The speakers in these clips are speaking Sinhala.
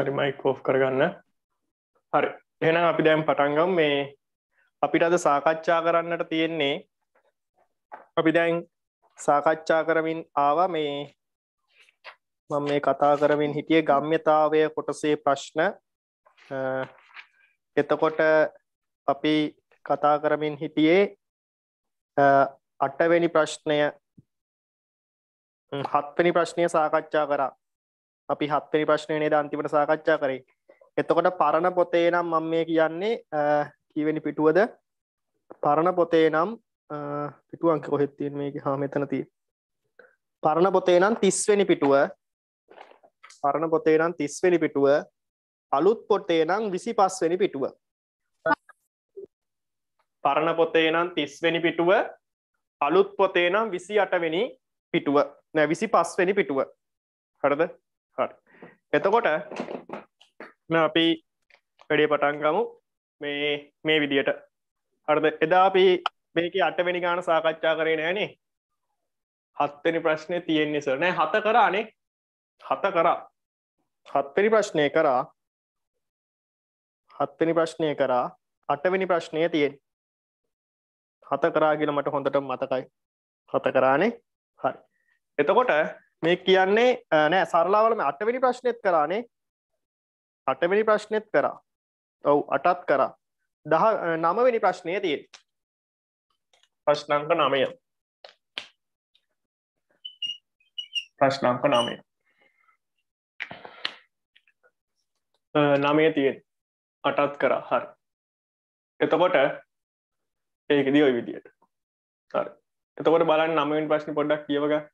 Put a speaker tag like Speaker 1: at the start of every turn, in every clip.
Speaker 1: හරි මයික් ෝ් කරගන්න හරි එහෙන අපි දැම් පටන්ගම් මේ අපිට අද සාකච්ඡා කරන්නට තියෙන්නේ අපි දැන් සාකච්ඡා කරමින් ආවා මේ මම මේ කතා කරමින් හිටිය ගම්්‍යතාවය කොටසේ ප්‍රශ්න එතකොට අපි කතා කරමින් හිටියේ අටවැනි ප්‍රශ්නය හත්වනි ප්‍රශ්නය සාකච්ඡා කරා අපි හත්වෙනි ප්‍රශ්නය නේද අන්තිමට සාකච්ඡා කරේ එතකොට පරණ පොතේ නම් මම මේ කියන්නේ කීවෙනි පිටුවද පරණ පොතේ නම් පිටුවන්ක කොහෙත් තියෙන මේක හා මෙතන තිය පරණ පොතේ නම් තිස්වෙනි පිටුව පරණ පොතේ නම් තිස්වෙනි පිටුව අලුත් පොටේ නම් විසි පස්වෙනි පිටුව පරණ පොතේ නම් තිස්වෙනි පිටුව අලුත් පොතේ නම් විසි අටවෙනි පිටුව නැ විසි පස්වෙනි පිටුව හරද එතකොට මේ අපි වැඩේ පටන් ගමු මේ මේ විදියට හරිද එදා අපි මේක අටවෙනි ගාන සාකච්ඡා කරේ නෑනේ හත්වෙනි ප්‍රශ්නය තියෙන්නේ සර් නෑ හත කරා අනේ
Speaker 2: හත කරා හත්වෙනි ප්‍රශ්නය කරා හත්වෙනි
Speaker 1: ප්‍රශ්නය කරා අටවෙනි ප්‍රශ්නය තියෙන් හත කරා කියලා මට හොඳට මතකයි හත කරානේ හරි එතකොට මේ කියන්නේ නෑ සරලාවලම අටවෙනි ප්‍රශ්නෙත් කරානේ අටවෙනි ප්‍රශ්නෙත් කරා ඔව් අටත් කරා දහ නමවෙනි ප්‍රශ්නය තියෙන ප්‍රශ්නංක නමය ප්‍රශ්නංක නමය
Speaker 2: නමය තියෙන් අටත් කරා හරි එතකොට ඒකදී ඔය විදියට හරි එතකොට බලන්න නමෙන් ප්‍රශ්න පොඩ්ඩක් කියවගා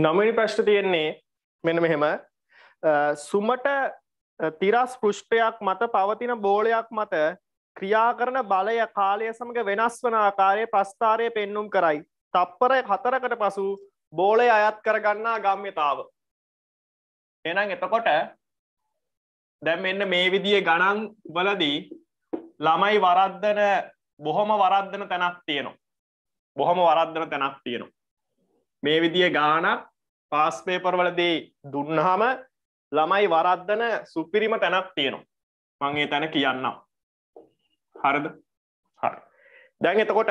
Speaker 1: නොමිනි ප්‍රශ්ට තියෙන්නේ මෙන මෙහෙම සුමට තිරස් පෘෂ්ටයක් මත පවතින බෝලයක් මත ක්‍රියා කරන බලය කාලය සමඟ වෙනස් වන ආකාරය ප්‍රස්ථාරය පෙන්නුම් කරයි. තප්පර හතරකට පසු බෝලය අයත් කරගන්නා ගම්්‍යතාව. එනම් එතකොට දැම් එන්න මේ විදිිය ගණන් වලදී ළමයි වරද්දන බොහොම වරද්දන තැනක් තියෙනවා. බොහොම වරද්දන තැනක් තියෙනවා. මේ විදිය ගානක් පාස්පේපර් වලදී දුන්නාම ළමයි වරද්දන සුපිරිම තැනක් තියෙනවා මංගේ තැන කියන්නම් හරද හරි දැන් එතකොට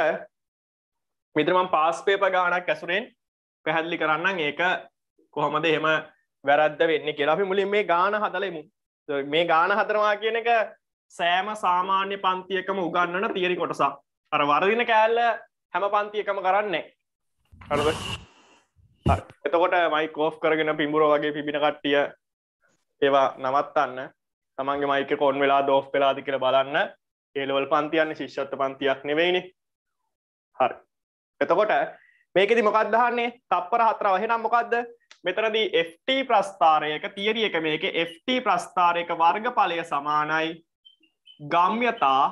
Speaker 1: මිතරමම් පාස්පේප ගානක් ඇසුරෙන් පැහැදිලි කරන්න ඒක කොහොමද එහෙම වැරද්ද වෙන්න කියලා අපි මුලින් මේ ගාන හදලෙමු මේ ගාන හදරවා කියන එක සෑම සාමාන්‍ය පන්තියකම උගන්නන තියරි කොටසා අර වරදින කෑල්ල හැම පන්තියකම කරන්නේ හරද එතකොට මයිකෝෆ් කරගෙන පිඹුර වගේ පිබිණ කට්ටිය ඒවා නවත්තන්න තමන්ගේ මයික කොන් වෙලා දෝ් පෙලාදි කියල බලන්න ඒලවල් පන්තියන්න ශිෂ්ෂත්ත පන්තියක් නෙවෙයිනි හරි එතකොට මේකෙදි මොකක්දහන්නේ තප්පර හතර වහෙනම් මොකක්ද මෙතරදී FT ප්‍රස්ථාරයක තියරිය එක මේක FT ප්‍රස්ථාරයක වර්ග පලය සමානයි ගම්යතා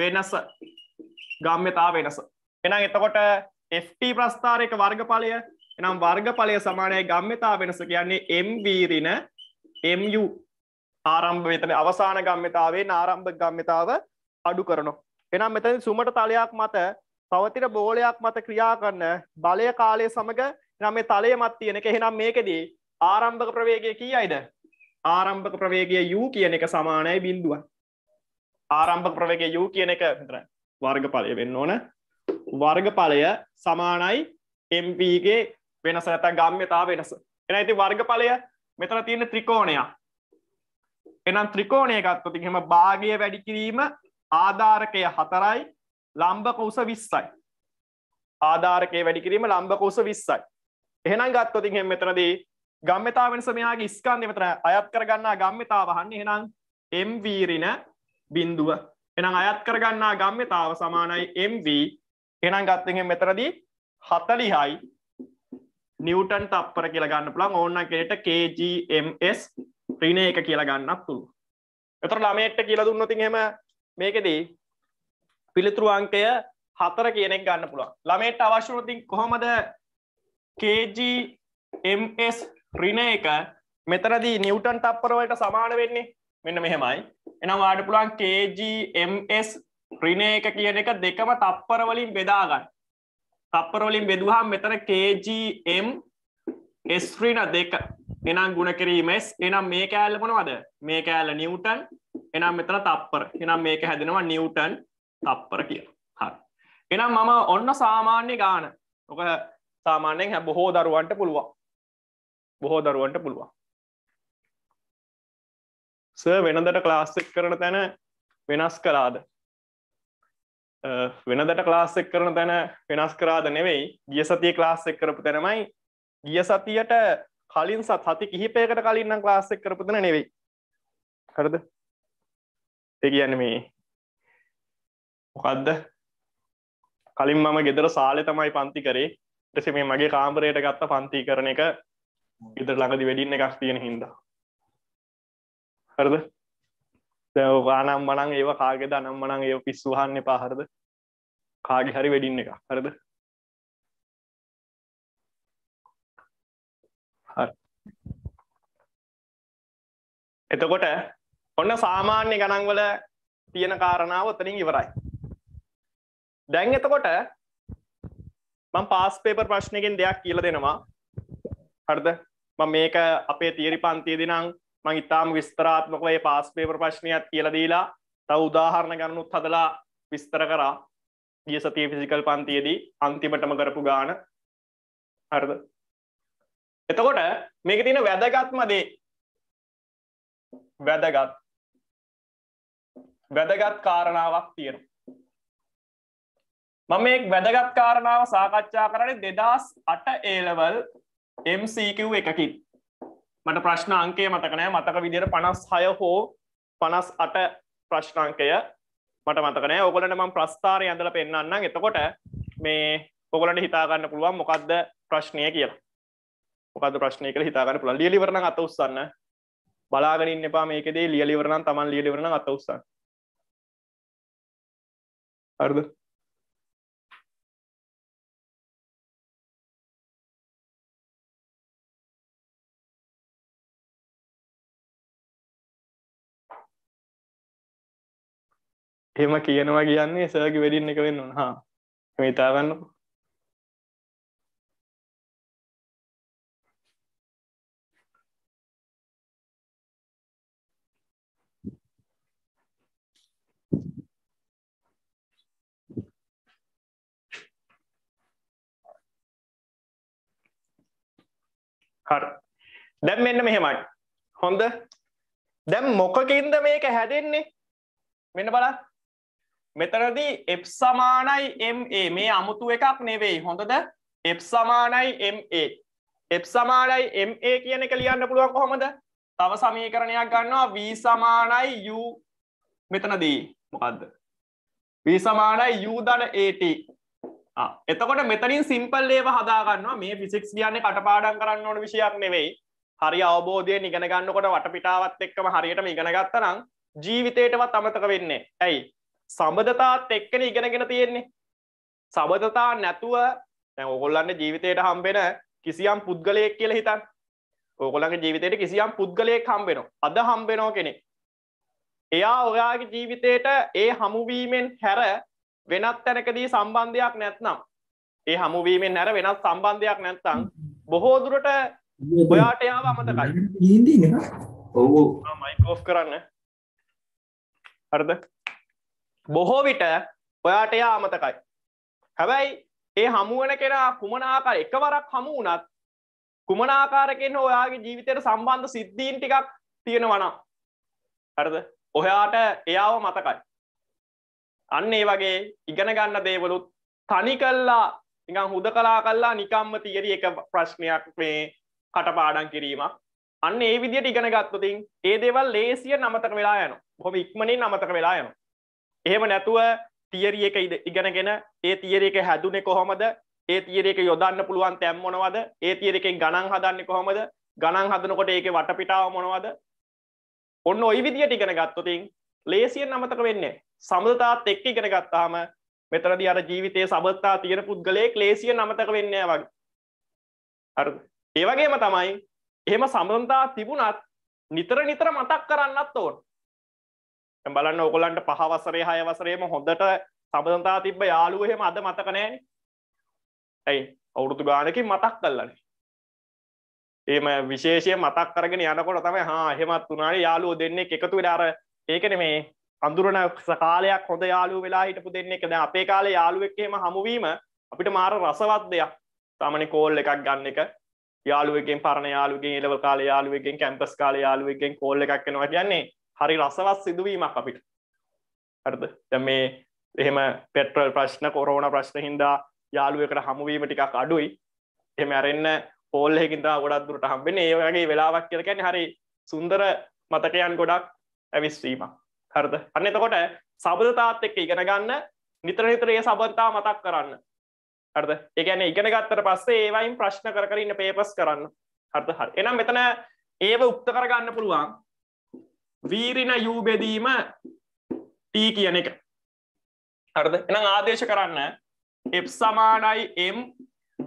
Speaker 1: වෙනස ගම්යතා වෙනස එනම් එතකොට FT ප්‍රස්ථාරයක වර්ග පලය එනම් වර්ගඵලය සමානයි ගම්මිතා වෙනස කියන්නේ m වීරින mu ආරම්භ මෙතන අවසාන ගම්මිතාවේ ආරම්භ ගම්මිතාව අඩු කරනවා. එනම් මෙතන සුමට තලයක් මත පවතින බෝලයක් මත ක්‍රියා කරන බලය කාලය සමඟ නම් මේ තලය මත් තියෙන එක එහෙනම් මේකෙදී ආරම්භක ප්‍රවේගය කීයයිද? ආරම්භක ප්‍රවේගය u කියන එක සමානයි බිඳුවයි. ආරම්භක ප්‍රවේගය u කියන එක මෙතන වර්ගඵලය වෙන්න ඕන. වර්ගඵලය සමානයි mv ගේ වෙනස ඇත ගම්්‍යතා වෙනස එන ඇති වර්ගඵලය මෙතන තියෙන ත්‍රිකෝණයක් එනම් ත්‍රිකෝණයකත්වති හෙම භාගය වැඩි කිරීම ආධාරකය හතරයි ලම්බක උස විස්සයි ආධාරකය වැඩි කිරීම ලම්බක උස විස්සයි එහෙනම් ගත්වතින් හෙම මෙතනදී ගම්මතා වෙනස මෙයාගේ ස්කන්ධ මෙතන අයත් කරගන්නා ගම්මතා වහන්න එහෙනම් එම්වීරින බින්දුව එනම් අයත් කරගන්නා ගම්මතාව සමානයි එම්ව එනම් ගත්තහෙ මෙතරදී හතලිහයි නිවටන් තප්පර කියලගන්න පුළන් ඕන්න කෙට කGMS ප්‍රීණ එක කියලගන්නක් තුළු එතර ළමේට්ට කියල දුන්නති හෙම මේකෙදී පිළිතුරු අංකය හතර කියනෙක් ගන්න පුළුවන් ළමේට අවශ්‍යනතින් කොහොමද කGMS ප්‍රිණ එක මෙතරදී නිවටන් තප්පරවලට සමාන වෙන්නේ මෙන්න මෙහෙමයි එනම් වාඩ පුළුවන් කGMS ප්‍රිණ එක කියන එක දෙකම තප්පරවලින් බෙදාගන්න තප්පරවලින් බෙදුහම් මෙතන කජම් ස්්‍රීන දෙක එනම් ගුණ කිරීමස් එනම් මේ කෑල්ල මොනවද මේ කෑල්ල නිියවටන් එනම් මෙතන තප්පර එනම් මේක හැදෙනවා නිියවටන් තප්පර කිය හ එනම් මම ඔන්න සාමාන්‍ය ගාන ඔක සාමාන්‍යෙන් හැ බොහෝ දරුවන්ට පුළුවන් බොහෝ දරුවන්ට පුළුවන් ස වෙනදට ක්ලාස්සික් කරන තැන වෙනස් කලාද වෙනදට ක්ලාස්සෙක් කරන තැන වෙනස් කරාද නෙවෙයි ගිය සතිය ක්ලාස්සෙක් කරපු තැනමයි ගිය සතියට කලින් සත් හති කිහිපයකට කලින්නම් ක්ලාස්සෙක් කරපු තැන නෙවෙයි කරද ඒ කියන්නේ මේ මොකද්ද කලින් මම ගෙදර සාලේ තමයි පන්ති කරේ ඊට පස්සේ මේ මගේ කාමරයට ගත්ත පන්ති කරන එක ගෙදර ළඟදි වෙඩින් එකක් තියෙන හින්දා හරිද වානම් මනං ඒව කාගෙද අනම් මනං ඒ පිස්සුහන්න පාහරද කාගෙ හරි වැඩින්න එක හරද
Speaker 2: එතකොට ඔන්න සාමාන්‍ය ගණන්වල
Speaker 1: තියෙන කාරණාව ඔතනින් ඉවරයි දැන් එතකොට මං පාස් පේපර් ප්‍රශ්නයකින් දෙයක් කියල දෙනවා හරද මම මේක අපේ තීරි පන්තිය දිනම් මං ඉතාම විස්තරාත්මකව ඒ පාස් පේපර් ප්‍රශ්නයක් කියලා දීලා තව උදාහරණ ගණනුත් හදලා විස්තර කරා ගිය සතියේ ෆිසිකල් පන්තියේදී අන්තිමටම කරපු ගාන හරිද එතකොට මේක තියෙන වැදගත්ම
Speaker 2: දේ වැදගත්
Speaker 1: වැදගත් කාරණාවක් තියෙනවා මම මේ වැදගත් කාරණාව සාකච්ඡා කරන්නේ 2008 A level MCQ එකකින් මට ප්‍රශ්න අංකය මතකනෑ මතක විදිර පනස් හය හෝ පනස් අට ප්‍රශ්නංකය මට මතකනෑ ඔගලට මං ප්‍රස්ථාරය ඇඳල පෙන්න්න එතකොට මේ ඔගලට හිතාගන්න පුළුවන් මොකක්ද ප්‍රශ්නය කියලා මොකද ප්‍රශ්නය කළ හිතාගන්න පුළ ලියලිවරණ අත උත්සන්න බලාගරින් එපා මේකෙදේ ලියලිවරණ තමන් ලියලිවරණ අත උත්සන්න
Speaker 3: අර්ද එහෙම කියනවා කියන්නේ සර්ගි වෙඩින් එක වෙන්න හා එම ඉතාගන්න
Speaker 2: හරි දැම් මෙන්න
Speaker 1: මෙහෙමයි හොඳ දැම් මොකකින්ද මේක හැදෙන්නේ මෙන්න බලන්න මෙතනදී F සමානයි MA මේ අමුතු එකක් නෙවෙයි හොඳද F සමානයි MA F සමානයි MA කියන එක ලියන්න පුළුවන් කොහොමද? තව සමීකරණයක් ගන්නවා V සමානයි U මෙතනදී මොකද්ද? V සමානයි U ධන AT. ආ එතකොට මෙතනින් සිම්පල් ඒව හදා ගන්නවා මේ ෆිසික්ස් කියන්නේ කටපාඩම් කරන්න ඕන විෂයක් නෙවෙයි. හරි අවබෝධයෙන් ඉගෙන ගන්නකොට වටපිටාවත් එක්කම හරියටම ඉගෙන ගත්තා නම් ජීවිතේටවත් අමතක වෙන්නේ. ඇයි? සබඳතාත් එක්කන ඉගෙනගෙන තියෙන්නේ සබඳතා නැතුව තැන් ඔකොල්ලන්න ජීවිතයට හම්බෙන කිසියම් පුද්ගලයෙක් කියල හිතන් ඕකොළඟ ජීවිතයට කිසියම් පුද්ගලයෙක් හම්බෙනවා අද හම්බෙනෝ කෙනෙ එයා ඔයාගේ ජීවිතයට ඒ හමුවීමෙන් හැර වෙනත් තැනකදී සම්බන්ධයක් නැත්නම් ඒ හමුවීමෙන් හැර වෙනත් සම්බන්ධයක් නැත්තං බොහෝදුරට ඔයාට යාව අමතකයි මයිකෝ් කරන්න හරද බොහෝ විට ඔයාට එයා අමතකයි. හැබැයි ඒ හමුවන කෙනා කුමනාකාර එකවරක් හමු වුණත් කුමනාකාරකෙන් ඔයාගේ ජීවිතයට සම්බන්ධ සිද්ධීන් ටිකක් තියෙනවනම් හරිද ඔයාට එයාව මතකයි අන්න ඒ වගේ ඉගෙන ගන්න දේවලුත් තනි කල්ලා නිකන් හුදකලා කල්ලා නිකම්ම තියෙරි එක ප්‍රශ්නයක් මේ කටපාඩම් කිරීමක් අන්න ඒ විදිහට ඉගෙන ගත්තොතින් ඒ දේවල් ලේසියෙන් අමතක වෙලා යනවා බොහොම ඉක්මනින් අමතක වෙලා යනවා එහෙම නැතුව තියරිය එක ඉගෙනගෙන ඒ තියරක හැදුනේ කොහොමද ඒ තියරක යොදන්න පුළුවන් තැම්මොනවද ඒ තියරකෙන් ගණන් හදන්න කොහොමද ගණන් හදනකොට ඒක වටපිටාව මොනවද ඔන්න ඔයි විදියට ඉගෙන ගත්තතින් ලේසියෙන් අමතක වෙන්නේ සමඳතාත් එක්ක ඉගෙන ගත්තාම මෙතරද අර ජීවිතය සබත්තා තියෙන පුද්ගලයෙක් ලේසියෙන් අමතක වෙන්නේ වගේ අර ඒවගේම තමයි එහෙම සමඳතා තිබුණත් නිතර නිතර මතක් කරන්නත් ඕන බලන්න ඕගොලන්ට පහවසරේ හයවසරේම හොඳට සබඳතා තිබ්බ යාළුවහෙම අද මතකනෑන ඇයි අවුරුතු ගානකින් මතක් කල්ලන ඒම විශේෂය මතක් කරගෙන යනකොට තම හා හෙමත් වනාට යාලුව දෙන්නේ එකතු විඩාර ඒකන මේ අඳුරන සකාලයක් හොඳ යාලු වෙලා හිටපු දෙන්න එකද අපේ කාලේ යාළුවෙක්කෙම හමුවීම අපිට මාර රසවත් දෙයක් තමනි කෝල් එකක් ගන්න එක යාළුවකෙන් පරණ යාළුගෙන් එලව කාල යාළුවකෙන් කැම්පස් කාල යාළුවකෙන් කෝල් එකක් කෙනවා කියන්නේ හරි රසවත් සිදුවීමක් අපිට හරද දැ මේ එහෙම පෙට්‍රල් ප්‍රශ්න කොරෝන ප්‍රශ්න හින්දා යාළුවකට හමුවීම ටිකක් අඩුයි එම අරන්න පෝල්හෙකින්ද ගොඩක් දුරට හම්බෙන ඒවගේ වෙලාවක් කියලකැන හරි සුන්දර මතකයන් ගොඩක් ඇවිස්වීම හරද අන්න එතකොට සබදතාත් එක්ක ඉගෙන ගන්න නිතර නිතරයේ සබන්තා මතක් කරන්න හරද ඒගැන ඉගෙන ගත්තර පස්සේ ඒවයින් ප්‍රශ්න කරන්න පේපස් කරන්න හරද හරි එනම් මෙතන ඒව උක්ත කරගන්න පුළුවන් වීරින යූබෙදීම ටී කියන එක හරද එනම් ආදේශ කරන්න එප් සමානයි එම්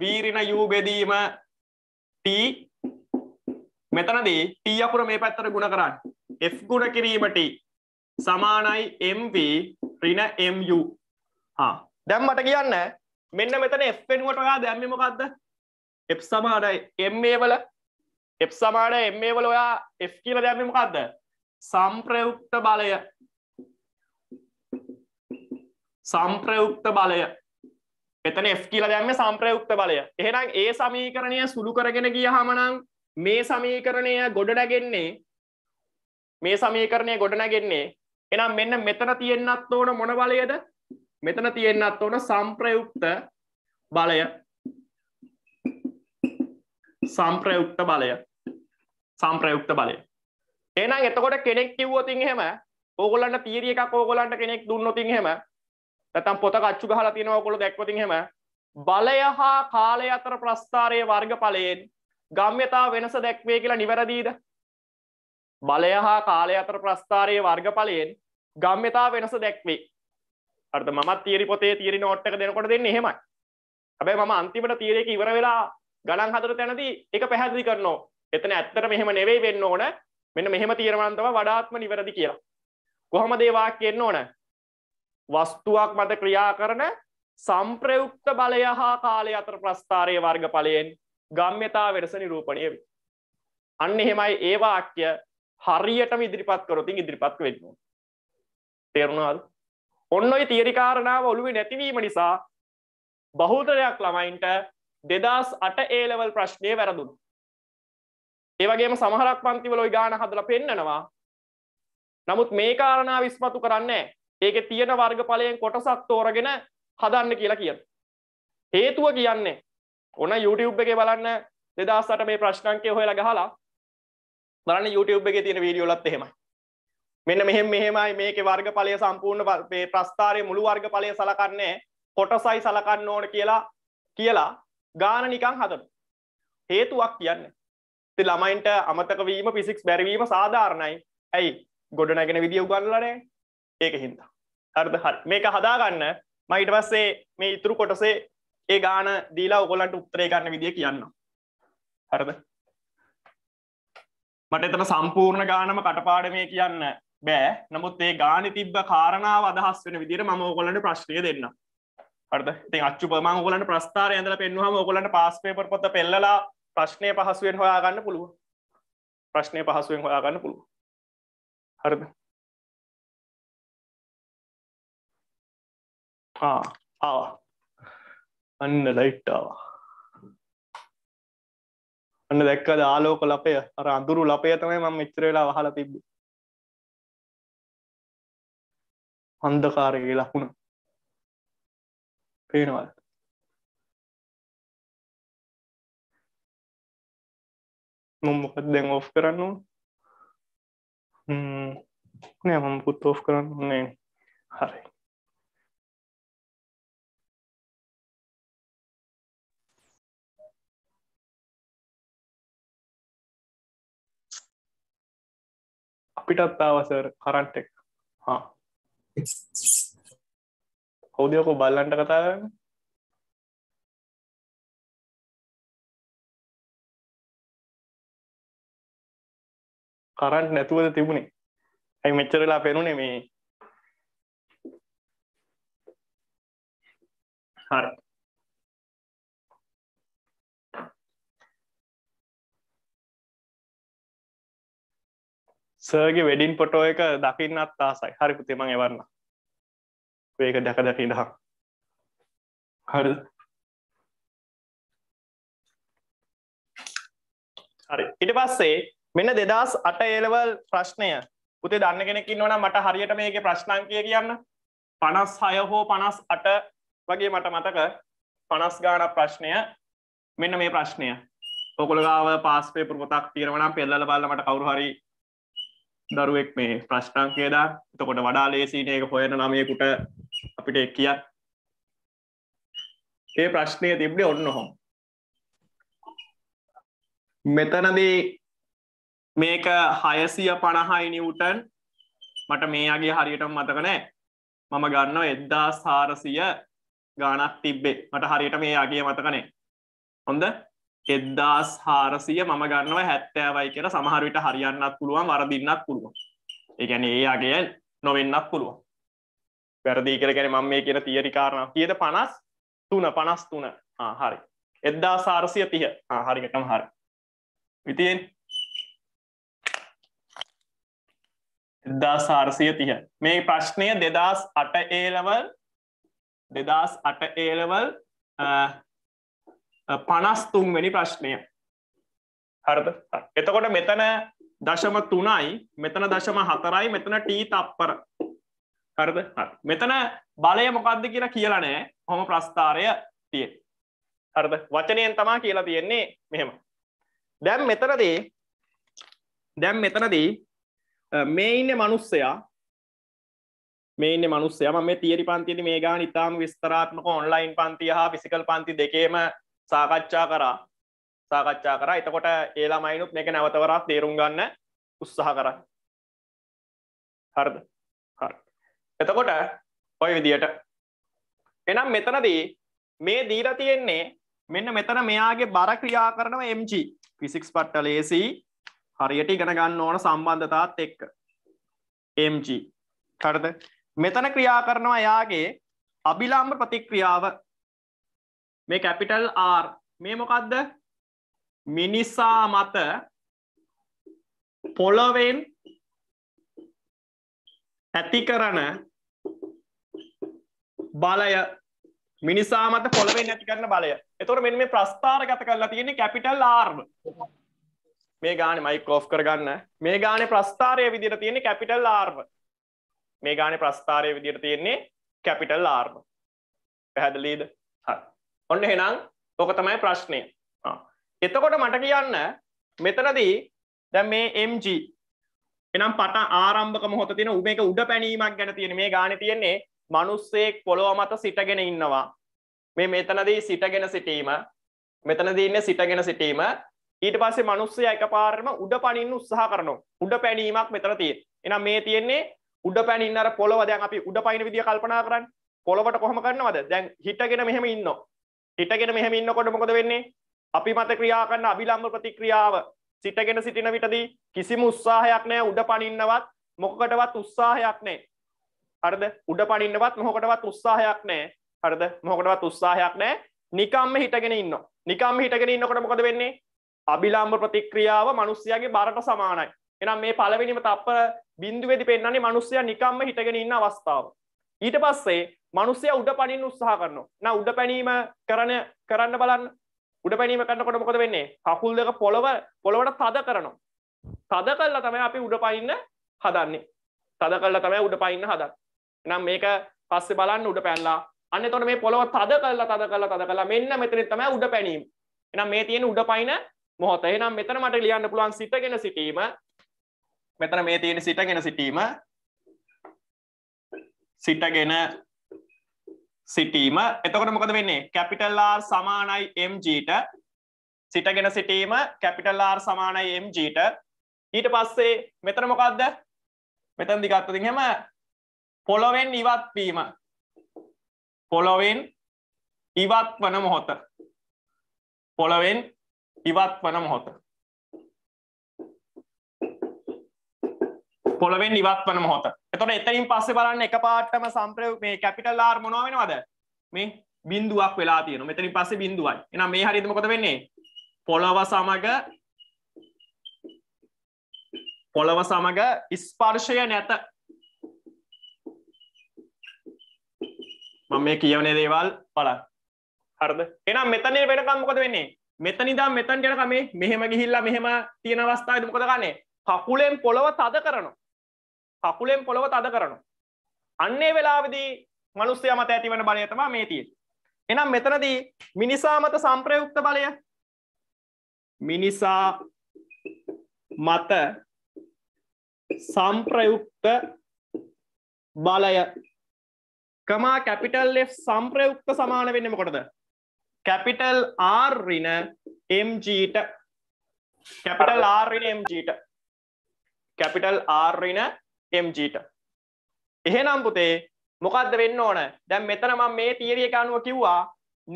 Speaker 1: වීරින යූබෙදීම ටී මෙතනදී ටී අකුර මේ පැත්තර ගුණ කරන්න F ගුණ කිරීමට සමානයි MV රින MU හා දැම් මට කියන්න මෙන්න මෙතන F වෙනුවට ඔයා දැම්මේ මොකක්ද F සමානයි MA වල F සමානයි MA වල ඔයා F කියලා දැම්මේ මොකක්ද සම්ප්‍රයුක්ත බලය සම්ප්‍රයුක්ත බලය එතන F කියලා දැම්ම සම්ප්‍රයුක්ත බලය එහෙනම් ඒ සමීකරණය සුළු කරගෙන ගිය හමනං මේ සමීකරණය ගොඩනැගෙන්නේ මේ සමීකරණය ගොඩනැගෙන්නේ එනම් මෙන්න මෙතන තියෙන්න්නත් ඕන මොන බලයද මෙතන තියෙන්න්නත් ඕන සම්ප්‍රයුක්ත බලය සම්ප්‍රයුක්ත බලය සම්ප්‍රයුක්ත බලය එහෙනම් එතකොට කෙනෙක් කිව්වොතින් එහෙම ඕගොල්ලන්ට තියරි එකක් ඕගොල්ලන්ට කෙනෙක් දුන්නොතින් එහෙම නැත්නම් පොත කච්චු ගහලා තියෙනවා ඕගොල්ලෝ දැක්වතින් එහෙම බලය හා කාලය අතර ප්‍රස්ථාරයේ වර්ගඵලයෙන් ගම්‍යතා වෙනස දැක්වේ කියලා නිවැරදීද බලය හා කාලය අතර ප්‍රස්ථාරයේ වර්ගඵලයෙන් ගම්‍යතා වෙනස දැක්වේ අර්ථ මමත් තියරි පොතේ තියරි නෝට් එක දෙනකොට දෙන්නේ එහෙමයි හැබැයි මම අන්තිමට තියරි එක ඉවර වෙලා ගණන් හතර තැනදී ඒක පැහැදිලි කරනවා එතන ඇත්තට මෙහෙම නෙවෙයි වෙන්න ඕන මෙන්න මෙහෙම තීරණම් තමයි වඩාත්ම නිවැරදි කියලා. කොහොමද ඒ වාක්‍යය එන්න ඕන? වස්තුවක් මත ක්‍රියා කරන සම්ප්‍රයුක්ත බලය හා කාලය අතර ප්‍රස්ථාරයේ වර්ගඵලයෙන් ගම්‍යතා වෙනස නිරූපණය වේ. අන්න එහෙමයි ඒ වාක්‍ය හරියටම ඉදිරිපත් කරොත් ඉදිරිපත් වෙන්න ඕන. තේරුණාද? ඔන්න ඔය තියරි කාරණාව ඔළුවේ නැතිවීම නිසා බහුතරයක් ළමයින්ට 2008 A level ප්‍රශ්නය වැරදුනා. ඒවගේම සමහරක් පන්තිවල ගාන හදල පෙන්න්නනවා නමුත් මේ කාරණාව විස්මතු කරන්නේ ඒක තියෙන වර්ගඵලයෙන් කොටසක් තෝරගෙන හදන්න කියලා කියන. හේතුව කියන්නේ ඔන YouTube එකේ බලන්න දෙදස්සට මේ ප්‍රශ්නංකය හොයලා ගහලා බලන්න YouTube එකේ තියෙන වීඩියෝලත් එහෙමයි. මෙන්න මෙහෙම මෙහෙමයි මේකේ වර්ගඵලය සම්පූර්ණ මේ ප්‍රස්ථාරයේ මුළු වර්ගඵලය සලකන්නේ කොටසයි සලකන්න ඕන කියලා කියලා ගාන නිකන් හදන. හේතුවක් කියන්නේ ති ළමයින්ට අමතකවීම පිසික්ස් බැරිවීම සාධාරණයි ඇයි ගොඩනැගෙන විදිිය උගන්නලනේ ඒක හින්දා අර්ද හරි මේක හදාගන්න මහිට පස්සේ මේ ඉතුරු කොටසේ ඒ ගාන දීලා ඔගොලන්ට උත්තරේ ගන්න විදිිය කියන්න හරද මට එතන සම්පූර්ණ ගානම කටපාඩ මේ කියන්න බෑ නමුත් ඒ ගාන තිබ්බ කාරණාව අදහස් වෙන විදිර ම ඔගොලට ප්‍රශ්නය දෙන්න හරද ති අච්චු පම ඔගලට ප්‍රස්ථාර ඇඳල පෙන්වහම ඔගලට පස්පේ පොත පෙල්ලලා ප්‍රශ්නය පහසුවෙන් හොයාගන්න පුළුව
Speaker 2: ප්‍රශ්නය පහසුවෙන් හොයාගන්න පුළුව හරිද ආවා අන්න ලයිට්ටාව අන්න දැක්ක දාලෝක ලපය අර අඳුරු ලපය තමයි මම මෙච්චර වෙලා වහලා තිබ්බේ
Speaker 3: අන්ධකාරයේ ලකුණ පේනවද මොම්මොකත් දැන් ඔෆ් කරන්නවා නෑ මම පුත් ඔෆ් කරන්නන්නේ හරි
Speaker 2: අපිටත් ආවසර් කරන්ට් එක හා හෞදයකෝ බල්ලන්ට කතාරන්න කරන්ට් නැතුවද තිබුණේ ඇයි මෙච්චරලා පෙනුනේ මේ හරි සර්ගේ වැඩින් පොටෝ එක දකින්නත් ආසයි හරි පුතේ මං එවන්න ඒක දැක දැක ඉඳහක් හරි
Speaker 1: හරි ඉට පස්සේ මෙන්න දෙදස් අට ඒලවල් ප්‍රශ්නය උතේ දන්න කෙනෙකින් වන මට හරියට මේක ප්‍රශ්නංකය කියන්න පනස් හය හෝ පනස් අට වගේ මට මතක පනස් ගාන ප්‍රශ්නය මෙන්න මේ ප්‍රශ්නය ඔකුළගාව පාස්පේ පුරපොතක් තිරවනම් පෙල්ල බල්ලමට කවරු හරි දරුවෙක් මේ ප්‍රශ්ටංකේදා එතකොට වඩා ලේසින එක හොයන නමයකුට අපිට එක් කිය ඒ ප්‍රශ්නය තිබ්ඩේ ඔන්න හොම මෙතනදී මේක හයසිය පණහායි නිවටන් මට මේගේ හරියටම මතකනෑ මම ගන්න එද්දා සාරසිය ගානක් තිබ්බේ මට හරියට මේ අගේ මතකනේ හොඳ එද්දාස් හාරසිය මම ගන්නව හැත්තෑවයි කියෙන සමහරවිට හරියන්නත් පුළුවන් වරදින්නත් පුළුවන් ඒගැන ඒ අගේ නොවෙන්නත් පුළුවන් වැරදි කරගෙන මම මේ කියෙන තියරිකාරණ කියද පනස් තුන පනස් තුන හරි එද්දා සාරසිය තිය හරිකටම හරි විතියෙන් එදස් හාරසිය තිය මේ ප්‍රශ්නය දෙදස් අට ඒලවල් දෙදස් අට ඒලවල් පනස් තුන්වැනි ප්‍රශ්නය හරද එතකොට මෙතන දශම තුනයි මෙතන දශම හතරයි මෙතන ටී තප්පර හරද මෙතන බලය මොකක්ද කියලා කියලනෑ හොම ප්‍රස්ථාරය තිය හරද වචනයෙන් තමා කියලා තියෙන්නේ මෙහෙම දැම් මෙතනදී දැම් මෙතනදී Uh, මේ ඉන්න මනුස්සයා මේන්න මනුස්සය ම මේ තිරි පන්තිති මේ ගාන ඉතාම විස්තරාත්මක ඔන්ලයින් පන්ති හා පිසිකල් පන්ති දෙකේම සාකච්ඡා කරා සාකච්ඡා කර එතකොට ඒලා මයිනුත් එක නැවතවරක් තේරුම් ගන්න උත්සාහ කර හරද එතකොට ඔය විදියට එනම් මෙතනදී මේ දීර තියෙන්නේ මෙන්න මෙතන මෙයාගේ බර ක්‍රියා කරනව MG ෆිසික්ස් පට්ට ලේසි හරියට ඉගෙන ගන්න ඕන සම්බන්ධතාත් එක්ක MG හරද මෙතන ක්‍රියා කරනවා එයාගේ අභිලාම්භ ප්‍රතික්‍රියාව මේ කැපිටල් R මේ මොකක්ද මිනිසා මත පොළොවෙන් ඇති කරන බලය මිනිසා මත පොළොවෙන් ඇති කරන බලය එතොර මෙ මේ ප්‍රස්ථාර ගත කරලා තියෙන කැපිටල් ආර්ම මේ ගාන මයිකෝෆ් කරගන්න මේ ගාන ප්‍රස්ථාරය විදිර තියෙන්නේ කැපිටල් ආර්ම මේ ගාන ප්‍රස්ථාරය විදිර තියෙන්නේ කැපිටල් ආර්ම පැහැදිලීද හ ඔන්න හෙනම් තොක තමයි ප්‍රශ්නය එතකොට මට කියන්න මෙතනදී දැ මේ MG එනම් පට ආරම්භක මොහොත තියෙන උබේක උඩ පැනීමක් ගැන තියෙන මේ ගාන තියෙන්නේ මනුස්සෙක් පොළොව මත සිටගෙන ඉන්නවා මේ මෙතනදී සිටගෙන සිටීම මෙතනදී ඉන්න සිටගෙන සිටීම ඊට පස්සේ මනුස්සය එකපාරම උඩ පනින්න උත්සාහ කරනවා. උඩ පැනීමක් මෙතන තියෙන්නේ. එහෙනම් මේ තියෙන්නේ උඩ පැනින්න අර පොළව දැන් අපි උඩ පනින විදිය කල්පනා කරන්නේ. පොළවට කොහොම කරනවද? දැන් හිටගෙන මෙහෙම ඉන්නවා. හිටගෙන මෙහෙම ඉන්නකොට මොකද වෙන්නේ? අපි මත ක්‍රියා කරන අභිලම්භ ප්‍රතික්‍රියාව සිටගෙන සිටින විටදී කිසිම උත්සාහයක් නැහැ උඩ පනින්නවත් මොකකටවත් උත්සාහයක් නැහැ. හරිද? උඩ පනින්නවත් මොකකටවත් උත්සාහයක් නැහැ. හරිද? මොකකටවත් උත්සාහයක් නැහැ. නිකම්ම හිටගෙන ඉන්නවා. නිකම්ම හිටගෙන ඉන්නකොට මොකද වෙන්නේ? අභිලම්භ ප්‍රතික්‍රියාව මනුස්සයාගේ බරට සමානයි. එනම් මේ පළවෙනිම තප්පර බිඳුවේදී පෙන්වන්නේ මනුස්සයා නිකම්ම හිටගෙන ඉන්න අවස්ථාව. ඊට පස්සේ මනුස්සයා උඩ පනින්න උත්සාහ කරනවා. නා උඩ පැනීම කරන කරන්න බලන්න. උඩ පැනීම කරනකොට මොකද වෙන්නේ? කකුල් දෙක පොළව පොළවට තද කරනවා. තද කළා තමයි අපි උඩ පනින්න හදන්නේ. තද කළා තමයි උඩ පනින්න හදන්නේ. එහෙනම් මේක පස්සේ බලන්න උඩ පැනලා. අන්න එතකොට මේ පොළව තද කළා තද කළා තද කළා මෙන්න මෙතන තමයි උඩ පැනීම. එහෙනම් මේ තියෙන උඩ පනින මොහොත එහෙනම් මෙතන මට ලියන්න පුළුවන් සිටගෙන සිටීම මෙතන මේ තියෙන සිටගෙන සිටීම සිටගෙන සිටීම එතකොට මොකද වෙන්නේ කැපිටල් R සමානයි mg සිටගෙන සිටීම කැපිටල් R සමානයි mg ඊට පස්සේ මෙතන මොකක්ද මෙතන දිගත්තතින් හැම පොළොවෙන් ඉවත්වීම පොළොවෙන් ඉවත් වන මොහොත පොළොවෙන් ඉවත් වන මොහොත පොළවෙන් ඉවත් වන මොහොත එතොට එතනින් පස්සේ බලන්න එක පාටම සම්ප්‍රය මේ කැපිටල් ආර් මොනව වෙනවද මේ බින්දුවක් වෙලා තියෙන මෙතනින් පස්සේ බින්දුවයි එනම් මේ හරිද මොකද වෙන්නේ පොළව සමග පොළව සමග ස්පර්ශය නැත මම මේ කියවනේ දේවල් බලන්න හරිද එහෙනම් මෙතන වෙනකම් මොකද වෙන්නේ මෙතනිදා මෙතන් ගැන කමේ මෙහෙම ගිහිල්ලා මෙහෙම තියෙන අවස්ථාවද මොකද ගන්නේ කකුලෙන් පොළොව තද කරනවා කකුලෙන් පොළොව තද කරනවා අන්නේ වෙලාවදී මනුස්සය මත ඇතිවන බලය තමා මේ තියෙන එනම් මෙතනදී මිනිසා මත සම්ප්‍රයුක්ත බලය මිනිසා මත සම්ප්‍රයුක්ත බලය කමා කැපිටල් F සම්ප්‍රයුක්ත සමාන වෙන්නේ මොකටද කැපිටල් ආර්රින එම්ජීට කැපිටල් ආර්රින එම්ජීට කැපිටල් ආර්රින එම්ජීට එහෙනම් පුතේ මොකක්ද වෙන්න ඕන දැන් මෙතන මම මේ තියරිය එක අනුව කිව්වා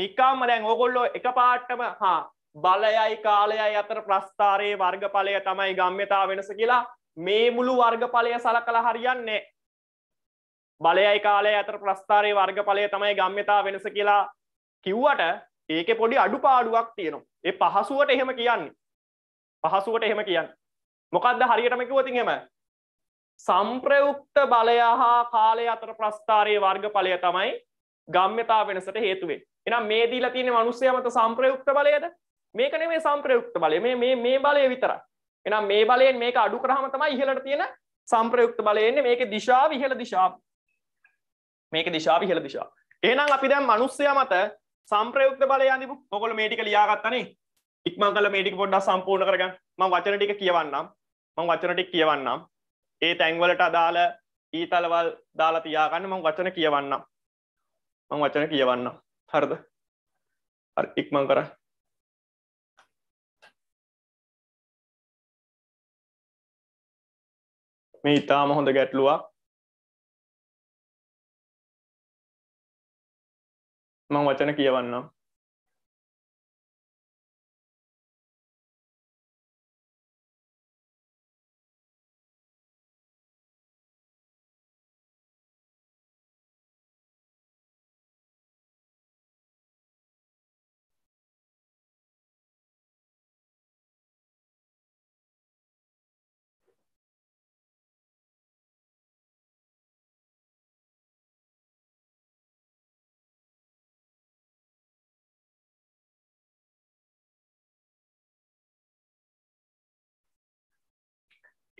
Speaker 1: නිකම්ම දැන් ඕගොල්ලෝ එක පාටම හා බලයයි කාලයයි අතර ප්‍රස්ථාරයේ වර්ගඵලය තමයි ගම්්‍යතා වෙනස කියලා මේ මුළු වර්ගඵලය සලකලා හරියන්නේ බලයයි කාලය අතර ප්‍රස්ථාරයේ වර්ගඵලය තමයි ගම්්‍යතා වෙනස කියලා කිව්වට ඒක පොඩි අඩු පාඩුවක් තියෙනවා ඒ පහසුවට එහෙම කියන්නේ පහසුවට එහෙම කියන්න මොකක්ද හරියටම කිවතින් හෙම සම්ප්‍රයුක්ත බලය හා කාලය අතර ප්‍රස්ථාරයේ වර්ග පලය තමයි ගම්්‍යතා වෙනසට හේතුවේ එනම් මේ දීලා තියෙන මනුස්සය මත සම්ප්‍රයුක්ත බලයද මේකන මේ සම්ප්‍රයුක්ත බලය මේ මේ බලය විතර එනම් මේ බලයෙන් මේක අඩු කරහම තමයි ඉහලට තියෙන සම්ප්‍රයුක්ත බලයන්නේ මේක දිශාව ඉහල දිශාව මේක දිශාව ඉහල දිශා එහෙනම් අපි දැන් මනුස්සය මත සම්ප්‍රයුක්ත බලය අනිපු ඔකොල මේටික ලියාගත්තනේ ඉක්මං කල මේටික පොඩ්ඩක් සම්පූර්ණ කරගන්න මං වචන ටික කියවන්නම් මං වචන ටික කියවන්නම් ඒ තැන්වලට අදාළ ඊතලවල් දාලා තියාගන්න මං වචන කියවන්නම් මං වචන කියවන්නම් හරිද හරි ඉක්මං කරා
Speaker 3: මේ ඉතාම හොඳ ගැටලුවක් මං වචන කියවන්නම්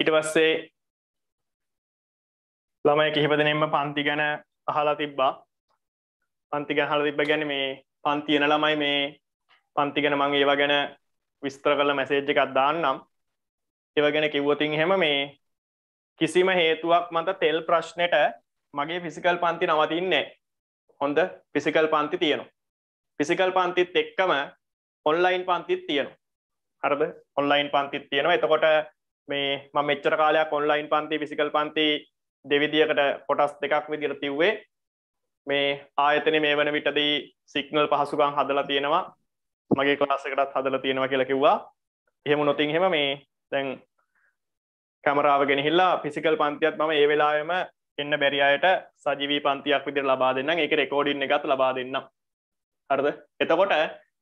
Speaker 2: ඊට පස්සේ
Speaker 1: ළමයි කිහිප දෙනෙක්ම පන්ති ගැන අහලා තිබ්බා. පන්ති ගැන අහලා තිබ්බ කියන්නේ මේ පන්ති යන ළමයි මේ පන්ති ගැන මම ඒවා ගැන විස්තර කරලා මැසේජ් එකක් දාන්නම්. ඒවා ගැන කිව්වොතින් එහෙම මේ කිසිම හේතුවක් මත තෙල් ප්‍රශ්නෙට මගේ ෆිසිකල් පන්ති නවතින්නේ හොඳ ෆිසිකල් පන්ති තියෙනවා. ෆිසිකල් පන්තිත් එක්කම ඔන්ලයින් පන්තිත් තියෙනවා. හරිද? ඔන්ලයින් පන්තිත් තියෙනවා. එතකොට මේ ම මෙච්චර කාලයක් ඔන්ලයින් පන්ති විසිකල් පන්ති දෙවිදිකට කොටස් දෙකක් විදිර තිව්වේ මේ ආයතන මේ වන විටදී සික්නල් පහසුගම් හදලා තියෙනවා මගේ කොලස්සකටත් හදලා තියෙනවා කියලා කිව්වා එහෙම නොතින් හෙම මේ දැන් කැමරාව ගෙනහිල්ලා පිසිකල් පන්තියත් මම ඒ වෙලාවම එන්න බැරි අයට සජීවී පන්තියක් විදිර ලබා දෙන්න එක රෙකෝඩින් එකත් ලබා දෙන්නම් හරද එතකොට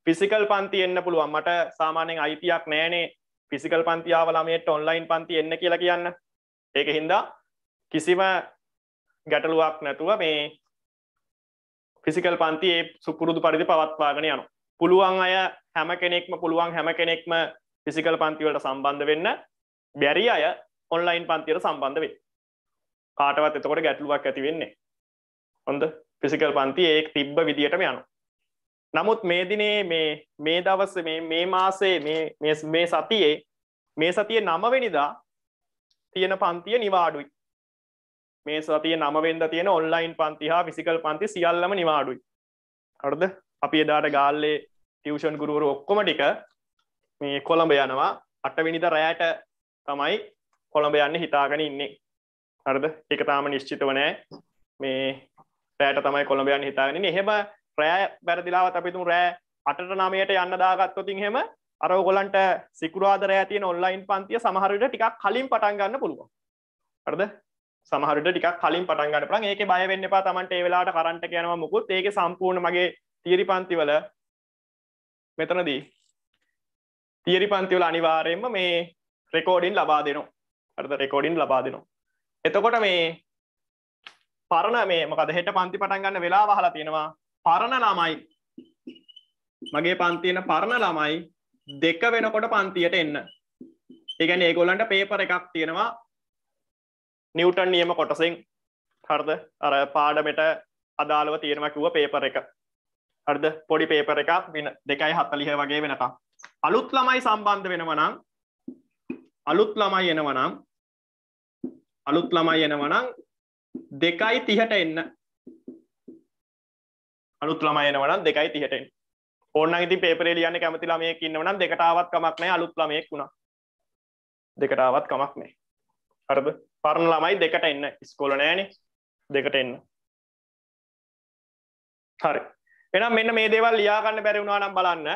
Speaker 1: ෆිසිකල් පන්ති එන්න පුළුවන් මට සාමානෙන් අයිතියක් නෑනේ ෆිසිකල් පන්තියාව ළමයට ඔන්ලයින් පන්ති එන්න කියලා කියන්න ඒක හින්දා කිසිම ගැටලුවක් නැතුව මේ ෆිසිකල් පන්ති ඒ සුපුරුදු පරිදි පවත්වාගෙන යනු පුළුවන් අය හැම කෙනෙක්ම පුළුවන් හැම කෙනෙක්ම ෆිසිකල් පන්තිවලට සම්බන්ධ වෙන්න බැරි අය ඔන්ලයින් පන්තියට සම්බන්ධ වේ කාටවත් එතකොට ගැටලුවක් ඇති වෙන්නේ හොඳ ෆිසිකල් පන්ති ඒක තිබ්බ විදිහටම යනවා නමුත් මේ දිනේ මේ මේ දවස මේ මේ මාසේ මේ මේ සතියේ මේ සතිය නමවෙනිදා තියෙන පන්තිය නිවාඩුයි මේ සතිය නමවෙන්ද තියෙන ඔන්ලයින් පන්ති හා විසිකල් පන්ති සියල්ලම නිවාඩුයි හරද අපි එදාට ගාල්ලේ ටියවෂන් ගුරුවරු ඔක්කොම ටික මේ කොළඹ යනවා අටවිනිද රෑට තමයි කොළඹ යන්න හිතාගෙන ඉන්නේ හරද එක තාම නිශ්චිතව නෑ මේ රෑට තමයි කොළඹ යන්න හිතාගෙන එහෙම රෑ වැරදිලාවත් අපි තුමු රෑ අටට නමයට යන්න දාගත්තොතින් හෙම අර ඔගොලන්ට සිකුරාද රෑ තියෙන ඔන්ලයින් පන්තිය සමහරවිට ටිකක් කලින් පටන් ගන්න පුළුවන්. හරිද? සමහරවිට ටිකක් කලින් පටන් ගන්න පුළුවන්. ඒකේ බය වෙන්න එපා. Tamante ඒ වෙලාවට කරන්ට් එක යනවා මොකුත්. ඒකේ සම්පූර්ණ මගේ තියරි පන්තිවල මෙතනදී තියරි පන්තිවල අනිවාර්යයෙන්ම මේ රෙකෝඩින් ලබා දෙනවා. හරිද? රෙකෝඩින් ලබා දෙනවා. එතකොට මේ පරණ මේ මොකද හෙට පන්ති පටන් ගන්න වෙලාව අහලා තියෙනවා පරණ ළමයි මගේ පන්තියන පරණ ළමයි දෙක වෙනකොට පන්තියට එන්න ඒගැන ඒගොල්ලන්ට පේපර එකක් තියෙනවා නිවටන් නියම කොටසින් හරද අර පාඩමට අදාළව තියෙනවකිව පේපර එක හරද පොඩි පේපර එක වෙන දෙකයි හත්තලිහ වගේ වෙනකම් අලුත් ළමයි සම්බන්ධ වෙනවනම් අලුත් ළමයි එනවනම් අලුත් ළමයි එනවනම් දෙකයි තිහට එන්න අලුත් ළමයි එනවනම් 2යි 30ට එන්න. ඕන්න ඉතින් පේපරේ ලියන්න කැමති ළමයෙක් ඉන්නවනම් දෙකට ආවත් කමක් නැහැ අලුත් ළමයෙක් වුණා. දෙකට ආවත් කමක් නැහැ. හරිද? පරණ ළමයි දෙකට එන්න. ඉස්කෝල නැහැනේ. දෙකට එන්න. හරි. එහෙනම් මෙන්න මේ දේවල් ලියා ගන්න බැරි වුණා නම් බලන්න.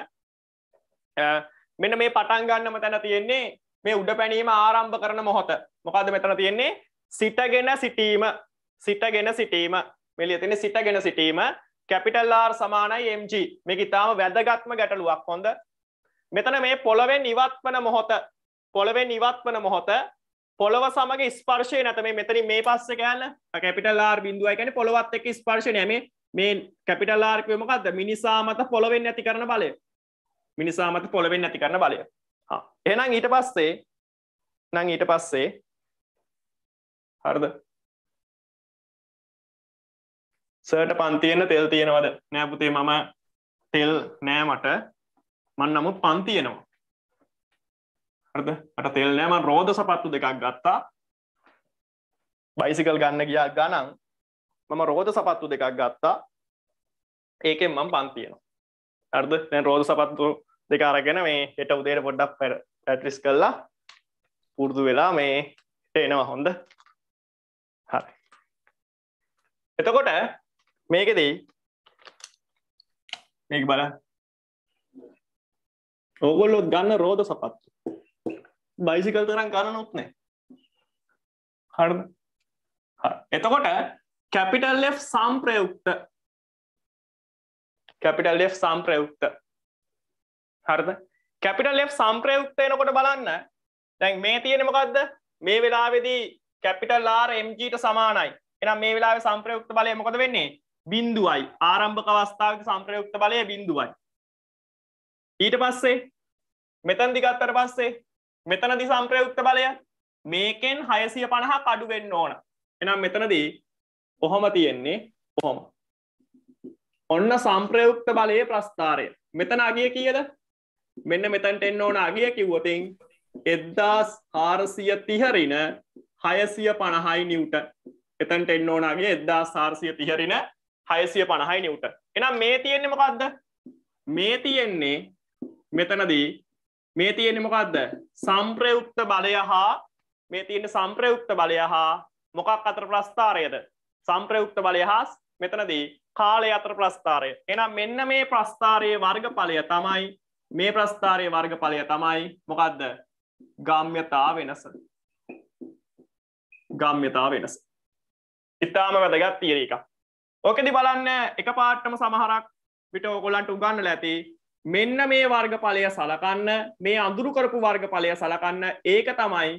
Speaker 1: මෙන්න මේ පටන් ගන්නම තැන තියෙන්නේ මේ උඩ පැනීම ආරම්භ කරන මොහොත. මොකද්ද මෙතන තියෙන්නේ? සිටගෙන සිටීම. සිටගෙන සිටීම. මෙලිය තියෙන්නේ සිටගෙන සිටීම. කැපිටල් R සමානයි mg මේක ඊටාම වැදගත්ම ගැටලුවක් හොඳ මෙතන මේ පොළවෙන් ඉවත් වන මොහොත පොළවෙන් ඉවත් වන මොහොත පොළව සමග ස්පර්ශය නැත මේ මෙතනින් මේ පස්සේ ගන්න කැපිටල් R බිඳුවයි කියන්නේ පොළවත් එක්ක ස්පර්ශය නෑ මේ මේ කැපිටල් R කිව්වේ මොකද්ද මිනිසා මත පොළවෙන් නැති කරන බලය මිනිසා මත පොළවෙන් නැති කරන බලය හා එහෙනම් ඊට පස්සේ නම් ඊට
Speaker 2: පස්සේ හරිද
Speaker 1: සර්ට පන්තියෙන්න්න තෙල් තියෙනවද නෑපුතේ මම තෙල් නෑ මට මන් නමුත් පන්තියනවා හරද අට තෙල් නෑම රෝධ සපත්තු දෙකක් ගත්තා බයිසිකල් ගන්න ගියා ගණන් මම රෝධ සපත්තු දෙකක් ගත්තා ඒකෙන් මම පන්තියනවා අර්ද දැන් රෝධ සපත්තු දෙක අරගෙන මේ හෙට උදේට පොඩ්ඩක් පැට්‍රිස් කල්ලා පුරුදු වෙලා මේ එනවා හොඳ හරි එතකොට මේකෙදී මේක බල ඕගොල්ලො ගන්න රෝධ සපත්තු බයිසිකල් තරම් ගණනුත් නෑ හරද එතකොට කැපිටල් F සම්ප්‍රයුක්ත කැපිටල් F සම්ප්‍රයුක්ත හරද කැපිටල් F සම්ප්‍රයුක්ත එනකොට බලන්න දැන් මේ තියෙන මොකක්ද මේ වෙලාවේදී කැපිටල් R mg ට සමානයි එහෙනම් මේ වෙලාවේ සම්ප්‍රයුක්ත බලය මොකද වෙන්නේ බින්දුවයි ආරම්භක අවස්ථාවක සම්ප්‍රයුක්ත බලය බින්දුවයි ඊට පස්සේ මෙතන් දිගත්තර පස්සේ මෙතනදි සම්ප්‍රයුක්ත බලය මේකෙන් හයසිය පණහා කඩු වෙන්න ඕන එනම් මෙතනදී ඔහොම තියෙන්නේ ඔහොම ඔන්න සම්ප්‍රයුක්ත බලයේ ප්‍රස්ථාරය මෙතන අගිය කියද මෙන්න මෙතැන්ට එන්න ඕන අගිය කිව්වතින් එද්දාස් හාරසිය තිහරින හයසිය පණහයි නිවට එතැන්ට එන්න ඕනගේ එද්දා සාර්සිය තිහරින හයසිය පණහයි නිව්ට එනම් මේ තියෙන්නේ මොකක්ද මේ තියෙන්නේ මෙතනදී මේ තියෙන්නේ මොකක්ද සම්ප්‍රයුක්ත බලය හා මේ තියෙන සම්ප්‍රයුක්ත බලය හා මොකක් අතර ප්‍රස්ථාරයද සම්ප්‍රයුක්ත බලය හා මෙතනදී කාලය අතර ප්‍රස්ථාරය එනම් මෙන්න මේ ප්‍රස්ථාරයේ වර්ගඵලය තමයි මේ ප්‍රස්ථාරයේ වර්ගඵලය තමයි මොකක්ද ගම්්‍යතා වෙනස ගම්්‍යතා වෙනස ඉතාම වැදගත් තීරීකක් ඕකෙදි බලන්න එක පාට්ටම සමහරක් විට ඕකොලන්ට උගන්න ලැති මෙන්න මේ වර්ගඵලය සලකන්න මේ අඳුරු කරපු වර්ගඵලය සලකන්න ඒක තමයි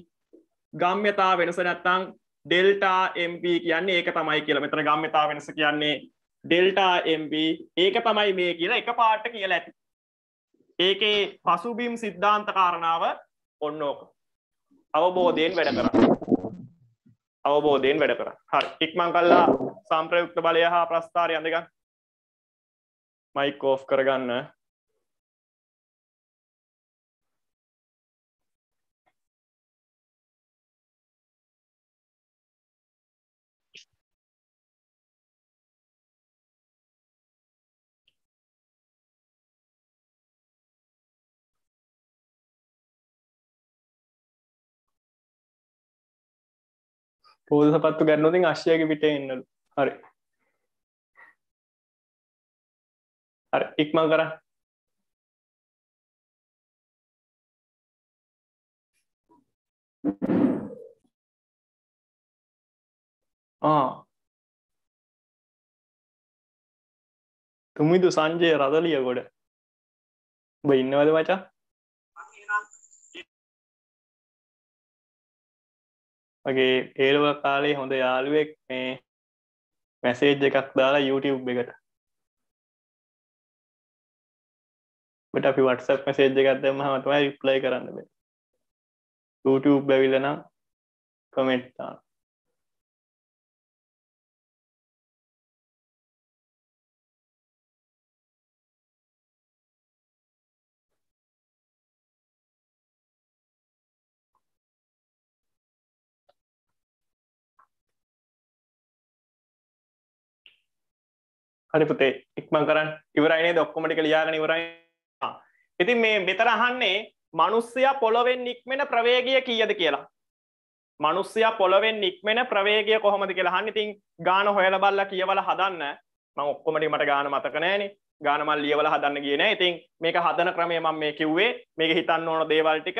Speaker 1: ගම්්‍යතා වෙනස නැත්තං ඩෙල්ටා MP කියන්නේ ඒක තමයි කියලා මෙතන ගම්්‍යතා වෙනස කියන්නේ ඩෙල්ටා MP ඒක තමයි මේ කියලා එක පාට්ට කියලා ඇති ඒකේ පසුබීම් සිද්ධාන්ත කාරණාව ඔන්න ඕක අවබෝධයෙන් වැඩ කරන්න අවබෝධයෙන් වැඩ කරන්න හරි ඉක්මං කල්ලා සම්ප්‍රයුක්ත බලය හා ප්‍රස්ථාරය අඳගන්න මයික් ඕෆ් කරගන්න
Speaker 3: පෝද සපත්තු ගන්නතින් අශ්‍යයක පිට එන්නලු හරි හරි ඉක්මං කර තුමිදු සංජය රදලිය ගොඩ
Speaker 2: බ ඉන්නවද මචා වගේ ඒලුව කාලේ හොඳ යාළුවෙක් මේ මැසේජ් එකක් දාලා YouTube එකට බට අපි වටසප් මැසේජ් එකක් දැම්ම හමතමයි රිප්ලයි කරන්න බේ YouTube බැවිල්ලනම්
Speaker 3: කමෙන්ට් දාන්න
Speaker 1: හරිපුතේ ඉක්මං කරන්න ඉවරයිනේ දොක්කොමටික ලියාගෙන ඉවරයි ඉතින් මේ මෙතරහන්නේ මනුස්්‍යයා පොළොවෙන් නික්මෙන ප්‍රවේගය කියද කියලා මනුස්්‍යයා පොළොවෙන් නික්මෙන ප්‍රවේගය කොහොමද කියලා හන්න ඉතින් ගාන හොයල බල්ල කියවල හදන්න මං ඔක්කොමටි මට ගාන මතකනෑනේ ගානමල් ලියවල හදන්න කියන ඉතින් මේක හදන ක්‍රමය මං මේ කිව්වේ මේක හිතන්න ඕන දේවල් ටික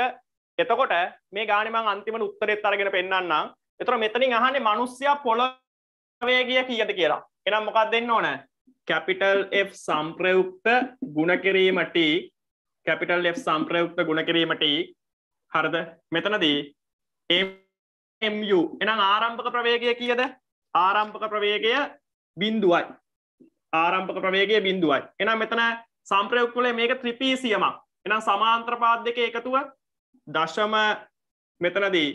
Speaker 1: එතකොට මේ ගානමං අන්තිමට උත්තරෙත් අරගෙන පෙන්න්නම් එතර මෙතනින් අහන්නේ මනුස්්‍යයා පොළොවේගිය කියද කියලා එනම් මොකක් දෙන්න ඕනෑ කැපිටල් F සම්ප්‍රයුක්ත ගුණකිරීමට කැපිටල් F සම්ප්‍රයුක්ත ගුණකිරීමට හරද මෙතනදී MU එනම් ආරම්භක ප්‍රවේගය කියද ආරම්භක ප්‍රවේගය බින්දුවයි ආරම්භක ප්‍රවේගය බින්දුවයි එනම් මෙතන සම්ප්‍රයුක් තුළේ මේක ත්‍රිපීසියමක් එනම් සමාන්ත්‍රපාද දෙක එකතුව දශම මෙතනදී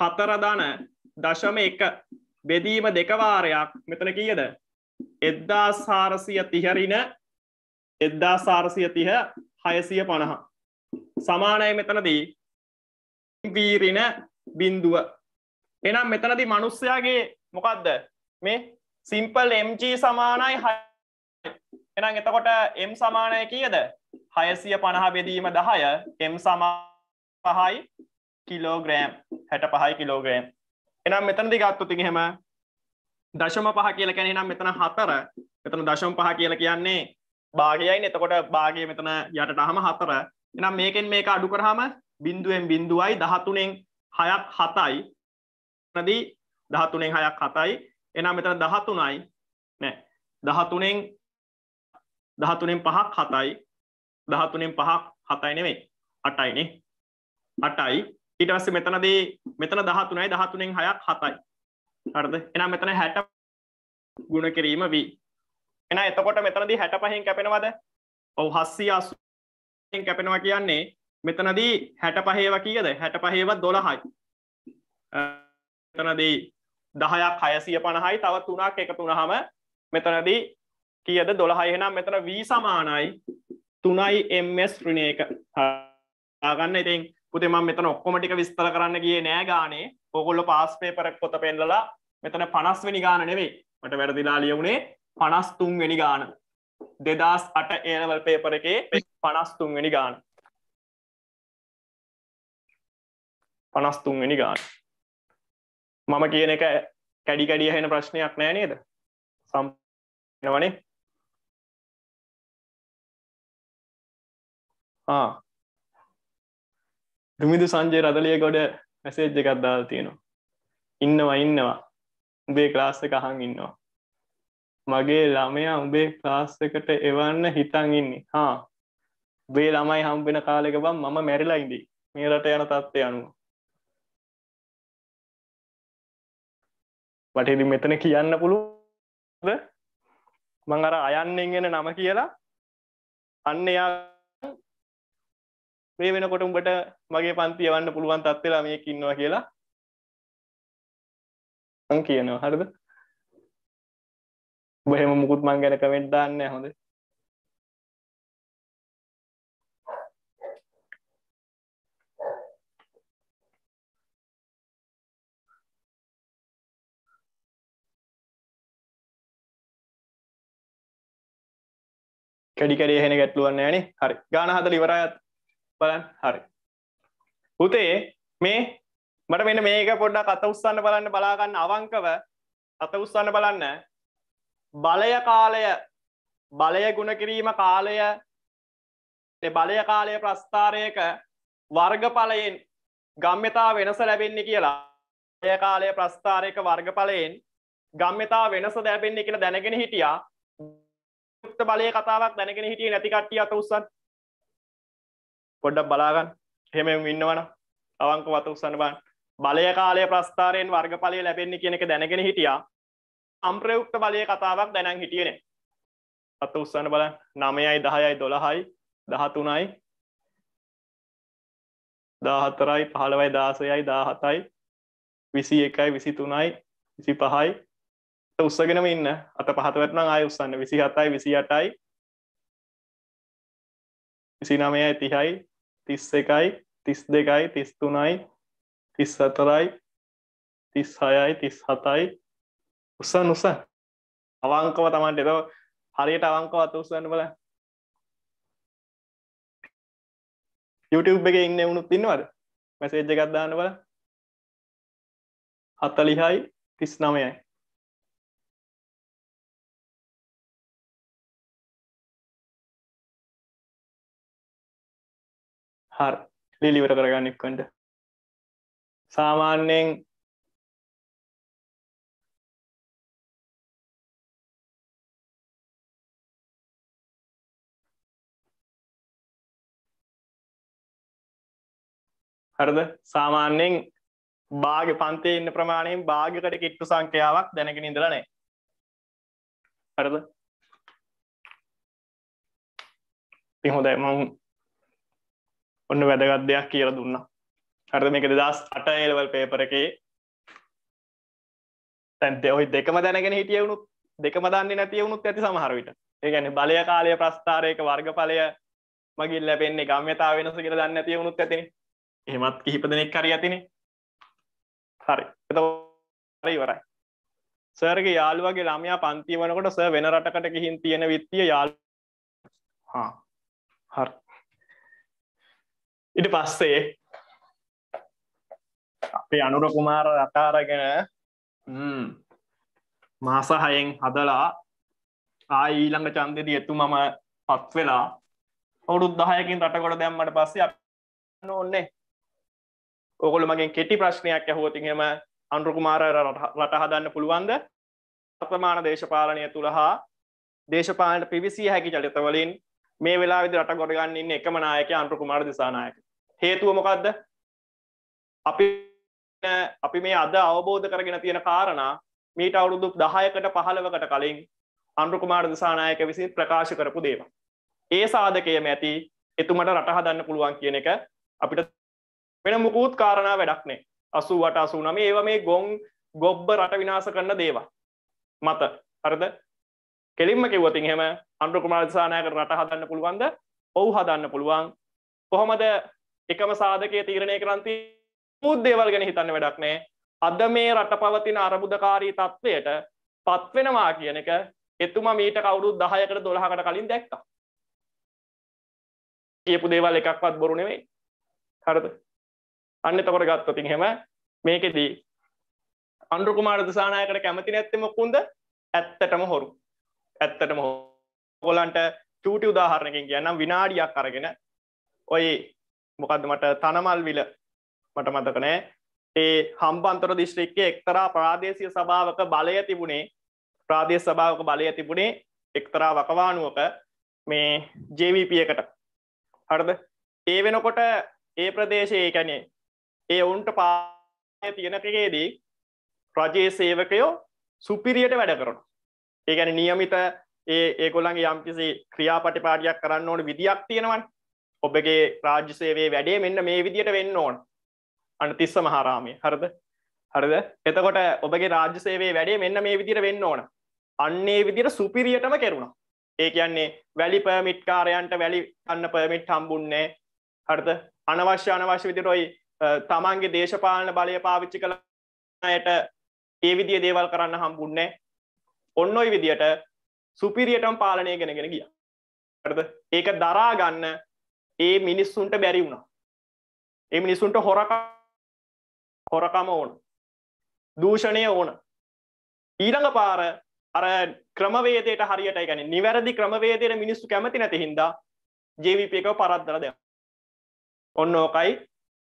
Speaker 1: හතරදන දශම එක බෙදීම දෙකවාරයක් මෙතන කියද එද්දා සාරසිය තිහරින එද්දා සාරසිය තිහ හයසිය පණහා සමානය මෙතනදී වීරින බින්දුව එනම් මෙතනති මනුස්සයාගේ මොකක්ද මේ සිම්පල් MG සමානයි හ එනම් එතකොට M සමානය කියද හයසිය පණහ බෙදීම දහය M සමා පහයි කිලෝග්‍රෑම් හැට පහයි කිලෝග්‍රෑම් එනම් මෙතනදි ගත්තු තිහෙම දශම පහ කියල කැනෙ නම් මෙතන හතර මෙතන දශම පහ කියල කියන්නේ භාගයයි එතකොට භාගය මෙතන යටට හම හතර එනම් මේකෙන් මේක අඩු කරහම බින්දුවෙන් බින්දුවයි දහතුනෙන් හයක් හතයි නදී දහතුනෙන් හයක් හතයි එනම් මෙතන දහතුනයි නෑ දහතුනෙන් දහතුනෙන් පහක් හතයි දහතුනෙන් පහක් හතයි නෙවෙයි අටයිනේ අටයි ඊට පස්සේ මෙතනදී මෙතන දහතුනයි දහතුනෙන් හයක් හතයි හරද එනම් මෙතන හැට ගුණ කිරීම වී එන එතකොට මෙතනදී හැට පහෙන් කැපෙනවද ඔව හස්සී අස්සෙන් කැපෙනවා කියන්නේ මෙතනදී හැට පහේව කියද හැට පහේව දොළහයි මෙතනදී දහයක් හයසිය පණහයි තවත් තුනක් එකතුනහම මෙතනදී කියද දොළහයි එනම් මෙතන වී සමානයි තුනයි එම්ස් ෘණයක ආගන්න ඉතින් පුතිම මෙතන ඔක්කොමටික විස්තර කරන්න ගිය නෑ ගානේ පොකොල්ල පාස්පේ පරක් පොත පෙන්ලලා මෙතන පනස් වෙනි ගාන නෙවෙයි මට වැරදිලා ලියවුණේ පනස්තුන් වෙනි ගාන දෙදස් අට ඒනවල් පේපර එකේ පනස්තුන් වෙනි
Speaker 2: ගාන පනස්තුන් වෙනි ගාන
Speaker 3: මම කියන එක කැඩි කැඩිය හෙන
Speaker 2: ප්‍රශ්නයක් නෑ නේද
Speaker 3: සම්නවනේ
Speaker 1: දුමිදු සංජය රදලිය ගොඩ මැසේජ් එකත් දාල් තියෙනවා ඉන්නවා ඉන්නවා උඹේ ක්ලාස්ස කහන් ඉන්නවා මගේ ළමයා උඹේ ක්ලාස්සකට එවන්න හිතන් ඉන්නේ හා බේ ළමයි හම්බෙන කාලෙක බම් මම මැරිලා ඉඳී මේ රට යන තත්ත්වය අනුව
Speaker 2: මට ඉතින් මෙතන කියන්න පුළුවන්ද
Speaker 1: මං අර අයන්නෙන් එන නම කියලා අන්න එයා මේ වෙනකොට උඹට මගේ පන්ති යවන්න පුළුවන් තත්ත්වෙලා මේක ඉන්නවා කියලා
Speaker 2: මං කියනවා හරිද
Speaker 3: බහෙම මුකුත් මං ගැන කමෙන්ට් දාන්න හොඳ
Speaker 2: කැඩිකරේ හෙන ගැටලුවන්න ෑනේ හරි ගාන හදල
Speaker 1: ඉවරයත් බලන් හරි පුතේ මේ මට මෙන්න මේක පොඩ්ඩක් අත උස්සන්න බලන්න බලාගන්න අවංකව අත උස්සන්න බලන්න බලය කාලය බලය ගුණ කිරීම කාලය බලය කාලය ප්‍රස්ථාරයක වර්ගඵලයෙන් ගම්්‍යතා වෙනස ලැබෙන්නේ කියලා බලය කාලය ප්‍රස්ථාරයක වර්ගඵලයෙන් ගම්්‍යතා වෙනස දැබෙන්නේ කියලා දැනගෙන හිටියා යුක්ත බලය කතාවක් දැනගෙන හිටිය නැති කට්ටිය අත උස්සන් පොඩ්ඩක් බලාගන්න හෙමෙම ඉන්නවන අවංක වත උස්සන්න බන්න බලය කාලය ප්‍රස්ථාරයෙන් වර්ගඵලය ලැබෙන්නේ කියන එක දැනගෙන හිටියා අම්ප්‍රයුක්ත බලය කතාවක් දැනන් හිටියනේ අත උස්සන්න බල නමයයි දහයයි දොළහයි දහතුනයි දාහතරයි පහළවයි දාසයයි දාහතයි
Speaker 2: විසි එකයි විසි තුනයි විසි පහයි උත්සගෙනම ඉන්න අත පහතවටනම් ආය උත්සන්න විසි හතයි විසි අටයි විසි නමයයි තිහයි තිස් එකයි තිස් දෙකයි තිස් තුනයි තිස් සතරයි තිස් හයයි තිස් හතයි උසන් උස අවංකව තමන්ට එතව හරියට අවංකව අත උසන්න බල YouTube එක ඉන්න වුණුත් ඉන්නවද මැසේජ් එකක් දාන්න බල හතලිහයි තිස් නමයයි
Speaker 3: හරි ලිලිවර කරගන්න එක්කට සාමාන්‍යයෙන්
Speaker 2: හරිද සාමාන්‍යයෙන් බාග පන්තේ ඉන්න ප්‍රමාණයෙන් භාගකට කිට්ටු සංඛ්‍යාවක් දැනගෙන ඉඳලා නැහැ. හරිද? ඉතින් හොඳයි මම
Speaker 1: ඔන්න වැදගත් දෙයක් කියලා දුන්නා. හරද මේක දස් අට එලවල් පේපර එකේ තැන්තේ ඔයි දෙකම දැනගෙන හිටියවුණුත් දෙකම දන්නේ නැතිවුණුත් ඇති සමහරවිට ඒගැන බලය කාලය ප්‍රස්ථාරයක වර්ගඵලය මගින් ලැබෙන්නේ ගම්්‍යතාව වෙනස කියලා දන්න ඇති වුණුත් ඇතින එහෙමත් කිහිප දෙනෙක් හරි ඇතින හරි එතරයි වරයි සර්ග යාළුවගේ ළමයා පන්ති වනකොට ස වෙන රටකට ගිහින් තියෙන විත්තිය යාල්
Speaker 3: හරි
Speaker 2: ඉට පස්සේ අපේ අනුර කුමාර
Speaker 1: රටාරගෙන මාසහයෙන් හදලා ආය ඊළඟ චන්දෙදී එතු මම පත් වෙලා ඔවුරුත් දහයකින් රටකොට දැම්මට පස්සේ ඕන්නේ ඔකොල මගේ කෙටි ප්‍රශ්නයක් ඇහෝතිහෙම අන්රුකුමාර රට හදන්න පුළුවන්ද අපමාන දේශපාලනය තුළ හා දේශපාලට පිවිසිය හැකි චලිතවලින් මේ වෙලා විදි රට ගොඩගන්න ඉන්න එකම නායක අන්රුකුමාර දිසානායක හේතුව මොකක්ද අපි අපි මේ අද අවබෝධ කරගෙන තියෙන කාරණා මීට අවුරුදු දහයකට පහළවකට කලින් අන්රුකුමාර දසානායක විසින් ප්‍රකාශ කරපු දේව. ඒ සාධකයම ඇති එතුමට රටහදන්න පුළුවන් කියන එක අපිට වෙන මුකූත් කාරණා වැඩක්නේ අසුවට අසුනම ඒව මේ ගොන් ගොබ්බ රට විනාස කරන්න දේවා. මත හරද කෙලින්ම කිව්වතින් හෙම අන්රුකුමාර දසානායකට රට හදන්න පුළුවන්ද ඔවු හදන්න පුළුවන් කොහොමද එකම සාධකය තීරණය කරන්ති මුත් දේවල් ගැන හිතන්න වැඩක් නෑ අද මේ රට පවතින අරබුදකාරී තත්ත්වයට පත්වෙනවා කියන එක එතුමා මීට කවුරුත් දහයකට දොළහකට කලින් දැක්කා කියපු දේවල් එකක්වත් බොරු නෙවෙයි හරද අන්න තකොට ගත්තතින් හෙම මේකෙදී අන්ඩු කුමාර දසානායකට කැමති නැත්තෙම කුන්ද ඇත්තටම හොරු ඇත්තටම හොගොලන්ට චූටි උදාහරණකින් කියන්නම් විනාඩියක් අරගෙන ඔයි මොකද මට තනමල් විල මට මතකනෑ ඒ හම්බන්තොර දිශ්‍රික්කය එක්තරා ප්‍රාදේශය සභාවක බලය තිබුණේ ප්‍රාදේශ සභාවක බලය තිබුණේ එක්තරා වකවානුවක මේ ජවිපියකට හරද ඒ වෙනකොට ඒ ප්‍රදේශයේ කැනේ ඒ ඔවුන්ට පා තියෙනකගේදී රජයේ සේවකයෝ සුපිරියට වැඩ කරන ඒගැන නියමිත ඒ ඒකොළන්ගේ යම්කිසි ක්‍රියාපටිපාඩියක් කරන්න ඕන විදියක් තියෙනවන් ඔබගේ රාජ්‍ය සේවේ වැඩේ මෙන්න මේ විදියට වෙන්න ඕන අන්න තිස්ස මහාරාමය හරද හරිද එතකොට ඔබගේ රාජ්‍ය සේවේ වැඩේ මෙන්න මේ විදිර වෙන්න ඕන අන්නේ විදිර සුපිරියටම කෙරුණා ඒ කියන්නේ වැලි පර්මිට් කාරයන්ට වැලි අන්න පර්මිට් හම්බුන්නේ හරිද අනවශ්‍ය අනවශ්‍ය විදිරොයි තමන්ගේ දේශපාලන බලය පාවිච්චි කළයට ඒ විදිිය දේවල් කරන්න හම්බුන්නේ ඔන්න ඔයි විදියට සුපිරියටම පාලනය කෙනගෙන ගිය ඇද ඒක දරාගන්න ඒ මිනිස්සුන්ට බැරි වුණා ඒ මිනිස්සුන්ට හොරකා හොරකම ඕන දූෂණය ඕන ඊළඟ පාර අර ක්‍රමවේදයට හරියට ගැන නිවැරදි ක්‍රමවේදයට මිනිස්සු කැමති නැති හින්දා ජවිපක පරද්දර දෙ ඔන්න ඕකයි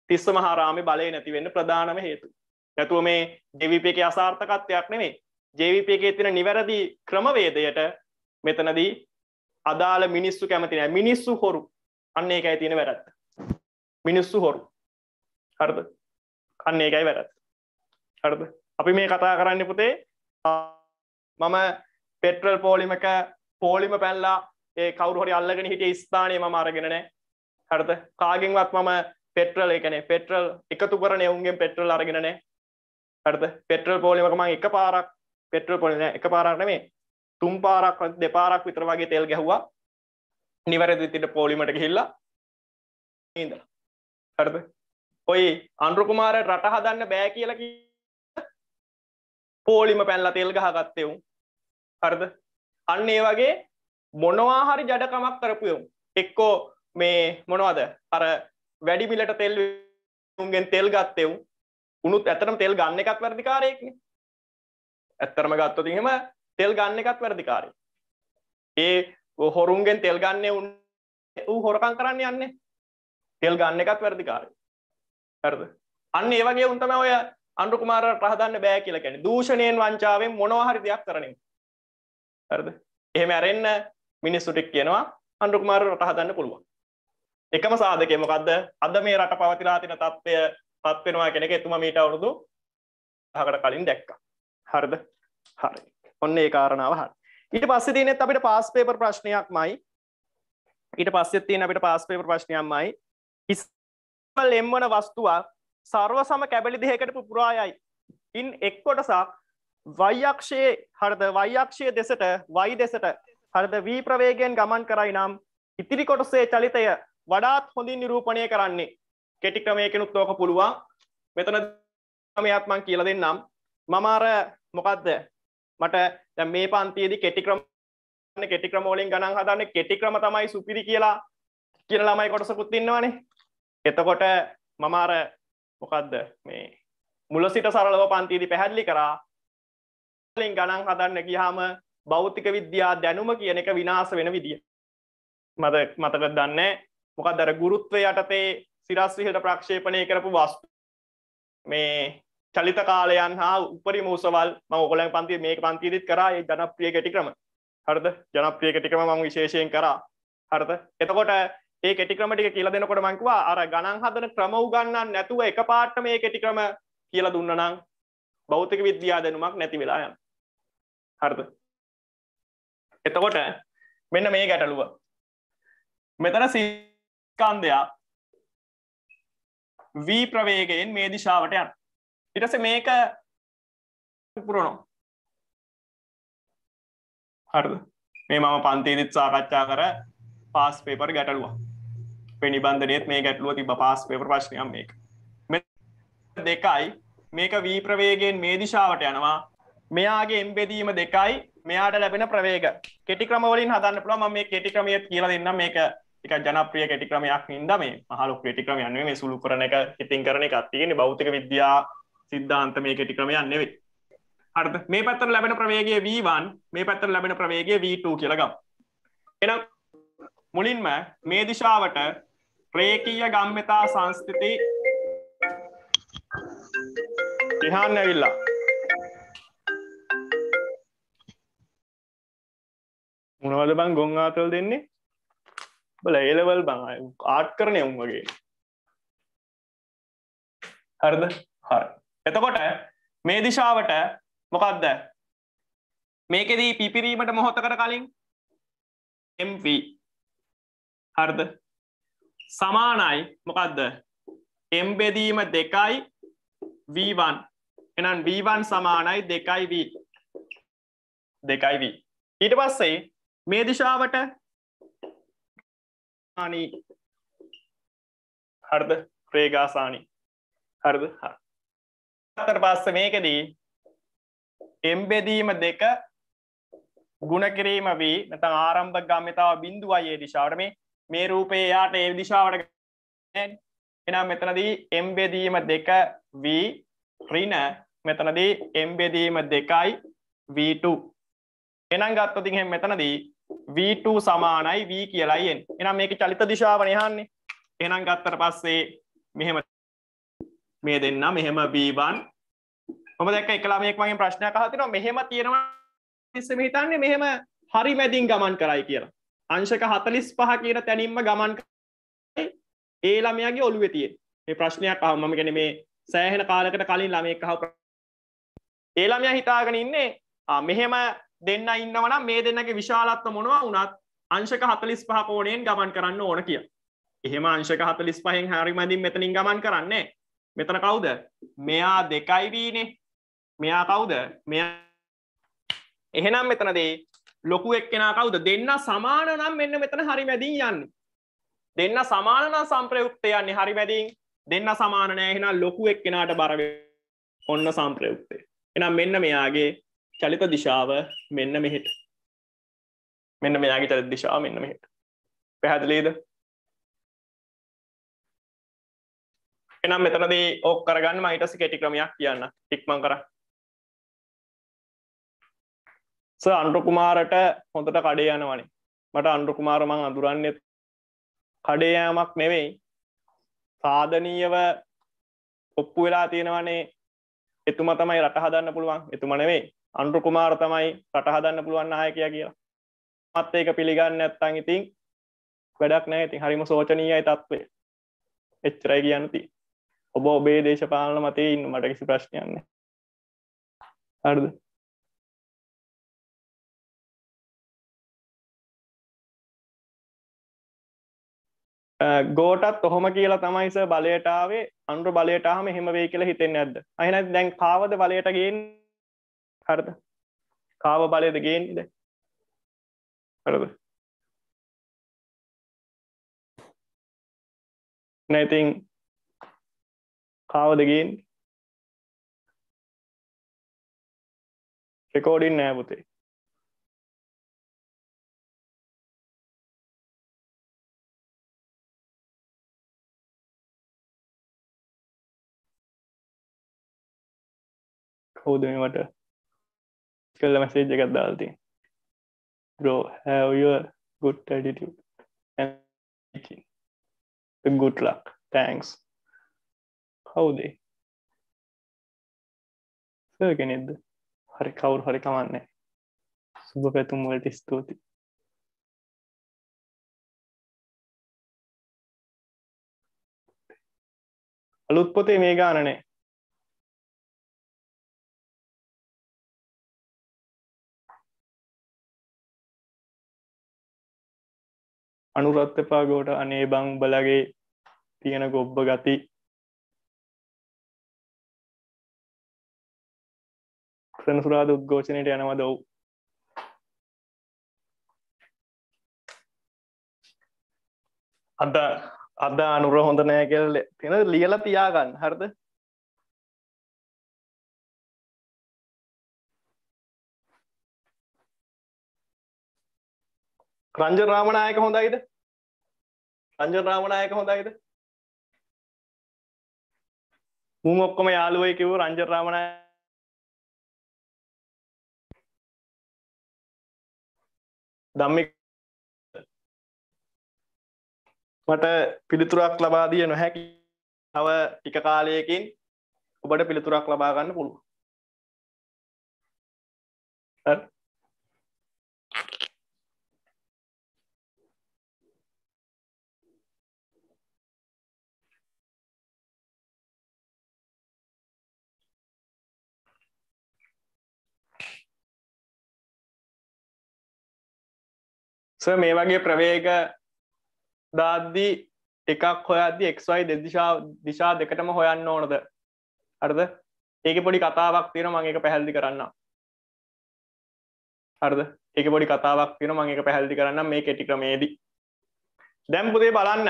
Speaker 1: තිස්ස මහාරාමි බලය නැතිවෙන්න ප්‍රධානම හේතු නැතුව මේ ජවිපක අසාර්ථකත්වයක් නෙමේ ජවිපක තින නිවැරදි ක්‍රමවේදයට මෙතනදී අදාළ මිනිස්සු කැමති නෑ මිනිස්සු හොරු අන්නේ එක ඇතින වැරත් මිනිස්සු හොරු හරද අන්න ඒකයි වැරත් හරද අපි මේ කතා කරන්න පුතේ මම පෙට්‍රල් පෝලිමක පෝලිම පැල්ලා ඒ කවරුහරි අල්ලගෙන හිටිය ස්ථානය ම අරගෙනනෑ හරද කාගෙන්වත් මම පෙට්‍රල් එකනේ පෙට්‍රල් එකතු කරන එවුන්ගෙන් පෙට්‍රල් අරගෙනනෑ හරද පෙට්‍රල් පෝලිමක මං එක පාරක් පෙට්‍රල් පොලින එක පාරක් නෙමේ තුම් පාරක් දෙපාරක් විතර වගේ තෙල් ගැහුවා නිවැරදි විදිහට පෝලිමට ගිහිල්ලා ඉඳලා හරිද ඔයි අන්රුකුමාර රට හදන්න බෑ කියලක පෝලිම පැල්ල තෙල් ගහගත්තෙවුම් හරද අන්න ඒ වගේ මොනවා හරි ජඩකමක් කරපුයුම් එක්කෝ මේ මොනවද අර වැඩිමිලට තෙල්ුම්ගෙන් තෙල් ගත්තෙවුම් උනුත් ඇතරම් තෙල් ගන්න එකක් වැරදිකාරයෙක්න ඇත්තරම ගත්තතිහෙම තෙල් ගන්න එකත් වැරදිකාරය ඒ හොරුන්ගෙන් තෙල් ගන්නේ උන් ඌ හොරකං කරන්න යන්නේ තෙල් ගන්න එකත් වැරදිකාරය ඇරද අන්න ඒ වගේ උන්තම ඔය අන්ඩුකුමාරට රහදන්න බෑ කියලා කැන දූෂණයෙන් වංචාවෙන් මොනවාහරි දෙයක් කරනින් ඇරද එහෙම ඇරෙන්න මිනිස්සුටික් කියනවා අන්ඩුකුමාර රටහදන්න පුළුවන් එකම සාධකය මොකක්ද අද මේ රට පවතිලා තින තත්ත්වය පත්වෙනවා කෙනෙක එතුම මීට අවුරුදු හකට කලින් දැක්ක හරිද හරි ඔන්න ඒ කාරණාව හරි ඊට පස්සේ තියනෙත් අපිට පාස්පේපර් ප්‍රශ්නයක් මයි ඊට පස්සෙත් තියෙන අපිට පාස්පේපර් ප්‍රශ්නයක් මයි ඉස් එම්වන වස්තුවා සර්ව සම කැබලි දෙහකට පුරායයි. ඉන් එක් කොටසක් වයියක්ෂයේ හරද වයියක්ෂය දෙසට වයි දෙසට හරද වී ප්‍රවේගෙන් ගමන් කරයි නම් ඉතිරි කොටසේ චලිතය වඩාත් හොඳින් නිරූපණය කරන්නේ කෙටි ක්‍රමයකෙනුත් ලෝක පුළුවන් මෙතන ක්‍රමයක්මං කියල දෙන්නම් මමාර මොකක්ද මට දැ මේ පන්තියේදී කෙටික්‍රම කෙටික්‍රමෝලින් ගණන් හදන්න කෙටික්‍රම තමයි සුපිරි කියලා කියලලාමයි කොටසකුත්තින්නවානේ එතකොට මම අර මොකක්ද මේ මුල සිට සරලව පන්තිීදි පැහැදිලි කරා ලින් ගණන් හදන්න ගිහාම බෞතික විද්‍යා දැනුම කියන එක විනාස වෙන විදිිය මද මතක දන්න මොකක් දර ගුරුත්ව යටතේ සිරස්විහට ප්‍රක්ෂේපනය කරපු වස්තු මේ චලිත කාලයන් හා උපරි මූසවල් ම ඔගලන් පන්ති මේ පන්තිීදිත් කරා ජනප්‍රිය කෙටික්‍රම හරද ජනප්‍රිය කෙටිකම මං විශේෂයෙන් කරා හරද එතකොට ඒ කෙටි ක්‍රම ටික කියලා දෙනකොට මං කිව්වා අර ගණන් හදන ක්‍රම උගන්වන්න නැතුව එකපාරට මේ කෙටි ක්‍රම කියලා දුන්නා නම් භෞතික විද්‍යා දැනුමක් නැති වෙලා යනවා.
Speaker 2: හරිද? එතකොට මෙන්න මේ ගැටලුව. මෙතන ස්කන්ධයක් v ප්‍රවේගයෙන් මේ දිශාවට යන. ඊට පස්සේ මේක පුරනවා.
Speaker 3: හරිද?
Speaker 1: මේ මම පන්තිදිත් සාකච්ඡා කර පාස් පේපර් ගැටලුවක්. නිබන්ධනයත් මේ ගැටලුව තිබ පාස් පේපර ප්‍රශ්නයක් මේක දෙකයි මේක වී ප්‍රවේගෙන් මේ දිශාවට යනවා මෙයාගේ එම්බෙදීම දෙකයි මෙයාට ලැබෙන ප්‍රවේග කෙටි ක්‍රමවලින් හදන්න පුළුවන් මම මේ කෙටි ක්‍රමය කියලා දෙන්නම් මේක එක ජනප්‍රිය කෙටි ක්‍රමයක් හින්දා මේ මහලු කෙටි ක්‍රමයක් නෙවෙයි මේ සුළු කරන එක හිතින් කරන එකක් තියෙන්නේ භෞතික විද්‍යා සිද්ධාන්ත මේ කෙටි ක්‍රමයක් නෙවෙයි හරිද මේ පැත්තට ලැබෙන ප්‍රවේගය v1 මේ පැත්තට ලැබෙන ප්‍රවේගය v2 කියලා ගමු එහෙනම් මුලින්ම මේ දිශාවට ප්‍රේකීය ගම්මිතා සංස්ථිති ඉහන්
Speaker 2: ඇවිල්ලා මොනවද බං ගොං ආතල් දෙන්නේ බල ඒලවල් බං ආට් කරන උම් වගේ හරිද හර එතකොට මේ දිශාවට මොකක්ද මේකෙදී පිපිරීමට මොහොතකට
Speaker 1: කලින් MP හරිද සමානයි මොකක්ද එම්බෙදීම දෙකයි V1 එනම් V1 සමානයි දෙකයි V දෙකයි V ඊට පස්සේ මේ දිශාවට ආනි
Speaker 2: හරිද ප්‍රේගාසානි හරිද හතර පස්සේ
Speaker 1: මේකෙදී එම්බෙදීම දෙක ගුණ කිරීම V නැත්නම් ආරම්භක ගම්මිතාව බිඳුවයි ඒ දිශාවට මේ මේ රූපේ යාට ඒ දිශාවට එනම් මෙතනදී එම්බෙදීම දෙක V ඍණ මෙතනදී එම්බෙදීම දෙකයි V2 එහෙනම් ගත්තොත් එහෙනම් මෙතනදී V2 සමානයි V කියලායි එන්නේ එහෙනම් මේකේ චලිත දිශාවනේ අහන්නේ එහෙනම් ගත්තට පස්සේ මෙහෙම මේ දෙන්න මෙහෙම B1 මම දැක්ක එක ළමයෙක් මගෙන් ප්‍රශ්නයක් අහලා තිනවා මෙහෙම තියෙනවා ඉස්සෙම හිතන්නේ මෙහෙම හරි මැදින් ගමන් කරයි කියලා අංශක හතලිස් පහ කියන තැනින්ම ගමන් ඒ ළමයාගේ ඔළුවෙ තියෙන මේ ප්‍රශ්නයක් අහ මම ගැන මේ සෑහෙන කාලකට කලින් ළමයෙක් අහ ඒ ළමයා හිතාගෙන ඉන්නේ මෙහෙම දෙන්න ඉන්නවනම් මේ දෙන්නගේ විශාලත්ව මොනවා වුණත් අංශක හතලිස් පහ කෝණයෙන් ගමන් කරන්න ඕන කිය එහෙම අංශක හතලිස් පහෙන් හරිමැඳින් මෙතනින් ගමන් කරන්නේ මෙතන කවුද මෙයා දෙකයි වීනේ මෙයා කවුද මෙයා එහෙනම් මෙතනදී ලොකු එක් කෙන කවුද දෙන්න සමාන නම් මෙන්න මෙතන හරි මැදින් යන්න දෙන්න සමානන සම්ප්‍රයුක්ත යන්නේ හරි මැදින් දෙන්න සමානනෑ එහෙන ලොකු එක් කෙනට බරව ඔන්න සම්ප්‍රයුක්තේ එනම් මෙන්න මෙයාගේ චලිත දිශාව මෙන්න මෙහිට
Speaker 2: මෙන්න මෙයාගේ චලිත දිශාව මෙන්න මෙහිට පැහැදිලේද එනම් මෙතනදී ඕක් කරගන්න මයිටස කෙටි ක්‍රමයක් කියන්න ඉක්මං කරා ස අන්ඩුකුමාරට හොඳට
Speaker 1: කඩේ යනවනේ මට අන්ඩුකුමාරමං අඳුරන්නෙත් කඩේයෑමක් නෙවෙයි සාධනීයව ඔප්පු වෙලා තියෙනවනේ එතුම තමයි රටහදන්න පුළුවන් එතුම නෙවෙයි අන්ඩුකුමාර තමයි රටහදන්න පුළුවන් ආයකය කියලා මත් ඒක පිළිගන්න ඇත්තන් ඉතින් වැඩක් නෑ ඉතින් හරිම සෝචනීයයි තත්ත්වය එච්චරයි කියන්නති ඔබ ඔබේ දේශපාලන මතේ ඉන්න මට කිසි ප්‍රශ්නයන්නේ
Speaker 3: හරිද
Speaker 2: ගෝටත්
Speaker 1: ඔහොම කියලා තමයිස බලයටාවේ අන්ු බලයටහම එහෙම වේ කියලා හිතෙන් ඇද අහින දැන් කාවද බලයටගෙන් හරද කාව බලයද ගේන්නද
Speaker 3: හරද නැතින් කාවදගෙන් රෙකෝඩින් නෑපුතේ
Speaker 2: හෝද මේමට කල්ල මැසේජ් එකත් දාල්ති බ්‍රෝ හැවයර් ගුඩ් ඇඩිටිය good luck thanks how they sir කෙනෙක්ද හරි කවුරු හරි කමන්නේ සුබ පැතුම් වලට ස්තුතියි
Speaker 3: අලුත් පොතේ මේ ගානනේ අනුරත්තපා ගෝට අනේ බං බලගේ තියෙන ගොබ්බ ගති
Speaker 2: සනසුරාද උද්ඝෝෂණයට යනවා දව් අද අද අනුර හොඳ නෑ කියල තියෙන ලියල තියාගන්න හරද රංජන් රාමනායක හොඳයිද රංජන් රාමනායක හොඳයිද මුම ඔක්කොම යාළුවයි කිව්ව රංජන් රාමනාය ධම්මික මට පිළිතුරක් ලබා දිය නොහැකි තව ටික කාලයකින් ඔබට පිළිතුරක් ලබා ගන්න පුළුවන්
Speaker 3: හරි
Speaker 1: ස මේ වගේ ප්‍රවේග දාද්දී එකක් හොයදදි එක්වයි දෙදිශා දිශා දෙකටම හොයන්න ඕනද අරද ඒක පොඩි කතාවක් තියෙන මං එක පැහැල්දි කරන්න අරද එක පොඩි කතාවක් තියෙන මං එක පැහැල්දි කරන්න මේ කෙටි ක්‍රමේදී දැම් පුදේ බලන්න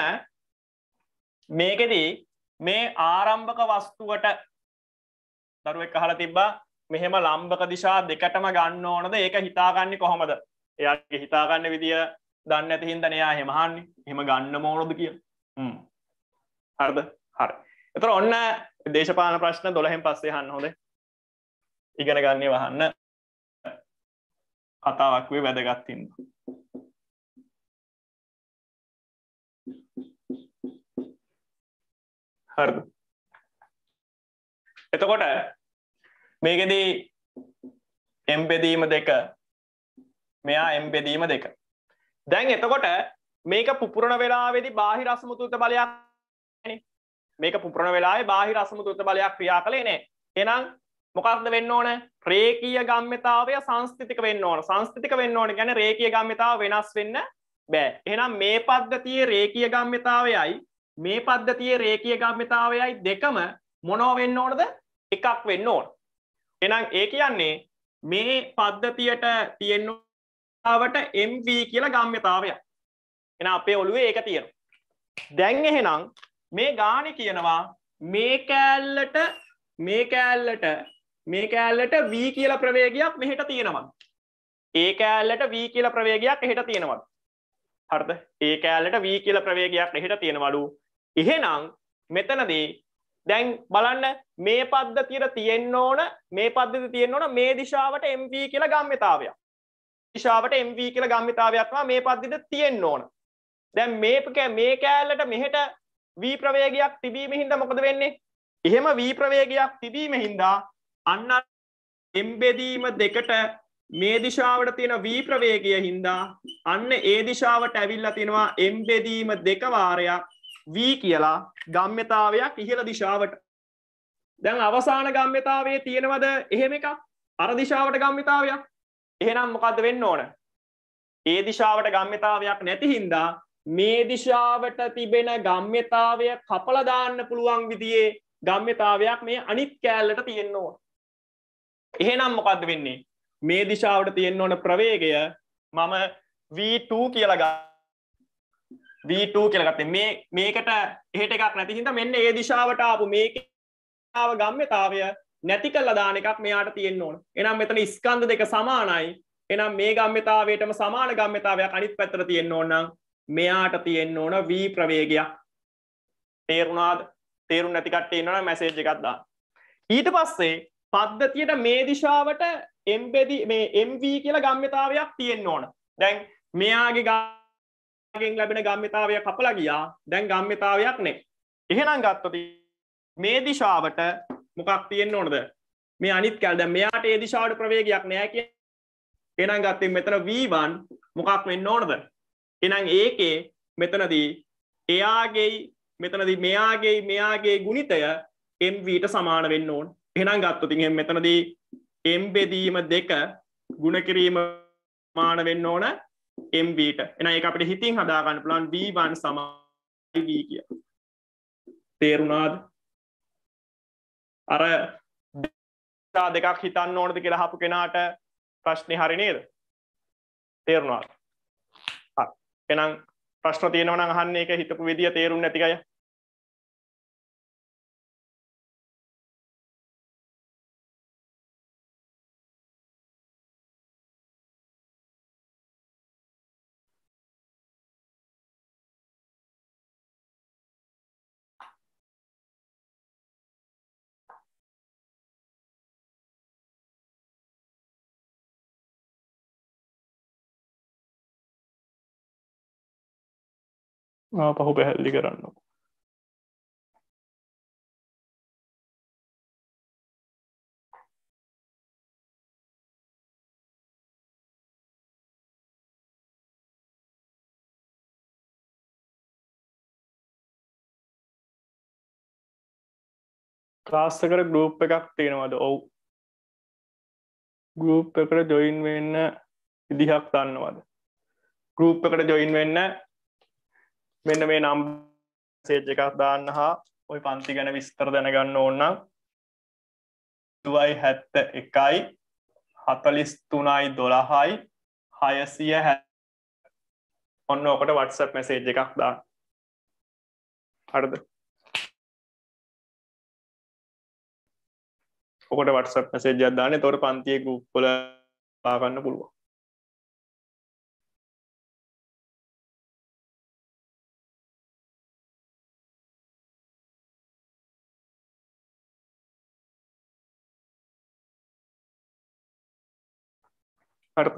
Speaker 1: මේකෙදී මේ ආරම්භක වස්තුවට දරුවෙක් අහල තිබ්බා මෙහෙම ලම්බක දිශා දෙකටම ගන්න ඕනද ඒක හිතාගන්නේ කොහොමද එයාගේ හිතාගන්න විදිිය දන්න ඇති හින්දන එයා හෙමහන්නේ හෙම ගන්න මෝනොද කිය හරද හරි එතර ඔන්න දේශපාන ප්‍රශ්න දොළහෙන් පස්සේ හන්න හොද ඉගෙන ගන්නේ වහන්න කතාවක් වේ වැදගත්තින්න
Speaker 2: හරද එතකොට
Speaker 1: මේකෙදී එම්පෙදීම දෙක මෙයා එම්බෙදීම දෙක දැන් එතකොට මේක පුපුරණ වෙලාවෙදි බාහිර අසමතුලිත බලයක් මේක පුපුරණ වෙලාවේ බාහිර අසමතුලිත බලයක් ක්‍රියා කළේ නෑ එහෙනම් මොකක්ද වෙන්න ඕන රේකීය ගම්මිතාවය සංස්කෘතික වෙන්න ඕන සංස්කෘතික වෙන්න ඕන කියන්නේ රේකීය ගම්මිතාව වෙනස් වෙන්න බෑ එහෙනම් මේ පද්ධතියේ රේකීය ගම්මිතාවයයි මේ පද්ධතියේ රේකීය ගම්මිතාවයයි දෙකම මොනව වෙන්න ඕනද එකක් වෙන්න ඕන එහෙනම් ඒ කියන්නේ මේ පද්ධතියට තියෙන්න වට MV කියලා ගම්්‍යතාවයක් එන අපේ ඔළුවේ ඒක තියෙන දැන් එහෙනම් මේ ගානය කියනවා මේ කෑල්ලට මේ කෑල්ලට මේ කෑල්ලට වී කියල ප්‍රවේගයක් මෙහෙට තියෙනවා ඒ කෑල්ලට වී කියල ප්‍රවේගයක් එහෙට තියෙනවා හර්ද ඒ කෑල්ලට වී කියල ප්‍රවේගයක් එහෙට තියෙනවලු එහෙනම් මෙතනදී දැන් බලන්න මේ පද්ධතියට තියෙන්න ඕන මේ පද්ධති තියෙන්න්න ඕන මේ දිශාවට MV කියලා ගම්්‍යතාවයක් දිශාවට MV කියලා ගම්මිතාවයක් තමයි මේ පද්ධතියට තියෙන්න ඕන. දැන් මේ මේ කෑල්ලට මෙහෙට V ප්‍රවේගයක් තිබීමෙන් හින්දා මොකද වෙන්නේ? එහෙම V ප්‍රවේගයක් තිබීමෙන් හින්දා අන්න එම්බෙදීම දෙකට මේ දිශාවට තියෙන V ප්‍රවේගය හින්දා අන්න ඒ දිශාවට ඇවිල්ලා තිනවා එම්බෙදීම දෙක වාරයක් V කියලා ගම්මිතාවයක් ඉහළ දිශාවට. දැන් අවසාන ගම්මිතාවයේ තියෙනවද එහෙම එකක්? අර දිශාවට ගම්මිතාවයක්. එහෙනම් මොකද වෙන්න ඕන? ඒ දිශාවට ගම්්‍යතාවයක් නැති හින්දා මේ දිශාවට තිබෙන ගම්්‍යතාවය කපලා දාන්න පුළුවන් විදිහේ ගම්්‍යතාවයක් මේ අනිත් කෑල්ලට තියෙන්න ඕන. එහෙනම් මොකද්ද වෙන්නේ? මේ දිශාවට තියෙන්න ඕන ප්‍රවේගය මම v2 කියලා ගන්නවා. V2 කියලගත්තේ මේ මේකට එහෙට එකක් නැති හින්දා මෙන්න ඒ දිශාවට ආපු මේකේ ගම්්‍යතාවය නැති කරලා දාන එකක් මෙයාට තියෙන්න ඕන. එහෙනම් මෙතන ස්කන්ධ දෙක සමානයි. එහෙනම් මේ ගම්මිතාවේටම සමාන ගම්මිතාවයක් අනිත් පැත්තට තියෙන්න ඕන නම් මෙයාට තියෙන්න ඕන v ප්‍රවේගයක්. තේරුණාද? තේරුම් නැති කට්ටිය ඉන්නවා නම් මැසේජ් එකක් දාන්න. ඊට පස්සේ පද්ධතියට මේ දිශාවට එම්බෙදි මේ MV කියලා ගම්මිතාවයක් තියෙන්න ඕන. දැන් මෙයාගේ ගාගෙන් ලැබෙන ගම්මිතාවය කපලා ගියා. දැන් ගම්මිතාවයක් නැහැ. එහෙනම් ගත්තොත් මේ දිශාවට මොකක් තියෙන් ඕනද මේ අනිත් කැල්ද මෙයාට ඒදිශාවට ප්‍රවේගයක් නෑ කිය එනම් ගත්තේ මෙතන වීවන් මොකක් වෙන්න ඕනද එනම් ඒකේ මෙතනදී එයාගේයි මෙතනදී මෙයාගේ මෙයාගේ ගුණිතය එම්වීට සමාන වෙන්න ඕන් එහෙනම් ගත්තතින් මෙතනදී එම්බෙදීම දෙක ගුණකිරීම මාන වෙන්න ඕන එම්වීට එන එක අපට හිතින් හදාගන්න පුළන් වීවන් සමාවී කිය
Speaker 2: තේරුණාද අර
Speaker 1: තා දෙකක් හිතන්න ඕනද කියලා අහපු කෙනාට ප්‍රශ්නේ හරි නේද? තේරුණාද? හරි. එහෙනම් ප්‍රශ්න තියෙනවා නම් අහන්න ඒක හිතපු විදිය තේරුම් නැති අය.
Speaker 3: පහු පැහැල්ලි කරන්න ක්ලාස්සකර ගරුප් එකක් තියෙනවද ඔවු
Speaker 2: ගරුප් එකට ජොයින් වෙන්න ඉදිහක් දන්නවද
Speaker 1: ගරුප් එකට ජොයින් වෙන්න මෙන්න මේ නම් සේජ් එකක් දාන්න හා ඔය පන්ති ගැන විස්තර දැනගන්න ඕන්නම් දුවයි හැත්ත එකයි හතලිස් තුනයි දොළහයි හයසිය හැ
Speaker 2: ඔන්න ඕකට වටසප් මැසේජ් එකක් දාන්න හරද
Speaker 3: ඔකට වටසප් මැසේජ්ජත් දාන්නේ තොර පන්තිය ගුප්පල පාගන්න පුළුවන්
Speaker 1: හරත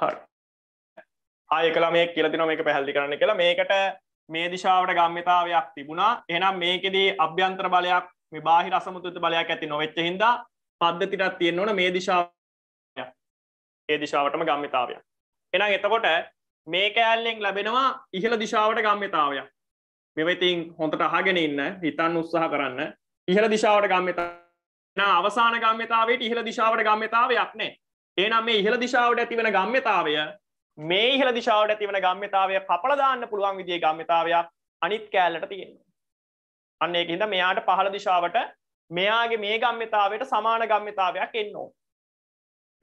Speaker 1: හරි ආය කළ මේ කියලතින මේක පැහැල්ලි කරන්න කියලා මේකට මේ දිශාවට ගම්මිතාවයක් තිබුණා එනම් මේකෙදී අභ්‍යන්ත්‍ර බලයක් මේ බාහි රසමුතුත බලයක් ඇති නොවෙච්ච හින්දා පද්ධතිටත් තියෙන්න ඕන මේ දිශාව ඒ දිශාවටම ගම්මිතාවයක් එනම් එතකොට මේ කෑල්ලෙන් ලැබෙනවා ඉහළ දිශාවට ගම්මිතාවයක් මෙවතින් හොඳට අහගෙන ඉන්න හිතන්න උත්සාහ කරන්න ඉහළ දිශාවට ගම්මිතා අවසාන ගම්මිතාවට ඉහළ දිශාවට ගම්මිතාවයක් නෑ එනම් මේ ඉහළ දිශාවට ඇතිවන ගම්්‍යතාවය මේ ඉහළ දිශාවට ඇතිවන ගම්්‍යතාවය කපල දාන්න පුළුවන් විදිේ ගම්්‍යතාවයක් අනිත් කෑල්ලට තියෙනවා. අන්න ඒකහිද මෙයාට පහළ දිශාවට මෙයාගේ මේ ගම්්‍යතාවයට සමාන ගම්්‍යතාවයක් එන්නෝ.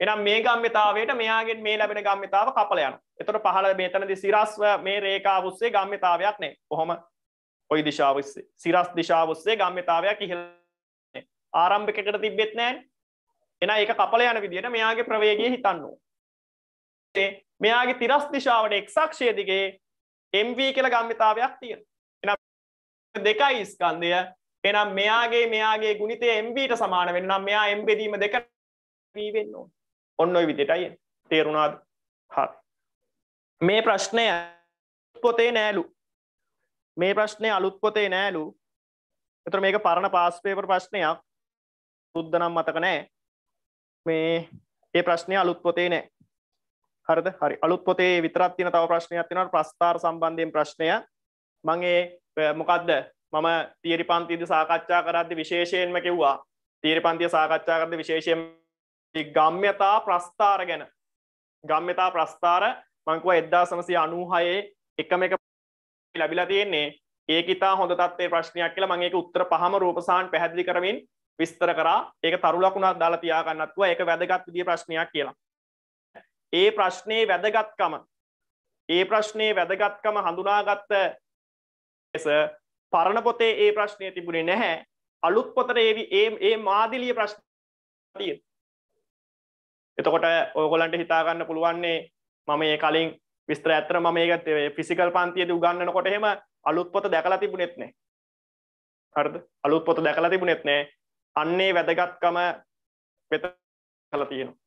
Speaker 1: එනම් මේ ගම්්‍යතාවයට මෙයාගෙන් මේ ලැබෙන ගම්්‍යතාව කපලයන එතට පහළ මේතනද සිරස්ව මේ රේකාවස්සේ ගම්්‍යතාවයක් නේ කොහොම ඔයි දිශාවස්සේ සිරස් දිශාවස්සේ ගම්්‍යතාවයක් ඉහළ ආරම්භකට තිබෙත් නෑ එන ඒක කපල යන විදිහට මෙයාගේ ප්‍රවේගය හිතන්න මෙයාගේ තිරස් දිශාවට එක්සක්ෂය දිගේ MV කියල ගම්මිතාවයක් තියෙන එ දෙකයි ස්කන්දය එනම් මෙයාගේ මෙයාගේ ගුණිතය MBට සමාන වෙන්නම් මෙයා එම්බෙදීම දෙක වීවෙන්න ඔන්න ඔයි විදිටයි තේරුණාද හ මේ ප්‍රශ්නය පොතේ නෑලු මේ ප්‍රශ්නය අලුත් පොතේ නෑලු එතර මේක පරණ පාස්පේපර් ප්‍රශ්නයක් සුද්ධනම් මතක නෑ මේ ඒ ප්‍රශ්නය අලුත් පොතේ නෑ හරිද හරි අලුත් පොතේ විතරක් තියෙන තව ප්‍රශ්නයක් තියෙනවා ප්‍රස්ථාර සම්බන්ධයෙන් ප්‍රශ්නය මම ඒ මොකද්ද මම තියරි පන්තියේදී සාකච්ඡා කරද්දී විශේෂයෙන්ම කිව්වා තියරි පන්තිය සාකච්ඡා කරද්දී විශේෂයෙන් ගම්්‍යතා ප්‍රස්ථාර ගැන ගම්්‍යතා ප්‍රස්ථාර මං කිව්වා 1996 එකම එක ලැබිලා තියෙන්නේ ඒක ඉතා හොඳ තත්ත්වයේ ප්‍රශ්නයක් කියලා මම ඒක උත්තර පහම රූපසාන් පැහැදිලි කරමින් විස්තර කරා ඒක තරුලකුණක් දාලා තියාගන්නත්ව ඒක වැදගත් විදිය ප්‍රශ්නයක් කියලා. ඒ ප්‍රශ්නයේ වැදගත්කම ඒ ප්‍රශ්නයේ වැදගත්කම හඳුනාගත්ත ලෙස පරණ පොතේ ඒ ප්‍රශ්නය තිබුණේ නැහැ අලුත් පොතට ඒ ඒ මාදිලිය ප්‍රශ්න එතකොට ඕගොලන්ට හිතාගන්න පුළුවන්නේ මම ඒ කලින් විස්තර ඇත්තර මම ඒකත් ෆිසිකල් පන්තියද උගන්නනකොට එහෙම අලුත් පොත දැකලා තිබුණෙත් නෑ හරිද අලුත් පොත දැකලා තිබුණෙත් නෑ අන්නේ වැදගත්කම
Speaker 2: වෙත කළ තියෙනවා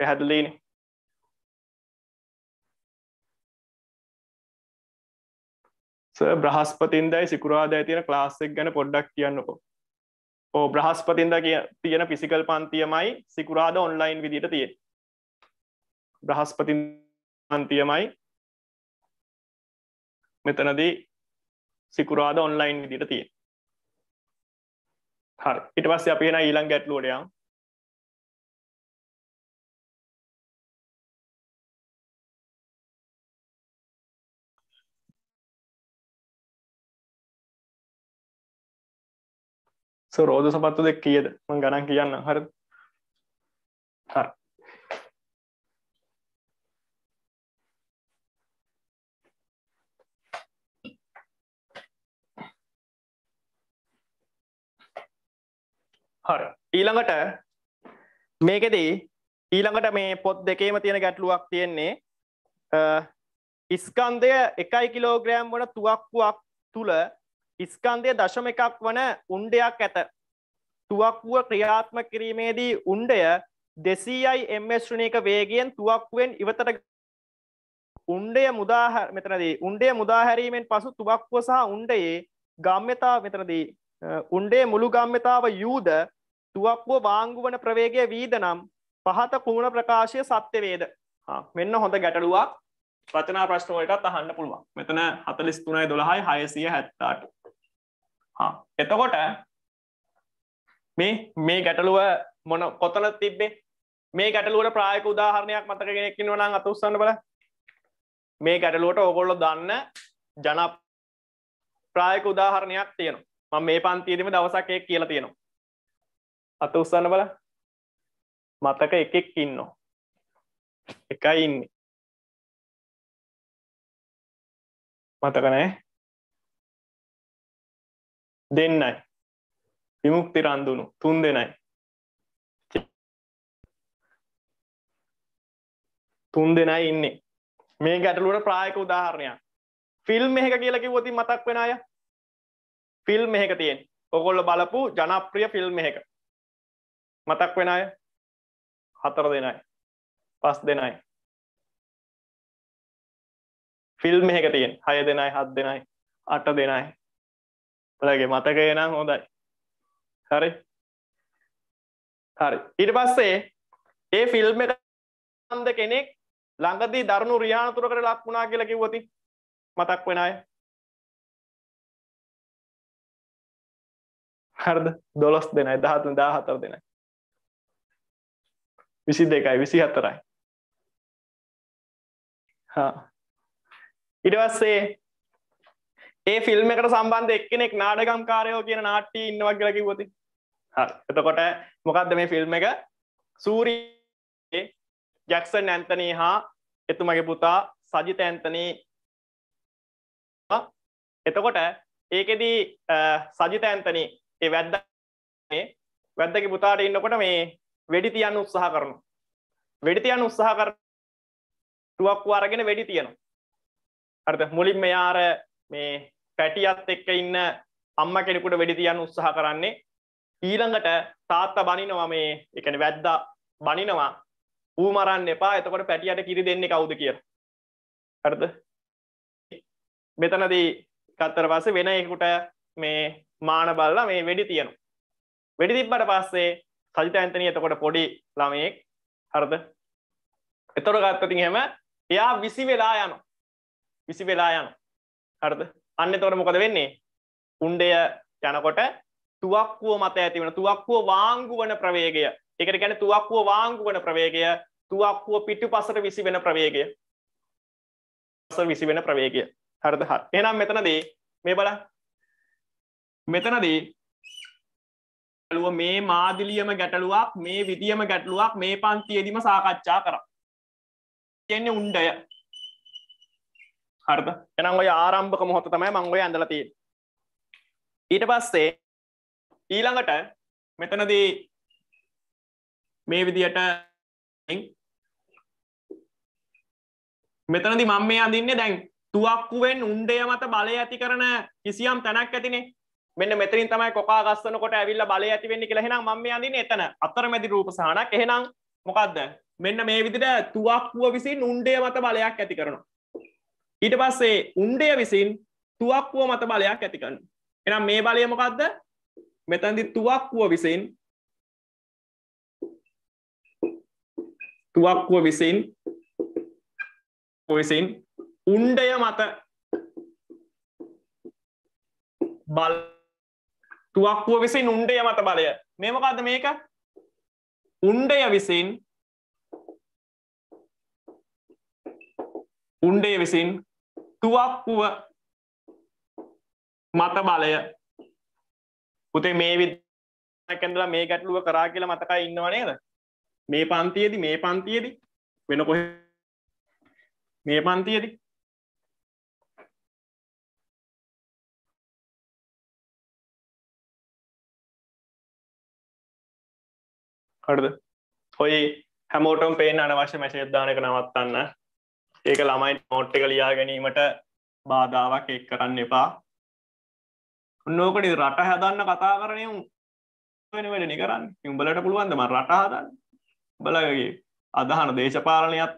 Speaker 2: පැහැදිලීනේ බ්‍රහස්පතින්දයි
Speaker 1: සිකුරාදෑ තියෙන ලාස්සෙක් ගැන පොඩ්ඩක් කියන්නකෝ ඕ බ්‍රහස්පතින්ද කිය තියෙන පිසිකල් පන්තියමයි සිකුරාද ඔන්ලයින් විදිට තිය බ්‍රහස්පතින්
Speaker 2: පන්තියමයි මෙතනදී සිකුරාද ඔන්ලයින් විදිට තිය හරි ඉට පස්ස අප කියෙන ඊළං ගැටලුවටයම් රෝධ සපත්තු දෙක් කියද ම ගණන් කියන්න හර හරි හර ඊළඟට
Speaker 1: මේකෙදී ඊළඟට මේ පොත් දෙකේම තියෙන ගැටලුවක් තියෙන්නේ ඉස්කන්දය එකයි කිලෝග්‍රෑම් වන තුවක්කුවක් තුළ ඉස්කන්දය දශම එකක් වන උන්ඩයක් ඇත තුවක්කුව ක්‍රියාත්ම කිරීමේදී උන්ඩය දෙසීයි එම්මස්ශ්‍රණයක වේගෙන් තුවක්කුවෙන් ඉවතට උන්ඩය මුදාහ මෙතනදී උන්ඩේ මුදාහැරීමෙන් පසු තුවක්කුව සහ උන්ඩයේ ගම්්‍යතාව මෙතනදී උන්ඩේ මුළු ගම්්‍යතාව යුද තුවක්කුව වාංගු වන ප්‍රවේගය වීද නම් පහත කුමන ප්‍රකාශය සත්‍යවේද මෙන්න හොඳ ගැටලුවක් ප්‍රචනා ප්‍රශ්නවලටත් අහන්න පුළුවන් මෙතන හතලිස් තුනයි දොළහයි හයසිය හැත්තාට එතකොට මේ මේ ගැටලුව මොන කොතන තිබ්බේ මේ ගැටලුවට ප්‍රායක උදාහරණයක් මතකගෙනෙක්කින්න නම් අතුස්සන්න බල මේ ගැටලුවට ඔගොල්ලො දන්න ජන ප්‍රායක උදාහරණයක් තියෙනවා මම මේ පන්තිීදම දවසක් එක් කියලා තියෙනවා අත උස්සන්න බල මතක එකෙක් ඉන්නෝ එකයි ඉන්නේ
Speaker 3: මතකනෑ දෙන්නයි විමුක්ති රන්දුණු තුන් දෙනයි
Speaker 2: තුන් දෙනයි ඉන්නේ
Speaker 1: මේ ගැටලුවට ප්‍රායක උදාහරණයක් ෆිල්ම් එක කියලා කිව්වොතින් මතක් වෙන අය ෆිල්ම් එක තියෙන ඔකොල්ල බලපු ජනප්‍රිය ෆිල්ම් එක
Speaker 2: මතක් වෙන අය හතර දෙනයි පස් දෙනයි ෆිල්ම් මේක තියෙන් හය දෙනයි හත් දෙනයි අට දෙනයි ලගේ මතකය නම් හොඳයි හරි හරි ඉට පස්සේ ඒ ෆිල්ම් න්ද කෙනෙක් ළඟදී දරුණු රියානතුර කර ලක් වුණා කියල කිව්වති මතක් වෙන අය හරද දොලොස් දෙනයි දහතුන් දාහතර දෙනයි විසි දෙකයි විසි හතරයි
Speaker 1: ඉඩවස්සේ ඒ ෆිල්ම් එකට සම්බන්ධ එක්කෙනෙක් නාඩගම් කාරයෝ කියන නාට්ටි ඉන්නවා කියලා කිව්වොති හරි එතකොට මොකක්ද මේ ෆිල්ම් එක සූරී ජැක්සන් ඇන්තනී හා එතුමගේ පුතා සජිත ඇන්තනී එතකොට ඒකෙදී සජිත ඇන්තනී ඒ වැද්ද වැද්දකි පුතාට ඉන්නකොට මේ වැඩි තියන්න උත්සාහ කරනු වැඩි තියන්න උත්සාහ කර ටුවක්කු අරගෙන වැඩි තියනවා අර්ද මුලින් මෙයාර මේ පැටියත් එක්ක ඉන්න අම්ම කෙනෙකුට වැඩි තියන්න උත්සාහ කරන්නේ ඊළඟට තාත්තා බනිනවා මේ එකන වැද්දා බනිනවා ඌ මරන්න එපා එතකොට පැටියට කිරි දෙන්නේ කවුද කිය හරද මෙතනදී කත්තර පස්සේ වෙන එකුට මේ මාන බල්ලා මේ වැඩි තියනු වැඩි තිබ්බට පස්සේ සජිතඇන්තනය එතකොට පොඩි ළමයෙක් හරද එතොට ගත්තතින් හෙම එයා විසි වෙලා යන විසි වෙලා යන හරද අන්න තොර මොකද වෙන්නේ උන්ඩය යනකොට තුවක්කුව මත ඇති වෙන තුවක්කුව වාංගු වන ප්‍රවේගය එකට ගැන තුවක්කුව වාංගු වන ප්‍රවේගය තුවක්කුව පිටු පසට විසි වෙන ප්‍රවේගය විසි වෙන ප්‍රවේගය හරද හ එනම් මෙතනදී මේ බල මෙතනදී ගැටලුව මේ මාදිලියම ගැටලුවක් මේ විදිියම ගැටලුවක් මේ පන්තියේදීම සාකච්ඡා කර කියන්නේ උන්ඩය හරද එනම් ඔය ආරම්භක මොහොත තමයි මංගොය ඇඳලතිය ඊට පස්සේ ඊළඟට මෙතනදී මේ විදියට මෙතනදි මං මේ අඳන්නේ දැන් තුවක්කුවෙන් උන්ඩය මත බලය ඇති කරන කිසියම් තැනක් ඇතිනේ මෙන්න මෙතනින් තමයි කොකා ගස්සනකොට ඇවිල්ලා බලය ඇති වෙන්නේ කියලා එහෙනම් මම මේ අඳින්නේ එතන අතරමැදි රූප සහනක් එහෙනම් මොකද්ද මෙන්න මේ විදිහට තුවක්කුව විසින් උණ්ඩය මත බලයක් ඇති කරනවා ඊට පස්සේ උණ්ඩය විසින් තුවක්කුව මත බලයක් ඇති කරනවා එහෙනම් මේ බලය මොකද්ද මෙතනදි තුවක්කුව විසින් තුවක්කුව විසින්
Speaker 2: විසින් උණ්ඩය මත බල තුවක්කුව විසින් උන්ඩය මත බලය මේමකාද මේක උන්ඩය විසින් උන්ඩේ විසින් තුවක්කුව
Speaker 1: මත බලය පුතේ මේ විදැකඳලා මේ ගැටලුව කරා කියලා මතකයි ඉන්නවා නේද මේ පන්තියේදී මේ පන්තියේදී වෙන කොහෙ
Speaker 2: මේ පන්තියේදී
Speaker 1: හටද හොයි හැමෝටම් පේෙන් අනවශ්‍ය මැසේද්දානක නවත්තන්න ඒක ළමයි නෝට්ටක ලියා ගැනීමට බාධාවක් එක් කරන්න එපා උන්නෝකට රට හැදන්න කතා කරනය වෙන වැඩනි කරන්න උඹලට පුළුවන්දම රට හදන්න බලගගේ අදහන දේශපාලනයත්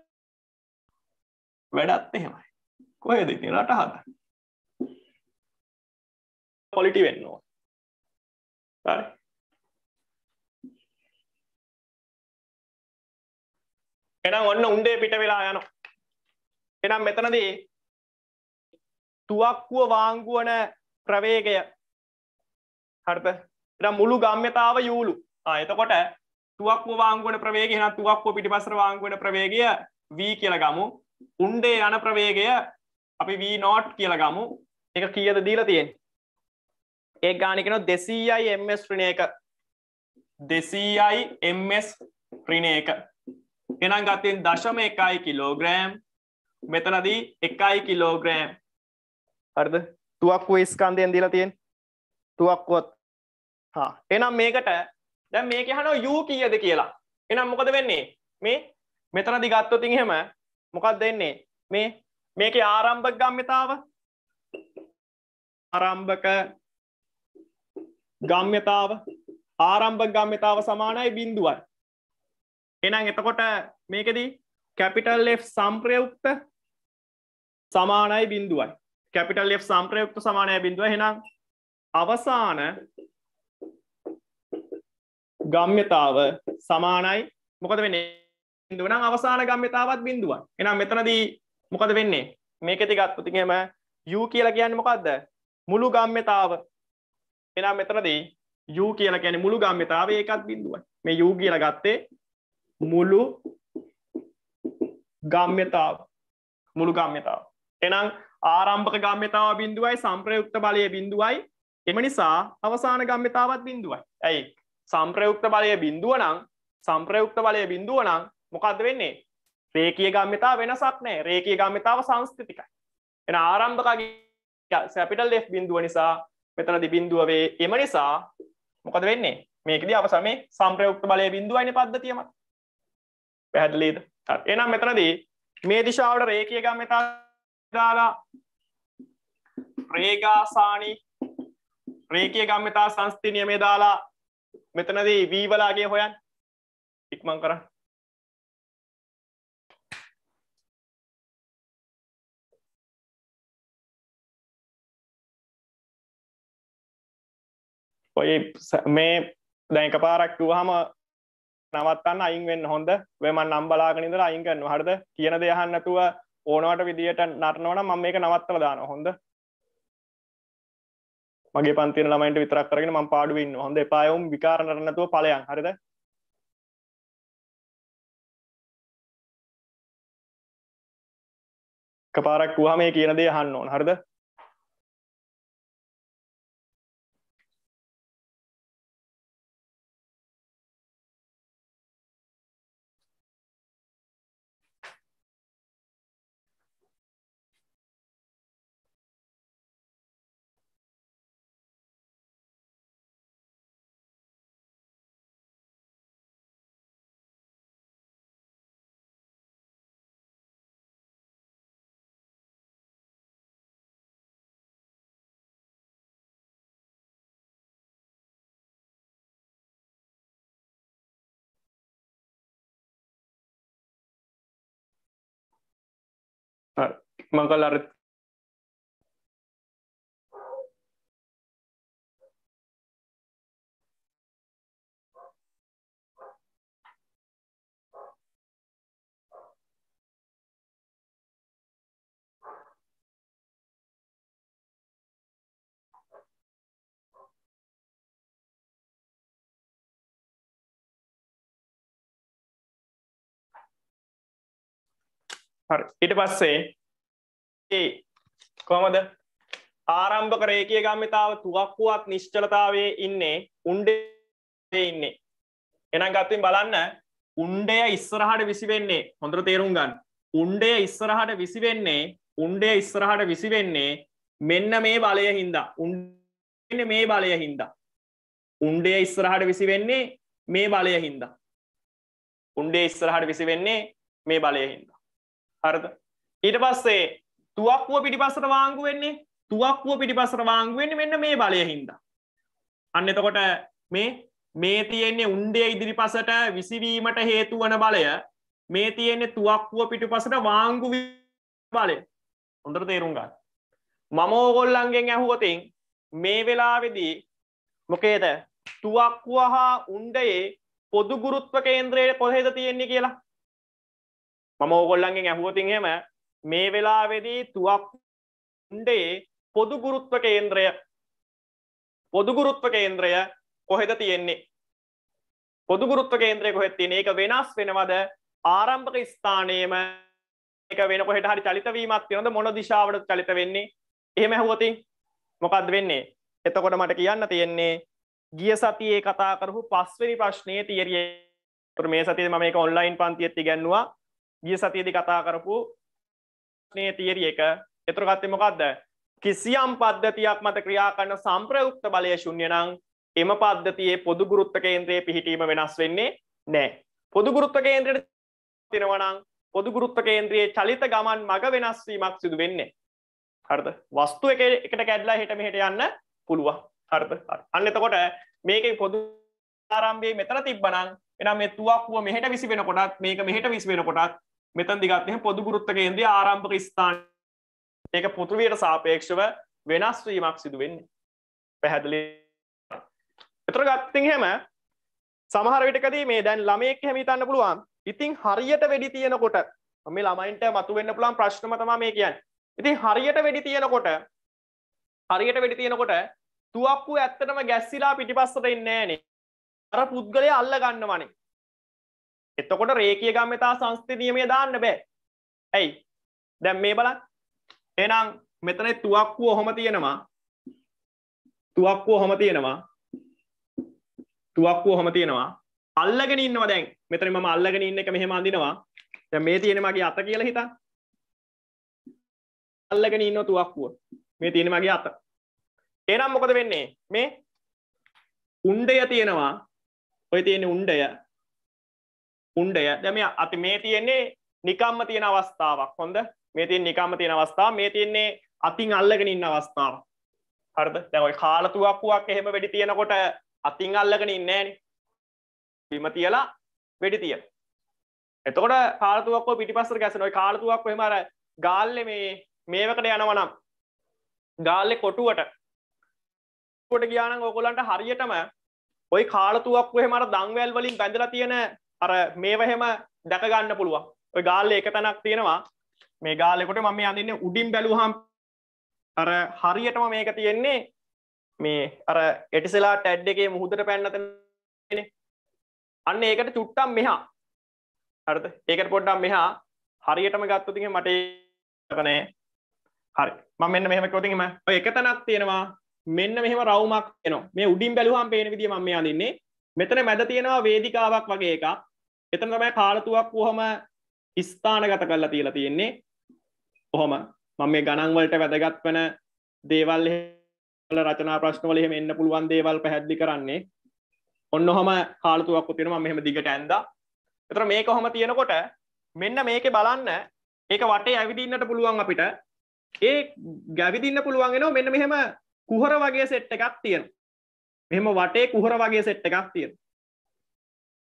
Speaker 2: වැඩත් එහෙමයි කොය දෙති රට හදන්න
Speaker 3: පොලිටි වෙන්නවා
Speaker 2: එහෙනම් ඔන්න උණ්ඩේ පිට වෙලා යනවා.
Speaker 1: එහෙනම් මෙතනදී තුවක්කුව වාංගු වන ප්‍රවේගය හරිද? එහෙනම් මුළු ගම්‍යතාව යූලු. ආ එතකොට තුවක්කුව වාංගු වන ප්‍රවේගය එහෙනම් තුවක්කුව පිටිපස්සට වාංගු වන ප්‍රවේගය v කියලා ගමු. උණ්ඩේ යන ප්‍රවේගය අපි v not කියලා ගමු. ඒක කීයද දීලා තියෙන්නේ? ඒ ගාන කියනවා 200යි ms ඍණ 1. 200යි ms ඍණ 1. එනම් ගතින් දශම එකයි කිලෝග්‍රෑම් මෙතනදී එකයි කිලෝග්‍රෑම් හරිද තුවක්කුව ස්කන්දයෙන් දීලා තියෙන් තුවක්කුවත් හා එනම් මේකට දැ මේක හනෝ යූ කියද කියලා එනම් මොකද වෙන්නේ මේ මෙතන දිගත්තොතින් හෙම මොකක් දෙන්නේ මේ මේක ආරම්භක ගම්්‍යතාව ආරම්භක ගම්්‍යතාව ආරම්භ ගම්්‍යතාව සමානයි බින්දුවයි එනම් එතකොට මේකෙදී කැපිටල් F සම්ප්‍රයුක්ත සමානයි බිඳුවයි කැපිටල් F සම්ප්‍රයුක්ත සමානය බිඳුව හෙනම් අවසාන ගම්්‍යතාව සමානයි මොකද වෙන්නේ බිඳුවනම් අවසාන ගම්්‍යතාවත් බිඳුවයි එනම් මෙතනදී මොකද වෙන්නේ මේකෙති ගත්පතිකම යු කියලා කියන්න මොකක්ද මුළු ගම්්‍යතාව එනම් මෙතනදී යු කියලා කියන මුළු ගම්්‍යතාව ඒකත් බිඳුවයි මේ යු කියලා ගත්තේ මුළු ගම්්‍යතාව මුළු ගම්්‍යතාව එනම් ආරම්භක ගම්්‍යතාව බින්දුවයි සම්ප්‍රයුක්ත බලය බින්දුවයි එම නිසා අවසාන ගම්්‍යතාවත් බින්දුවයි ඇයි සම්ප්‍රයුක්ත බලය බින්දුව නං සම්ප්‍රයුක්ත බලය බින්දුව නං මොකද වෙන්නේ රේකිය ගම්්‍යතාව වෙනසක් නෑ රේකිය ගම්්‍යතාව සංස්කෘතිකයි එන ආරම්භකගේ සැපිටල් ලේ බින්දුව නිසා මෙතනදි බින්දුවේ එම නිසා මොකද වෙන්නේ මේකද අවසමේ සම්ප්‍රයුක්ත බලය බින්දුවයින පද්ධතියමත් පැහැදිලිද එනම් මෙතනදී මේ දිශාවට රේකිය ගම්මතා දාලා රේගාසානි රේකිය ගම්මතා සංස්ති නියමේ දාලා මෙතනදී v වලාගේ හොයන්
Speaker 2: ඉක්මන් කරන්න ඔය මේ දැන්
Speaker 1: එකපාරක් කිව්වහම නවත්තන්න අයින් වෙන්න හොඳ වෙමන් නම්බලාගෙන ඉඳලා අයින් කරනවා හරිද කියන දේ අහන්න නැතුව ඕනවට විදියට නටනවනම් මම මේක නවත්තලා දානවා හොඳ මගේ පන්තින ළමයින්ට විතරක් කරගෙන මම පාඩුවේ ඉන්නවා හොඳ එපා යවුම් විකාර නටන්න නැතුව ඵලයන් හරිද
Speaker 3: එකපාරක් වුවහම මේ කියන දේ අහන්න ඕන හරිද manga ah, la red හරි ඊට
Speaker 1: පස්සේ ඒ කොහමද ආරම්භක රේඛීය ගම්මිතාව තුවක්කුවක් නිශ්චලතාවයේ ඉන්නේ උණ්ඩේ ඉන්නේ එහෙනම් ගත්තින් බලන්න උණ්ඩය ඉස්සරහට විසි වෙන්නේ හොඳට තේරුම් ගන්න උණ්ඩය ඉස්සරහට විසි වෙන්නේ උණ්ඩය ඉස්සරහට විසි වෙන්නේ මෙන්න මේ බලය හින්දා උන්න මේ බලය හින්දා උණ්ඩේ ඉස්සරහට විසි වෙන්නේ මේ බලය හින්දා උණ්ඩේ ඉස්සරහට විසි වෙන්නේ මේ බලය හින්දා හරිද ඊට පස්සේ තුවක්කුව පිටිපස්සට වාංගු වෙන්නේ තුවක්කුව පිටිපස්සට වාංගු වෙන්නේ මෙන්න මේ බලය හින්දා අන්න එතකොට මේ මේ තියෙන්නේ උන්ඩේ ඉදිරිපසට විසිවීමට හේතු වන බලය මේ තියෙන්නේ තුවක්කුව පිටිපසට වාංගු බලය හොඳට තේරුම් ගන්න මම ඕගොල්ලන්ගෙන් ඇහුවොතින් මේ වෙලාවේදී මොකේද තුවක්කුව හා උන්ඩයේ පොදු ගුරුත්ව කේන්ද්‍රයේ කොහෙද තියෙන්නේ කියලා මම ඕගොල්ලන්ගෙන් ඇහුවතින් හෙම මේ වෙලාවෙදී තුවක්ඩේ පොදු ගුරුත්ව කේන්ද්‍රය පොදු ගුරුත්ව කේන්ද්‍රය කොහෙද තියෙන්නේ පොදු ගුරුත්ව කේන්ද්‍රය කොහෙද තියෙන්නේ ඒක වෙනස් වෙනවද ආරම්භක ස්ථානයේම ඒක වෙන කොහෙට හරි චලිත වීමක් තියෙනවද මොන දිශාවට චලිත වෙන්නේ එහෙම ඇහුවතින් මොකද්ද වෙන්නේ එතකොට මට කියන්න තියෙන්නේ ගිය සතියේ කතා කරපු පස්වෙනි ප්‍රශ්නයේ තියරියේ මේ සතියේ මම මේක ඔන්ලයින් පන්තියේත් ඉගැන්නුවා ගිය සතියදි කතා කරපු නේ තිේරිය එක එතුරගත්තමකක්ද කිසියම් පද්ධතියක් මත ක්‍රියා කරන සම්ප්‍රයුක්ත බලය ශුන්‍ය නං එම පද්ධතියේ පොදු ගුරුත්ත කේන්ද්‍රයේ පිහිටීම වෙනස් වෙන්නේ නෑ පොදු ගුරුත්ත කේන්ද්‍රයට තිනවනං පොදු ගුරුත්ත කේන්ද්‍රයේ චලිත ගමන් මග වෙනස්වීමක් සිදු වෙන්නේ හරද වස්තු එක එකට කැඩලා හිට මෙහට යන්න පුළුවන් හරද අන්න එතකොට මේක පොදු ආරම්භයේ මෙතර තිබ්බනං එනම් මේ තුවක්කුව මෙහෙට විසි වෙනකොටත් මේක මෙහෙට විසි වෙනකොටත් මෙතන් දිගත්ය පොදු ගුරුත්ත කේන්ද්‍රය ආරම්භක ස්ථාන ඒක පෘථිවියට සාපේක්ෂව වෙනස් වීමක් සිදු වෙන්නේ පැහැදිලි එතර ගත්තින් හැම සමහර විටකදී මේ දැන් ළමයෙක් හැම හිතන්න පුළුවන් ඉතින් හරියට වෙඩි තියෙනකොට මේ ළමයින්ට මතු වෙන්න පුළුවන් ප්‍රශ්නම තමයි මේ කියන්නේ ඉතින් හරියට වෙඩි තියෙනකොට හරියට වෙඩි තියෙනකොට තුවක්කුව ඇත්තටම ගැස්සිලා පිටිපස්සට ඉන්නේ නැහනේ අර පුද්ගලයා අල්ල ගන්නවනේ එතකොට රේකිය ගම්මිතා සංස්ථිත නියමය දාන්න බෑ. ඇයි? දැන් මේ බලන්න. එහෙනම් මෙතන තුවක්කුව ඔහොම තියෙනවා. තුවක්කුව ඔහොම තියෙනවා. තුවක්කුව ඔහොම තියෙනවා. අල්ලගෙන ඉන්නවා දැන්. මෙතන මම අල්ලගෙන ඉන්න එක මෙහෙම අඳිනවා. දැන් මේ තියෙන මගේ අත කියලා හිතන්න. අල්ලගෙන ඉන්නවා තුවක්කුව. මේ තියෙන මගේ අත. එහෙනම් මොකද වෙන්නේ? මේ උණ්ඩය තියෙනවා. ඔය තියෙන උණ්ඩය උණ්ඩය දැම අති මේ තියෙන්නේ නිකම්ම තියෙන අවස්ථාවක් හොඳ මේ තියෙන් නිකම්ම තියෙන අවස්ථා මේ තියෙන්නේ අතින් අල්ලගෙන ඉන්න අවස්ථාව හරද දැවයි කාලතුවක්කුවක් එහෙම වැඩි තියෙනකොට අතින් අල්ලගෙන ඉන්නෑන බිම තියලා වැඩි තිය එතකොට කාලතුවක් පිටිපස්සර ගැසනොයි කාලතුවක් හෙමර ගාල්ල මේ මේවකට යනවනම් ගාල්ලෙ කොටුවට කොට ගියාන ඕකොලන්ට හරියටම ඔයි කාලතුවක් හෙමර දංවැල් වලින් බැඳලා තියෙන අර මේවහෙම දැකගන්න පුළුවන් ඔය ගාල්ල එක තැනක් තියෙනවා මේ ගාලෙකොට මම අඳන්න උඩින් බැලූහම් අර හරියටම මේක තියෙන්නේ මේ අර එටිසලා ටැඩ් එකේ මුහුදට පැන්නතන අන්න ඒකට චුට්ටම් මෙහා අරද ඒකට පොඩ්ඩම් මෙහා හරියටම ගත්තතිහ මට කනේ හරි ම මෙන්න මෙහමකොතිම එක තැනක් තියෙනවා මෙන්න මෙහම රවමක් එන මේ උඩින් බැලුවහම් පේන විදිිය ම මේ අඳන්නේ මෙතන මැද තියෙනවා වේදිකාවක් වගේ එකක් එතන තමයි කාලතුවක් කොහොම ස්ථානගත කරලා තියලා තියෙන්නේ කොහොම මම මේ ගණන් වලට වැදගත් වෙන දේවල් වල රචනා ප්‍රශ්න වල එහෙම එන්න පුළුවන් දේවල් පැහැදිලි කරන්නේ ඔන්න ඔහම කාලතුවක් තියෙනවා මම මෙහෙම දිගට ඇඳා එතන මේක කොහොම තියෙනකොට මෙන්න මේකේ බලන්න ඒක වටේ ඇවිදින්නට පුළුවන් අපිට ඒ ගැවිදින්න පුළුවන් එනවා මෙන්න මෙහෙම කුහර වගේ සෙට් එකක් තියෙනවා මෙහෙම වටේ කුහර වගේ සෙට් එකක් තියෙනවා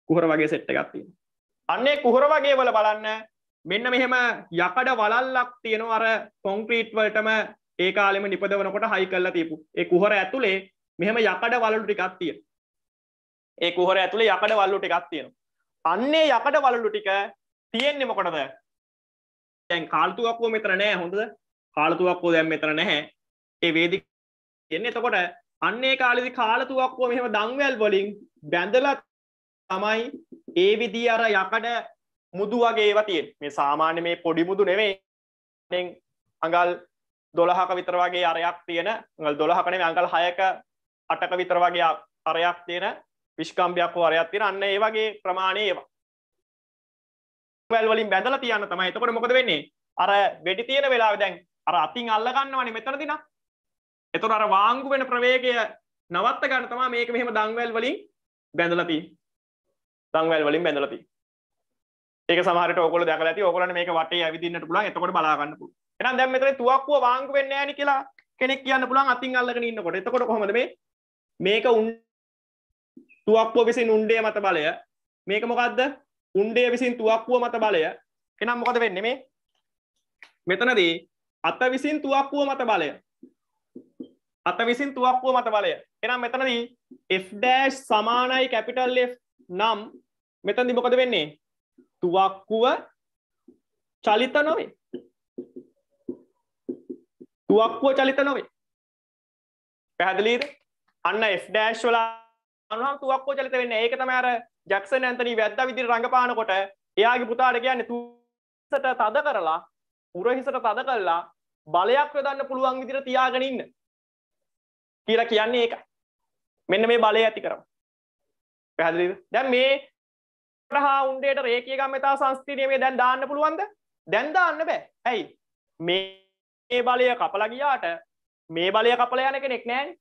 Speaker 1: කුහර වගේ සෙට්ට ගත්තිය අන්නේ කුහර වගේ වල බලන්න මෙන්න මෙහෙම යකඩ වලල්ලක් තියෙන අර කොංක්‍රීට් වලටම ඒ කාලෙම නිපද වනකොට හයි කල්ලා තියපු ඒ කුහර ඇතුළේ මෙහෙම යකඩ වලලු ටිකක් තියෙන ඒ කුහර ඇතුළේ යකඩ වල්ලු ටිකක් තියෙන අන්නේ යකඩ වලලු ටික තියෙන්නේ මොකටද දැන් කාල්තුවක්කෝ මෙතර නෑ හොඳද කාලතුවක්කෝ දැන් මෙතර නැහැ ඒ වේදි එන්න එතකොට අන්නේ කාලෙදි කාලතුවක්කෝ මෙහෙම දංවැල් වලින් බැඳලා තමයි ඒ විදී අර යකඩ මුදු වගේ වතියෙන් මේ සාමාන්‍ය මේ පොඩි මුදු නෙවේ අඟල් දොළහක විතර වගේ අරයක් තියෙන ගල් දොළහකන අඟල් හයක අටක විතර වගේ අරයක් තියෙන විශ්කම්භයක් වරයක් තින අන්න ඒ වගේ ප්‍රමාණය ඒවා වැල්වලින් බැඳල තියන්න තමයි එතකොට මොකද වෙන්නේ අර වෙඩි තියෙන වෙලා දැන් අර අතින් අල්ලගන්නවනේ මෙතන දින එතුොට අර වාංගු වෙන ප්‍රවේගය නවත්ත ගන්න තමා මේක මෙහෙම දංවැල් වලින් බැඳලතිී රංවැල් වලින් බැඳලා තියෙන්නේ ඒක සමහරට ඕගොල්ලෝ දැකලා ඇති ඕගොල්ලන්ට මේක වටේ ඇවිදින්නට පුළුවන් එතකොට බලා ගන්න පුළුවන් එහෙනම් දැන් මෙතන තුවක්කුව වාංගු වෙන්නේ නැහැ නේ කියලා කෙනෙක් කියන්න පුළුවන් අතින් අල්ලගෙන ඉන්නකොට එතකොට කොහොමද මේ මේක උන් තුවක්කුව විසින් උණ්ඩේ මත බලය මේක මොකද්ද උණ්ඩේ විසින් තුවක්කුව මත බලය එහෙනම් මොකද වෙන්නේ මේ මෙතනදී අත විසින් තුවක්කුව මත බලය අත විසින් තුවක්කුව මත බලය එනම් මෙතනදී F' සමානයි කැපිටල් F නම් මෙතනදි මොකද වෙන්නේ? තුවක්කුව චලිත නොවේ. තුවක්කුව චලිත නොවේ. පැහැදිලිද? අන්න F ඩෑෂ් වල අනුහම තුවක්කුව චලිත වෙන්නේ. ඒක තමයි අර ජැක්සන් ඇන්තනි වැද්දා විදිහට රඟපානකොට එයාගේ පුතාට කියන්නේ තුසට තද කරලා උරහිසට තද කරලා බලයක් යොදන්න පුළුවන් විදිහට තියාගෙන ඉන්න කියලා කියන්නේ ඒකයි. මෙන්න මේ බලය ඇති කරමු. පැහැදිලිද? දැන් මේ හා උන්ඩේට රේකිය ගම්මතා සංස්තිරීමේ දැන් දාන්න පුළුවන්ද දැන් දාන්න බෑ ඇයි මේ බලය කපලා ගියාට මේ බලය කපල යන කෙනෙක් නෑන්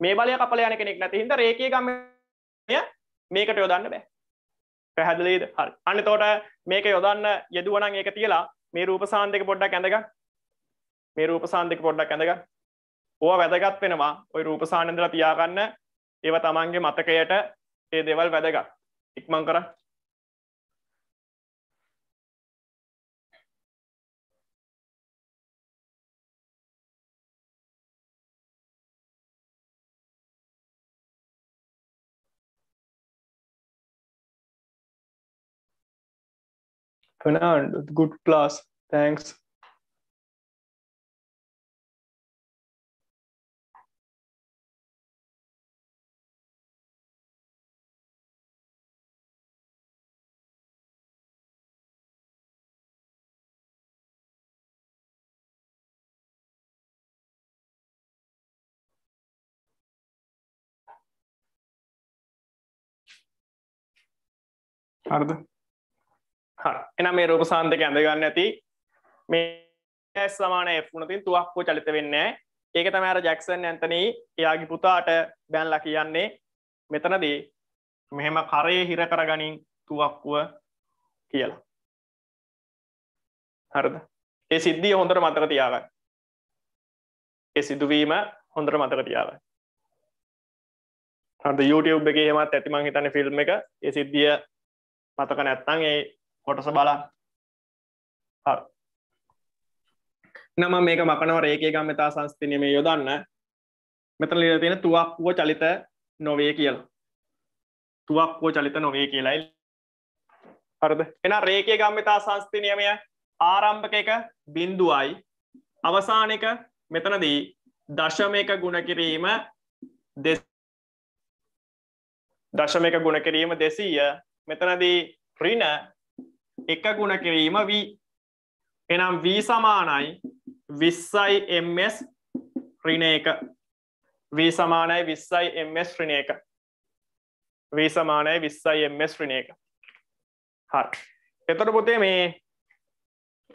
Speaker 1: මේ බලය කපල යන කෙනෙක් නැති හිද රේකිය ගම්මය මේකට යොදන්න බෑ පැහැදිලේද හරි අන්න තෝට මේක යොදන්න යෙදුවනන් ඒක තියලා මේ රූප සාන්ධක පොඩ්ඩක් ඇඳග මේ රූප සාන්ධක පොඩ්ඩක් ඇඳග ඕ වැදගත් වෙනවා ඔයි රූප සානන්දර තියාගන්න ඒව තමන්ගේ මතකයට ඒ දෙවල් වැදගත්
Speaker 2: Ik mangkara.
Speaker 3: Fernand, good class. Thanks.
Speaker 1: හරද එනම් මේ රූප සාන්තක ඇඳගන්න ඇති මේ ඇස් සමාන එුණතින් තුවක්කෝ චලිත වෙන්න ඒක තම අර ජැක්සන් ඇන්තනී එයාගේ පුතාට බැන්ල කියන්නේ මෙතනදී මෙහෙම කරයේ හිර
Speaker 2: කරගනින් තුවක්කුව කියලා හරද
Speaker 1: ඒ සිද්ධිය හොඳට මතක තියාගන්න ඒ සිදුවීම හොඳට මතක තියාගන්න හරද YouTube එක හෙමත් ඇතිමං හිතන ෆිල්ම් එක ඒ
Speaker 2: සිද්ධිය මතක නැත්තං ඒ කොටස බලන්න
Speaker 1: නම මේක මකනව රේකේ ගම්මතා සංස්තිනය මේ යොදන්න මෙතන ලිර තියෙන තුවක්කුව චලිත නොවේ කියලා තුවක්කුව චලිත නොවේ කියලායි හරද එන රේකේ ගම්මතා සංස්තිනයමය ආරම්භක එක බින්දුවයි අවසානක මෙතනදී දශමයක ගුණ කිරීම දශමයක ගුණ කිරීම දෙසීය මෙතනදී ඍණ එක ගුණ කිරීම v එනම් v සමානයි 20යි ms ඍණ 1 v සමානයි 20යි ms ඍණ 1 v සමානයි 20යි ms ඍණ 1 හරි එතකොට පුතේ මේ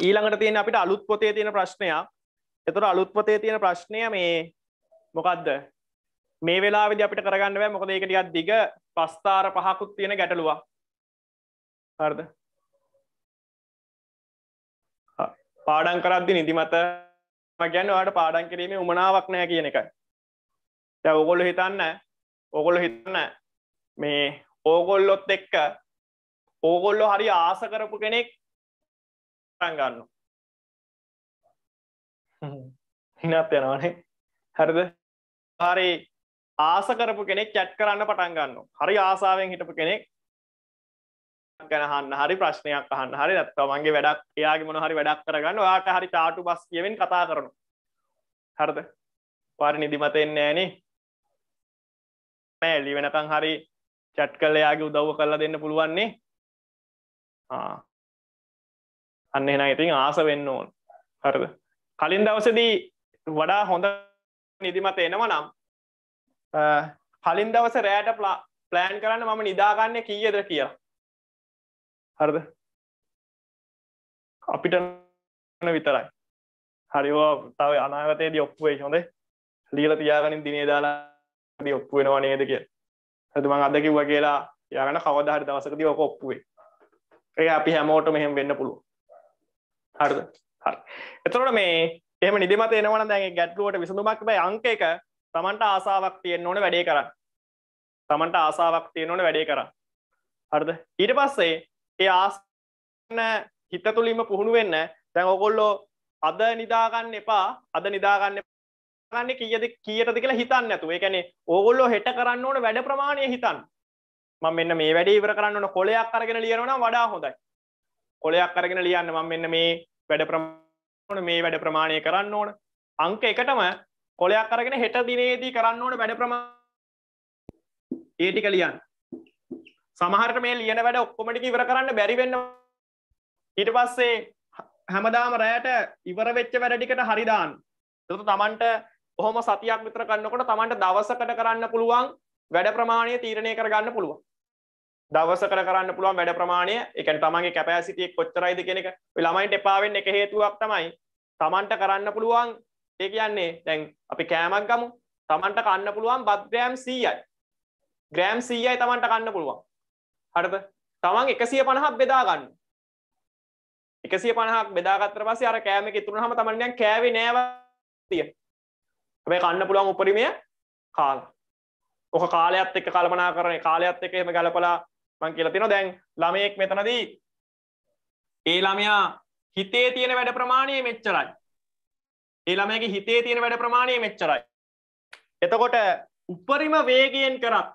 Speaker 1: ඊළඟට තියෙන අපිට අලුත් පොතේ තියෙන ප්‍රශ්නයක් එතකොට අලුත් පොතේ තියෙන ප්‍රශ්නය මේ මොකද්ද මේ වෙලාවේදී අපිට කරගන්න බෑ මොකද ඒක ටිකක් දිග පස්තාර පහකුත් තියෙන ගැටලුවක් හර්ද පාඩන් කරද්දි නිදිමත මගැන් වාට පාඩන් කිරීමේ උමනාවක් නෑ කියන එක ය ඔගොල්ලො හිතන්න ඔගොල්ලො හිතන්න මේ ඕගොල්ලොත් එක්ක ඕගොල්ලො හරි ආස කරපු කෙනෙක් ගන්න හිනත්
Speaker 2: යනවානේ හරිද
Speaker 1: හරි ආස කරපු කෙනෙක් චැට් කරන්න පටන් ගන්න හරි ආසාාවෙන් හිටපු කෙනෙක් ගැනහන්න හරි ප්‍රශ්නයක් අහන්න හරි නැත්තවමන්ගේ වැඩක් එයාගේ මොන හරි වැඩක් කරගන්න ඔයාට හරි චාටු බස් කියවෙන් කතා කරනු හරද පරි නිදිමතෙන්න ෑනේ නෑ එලි වෙනකං හරි චැට් කල එයාගේ උදව්ව කරලා දෙන්න
Speaker 2: පුළුවන්නේ අන්න එෙන ඉතින් ආස වෙන්න ඕන්
Speaker 1: හරද කලින් දවසදී වඩා හොඳ නිදිමත එනව නම් කලින් දවස රෑට පලා ප්ලෑන් කරන්න මම නිදාගන්න කීයද
Speaker 2: කියලා
Speaker 3: හරද අපිට
Speaker 1: විතරයි හරිවා තව අනාගතයේද ඔප්පුවේ හොඳ ලීල තියාගනින් දිනේ දාලා දී ඔප්පු වෙනවා නේද කිය හතුමං අද කිව්ව කියලා යාගන කවදාහරි දවසකදී ඕක ඔප්පුවේ ඒ අපි හැමෝට මෙහෙම වෙන්න පුළුව හරිද හරි එතකොට මේ එහම නිදිමත එනවන දැන් ගැටලුවට විසඳුමක් බෑ අංක එක තමන්ට ආසාවක් තියෙන්න ඕන වැඩේ කරන්න තමන්ට ආසාවක් තියෙන ඕන වැඩේ කරන්න හරිද ඊට පස්සේ ඒ ආසන්න හිත තුලින්ම පුහුණු වෙන්න දැන් ඕගොල්ලෝ අද නිදාගන්න එපා අද නිදාගන්න ගන්න කීයද කීයටද කියලා හිතන්න නැතුව. ඒ කියන්නේ ඕගොල්ලෝ හෙට කරන්න ඕන වැඩ ප්‍රමාණය හිතන්න. මම මෙන්න මේ වැඩේ ඉවර කරන්න ඕන කොලයක් අරගෙන ලියනවා නම් වඩා හොඳයි. කොලයක් අරගෙන ලියන්න මම මෙන්න මේ වැඩ ප්‍රමාණය මේ වැඩ ප්‍රමාණය කරන්න ඕන. අංක එකටම කොලයක් අරගෙන හෙට දිනේදී කරන්න ඕන වැඩ ප්‍රමාණය ඒ ටික ලියන්න. සමහරට මේ ලියන වැඩ ඔක්කොමටි ඉවර කරන්න බැරිවෙන්න ඊට පස්සේ හැමදාම රෑට ඉවර වෙච්ච වැඩටිකට හරිදාන් තුතු තමන්ට ඔහොම සතියක් විතර කන්නකොට තමන්ට දවසකට කරන්න පුළුවන් වැඩ ප්‍රමාණය තීරණය කරගන්න පුළුවන් දවසකට කරන්න පුළුවන් වැඩ ප්‍රමාණය එකන් තමන්ගේ කැපෑසිටියක් කොච්චරයිද කෙනෙක ළමයින්ට එපාවෙන් එක හේතුවක් තමයි තමන්ට කරන්න පුළුවන් ඒ කියන්නේ දැන් අපි කෑමක් ගමු තමන්ට කන්න පුළුවන් බද්ග්‍රෑම් සීයයි ග්‍රෑම් සීයයි තමන්ට කන්න පුළුවන් හරිද තමන් එකසිය පණහක් බෙදාගන්න එකසිය පණහක් බෙදාගත්තර පස්සේ අර කෑම එක ඉතුරු හම තමන්යන් කෑවේ නෑව තිය හැබැයි කන්න පුළුවන් උපරිමය කාලා ඔක කාලයත් එක්ක කල්පනා කරන කාලයත් එක්ක එහෙම ගලපලා මං කියලා තියෙනවා දැන් ළමයෙක් මෙතනදී ඒ ළමයා හිතේ තියෙන වැඩ ප්‍රමාණය මෙච්චරයි ඒ ළමයාගේ හිතේ තියෙන වැඩ ප්‍රමාණය මෙච්චරයි එතකොට උපරිම වේගයෙන් කරත්